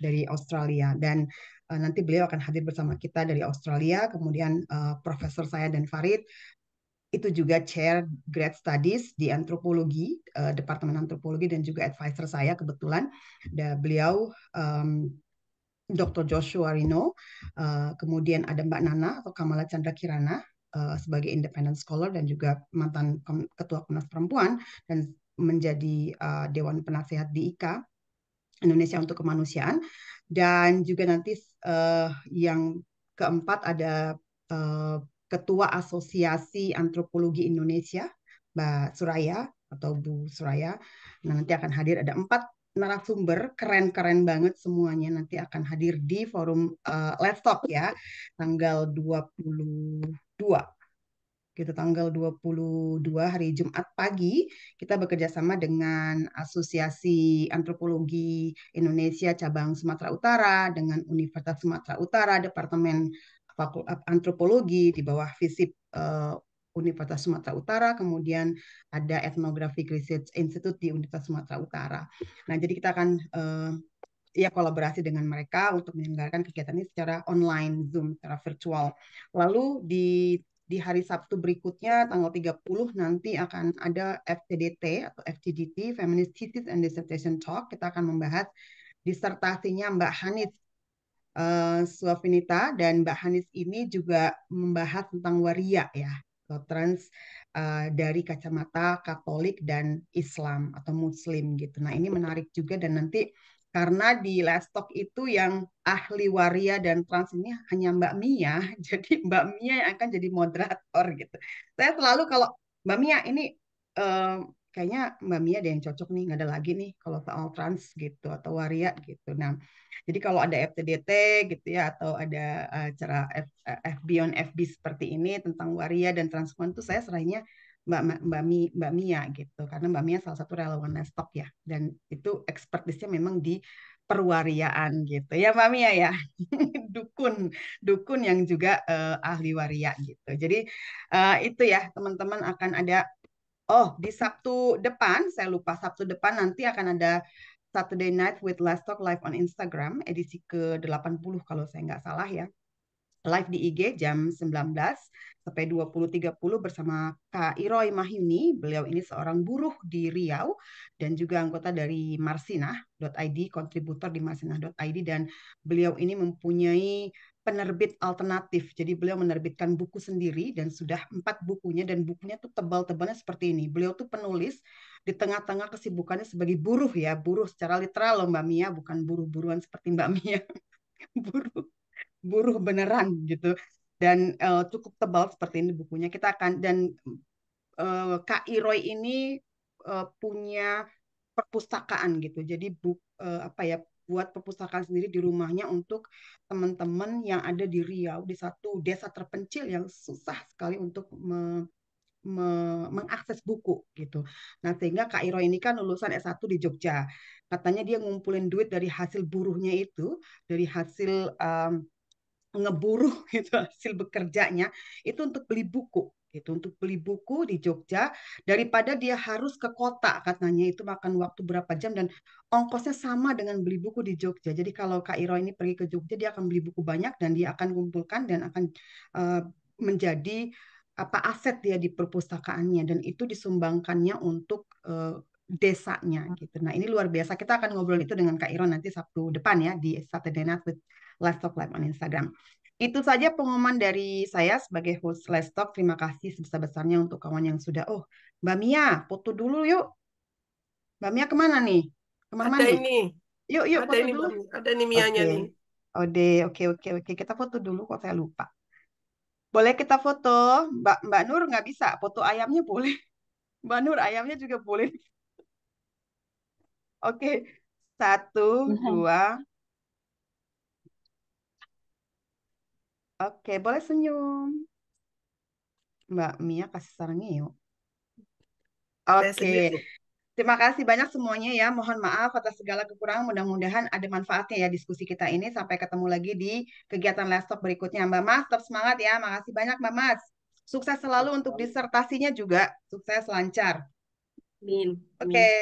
dari Australia dan eh, nanti beliau akan hadir bersama kita dari Australia kemudian uh, profesor saya dan Farid itu juga chair grad studies di antropologi uh, departemen antropologi dan juga advisor saya kebetulan ada beliau um, Dr. Joshua Rino uh, eh, kemudian ada Mbak Nana atau Kamala Chandra Kirana uh, eh, sebagai independent scholar dan juga mantan ketua Komnas Perempuan dan menjadi uh, dewan penasehat di IKA Indonesia untuk kemanusiaan dan juga nanti uh, yang keempat ada uh, Ketua Asosiasi Antropologi Indonesia, Mbak Suraya atau Bu Suraya. Nah, nanti akan hadir ada empat narasumber keren-keren banget semuanya nanti akan hadir di forum uh, Let's Talk ya tanggal 22 kita gitu, tanggal 22 hari Jumat pagi kita bekerja sama dengan Asosiasi Antropologi Indonesia cabang Sumatera Utara dengan Universitas Sumatera Utara Departemen Antropologi di bawah FISIP uh, eh, Universitas Sumatera Utara, kemudian ada Ethnographic Research Institute di Universitas Sumatera Utara. Nah, jadi kita akan uh, ya kolaborasi dengan mereka untuk menyelenggarakan kegiatan ini secara online, Zoom, secara virtual. Lalu di di hari Sabtu berikutnya tanggal 30 nanti akan ada FTDT atau FTDT Feminist Thesis and Dissertation Talk. Kita akan membahas disertasinya Mbak Hanif uh, dan Mbak Hanis ini juga membahas tentang waria ya, trans uh, dari kacamata Katolik dan Islam atau Muslim gitu. Nah ini menarik juga dan nanti karena di Lestok itu yang ahli waria dan trans ini hanya Mbak Mia, (laughs) jadi Mbak Mia yang akan jadi moderator gitu. Saya selalu kalau Mbak Mia ini uh, kayaknya Mbak Mia ada yang cocok nih, nggak ada lagi nih kalau soal trans gitu atau waria gitu. Nah, jadi kalau ada FTDT gitu ya atau ada eh, acara F, FB on FB seperti ini tentang waria dan transpon itu saya serahnya Mbak Mbak, Mi, Mbak Mia gitu karena Mbak Mia salah satu relawan stok ya dan itu ekspertisnya memang di perwariaan gitu ya Mbak Mia ya (laughs) dukun dukun yang juga uh, ahli waria gitu jadi uh, itu ya teman-teman akan ada Oh, di Sabtu depan, saya lupa Sabtu depan nanti akan ada Saturday Night with Last Talk Live on Instagram, edisi ke-80 kalau saya nggak salah ya. Live di IG jam 19 sampai 20.30 bersama Kak Iroy Mahini. Beliau ini seorang buruh di Riau dan juga anggota dari Marsinah.id, kontributor di Marsinah.id dan beliau ini mempunyai penerbit alternatif. Jadi beliau menerbitkan buku sendiri dan sudah empat bukunya dan bukunya tuh tebal-tebalnya seperti ini. Beliau tuh penulis di tengah-tengah kesibukannya sebagai buruh ya, buruh secara literal loh Mbak Mia, bukan buruh-buruan seperti Mbak (laughs) Mia. buruh buruh beneran gitu. Dan uh, cukup tebal seperti ini bukunya. Kita akan dan uh, eh, Kak Iroy ini uh, punya perpustakaan gitu. Jadi bu, uh, apa ya buat perpustakaan sendiri di rumahnya untuk teman-teman yang ada di Riau di satu desa terpencil yang susah sekali untuk me, me, mengakses buku gitu. Nah, sehingga Kak Iro ini kan lulusan S1 di Jogja. Katanya dia ngumpulin duit dari hasil buruhnya itu, dari hasil um, mmm, ngeburu (laughs) gitu hasil bekerjanya itu untuk beli buku gitu untuk beli buku di Jogja daripada dia harus ke kota katanya itu makan waktu berapa jam dan ongkosnya sama dengan beli buku di Jogja. Jadi kalau Kak Iro ini pergi ke Jogja dia akan beli buku banyak dan dia akan kumpulkan dan akan uh, menjadi apa aset dia di perpustakaannya dan itu disumbangkannya untuk uh, desanya gitu. Nah, ini luar biasa. Kita akan ngobrol itu dengan Kak Iro nanti Sabtu depan ya di Saturday Night with Talk Live on Instagram. Itu saja pengumuman dari saya sebagai host Let's Talk. Terima kasih sebesar-besarnya untuk kawan yang sudah. Oh, Mbak Mia, foto dulu yuk. Mbak Mia kemana nih? Kemana ada nih? ini. Yuk, yuk, ada foto ini, dulu. Ada ini Mianya okay. nih. Ode, oke, oke, oke. Kita foto dulu kok saya lupa. Boleh kita foto? Mbak, Mbak Nur nggak bisa. Foto ayamnya boleh. (laughs) Mbak Nur, ayamnya juga boleh. Oke, satu, nah. dua, Oke, boleh senyum. Mbak Mia kasih sarannya yuk. Oke. Terima kasih banyak semuanya ya. Mohon maaf atas segala kekurangan. Mudah-mudahan ada manfaatnya ya diskusi kita ini. Sampai ketemu lagi di kegiatan laptop Talk berikutnya. Mbak Mas, tetap semangat ya. Makasih banyak Mbak Mas. Sukses selalu untuk disertasinya juga. Sukses lancar. Amin. Oke. Okay.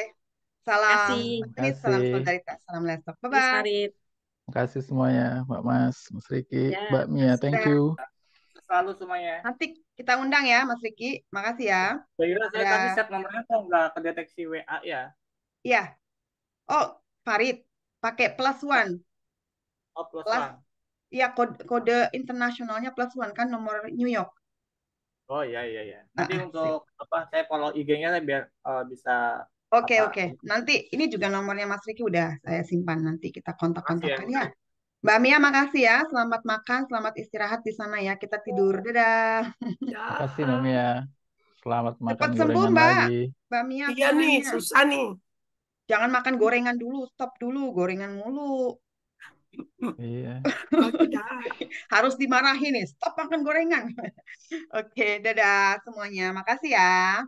Salam. Terima kasih. salam solidaritas. Salam laptop Talk. Bye-bye. Terima kasih semuanya, Mbak Mas, Mas Riki, ya, Mbak Mia. Thank you. Selalu semuanya. Nanti kita undang ya, Mas Riki. Makasih ya. Saya kira saya ya. tadi set nomornya kok nggak kedeteksi WA ya? Iya. Oh, Farid, pakai plus one. Oh, plus, plus one. Iya, kode, kode internasionalnya plus one kan nomor New York. Oh iya iya iya. Nanti ah, ah, untuk sih. apa saya follow IG-nya biar uh, bisa Oke, okay, oke. Nanti ini juga nomornya Mas Riki udah saya simpan. Nanti kita kontak kontak ya. ya. Mbak Mia, makasih ya. Selamat makan, selamat istirahat di sana ya. Kita tidur. Dadah. Terima ya. kasih, Mbak Mia. Selamat makan Cepat sembuh, Mbak. Lagi. Mbak Mia. Iya nih, susah nih. Jangan makan gorengan dulu, stop dulu gorengan mulu. Iya. (laughs) Harus dimarahin nih, stop makan gorengan. (laughs) Oke, dadah semuanya. Makasih ya.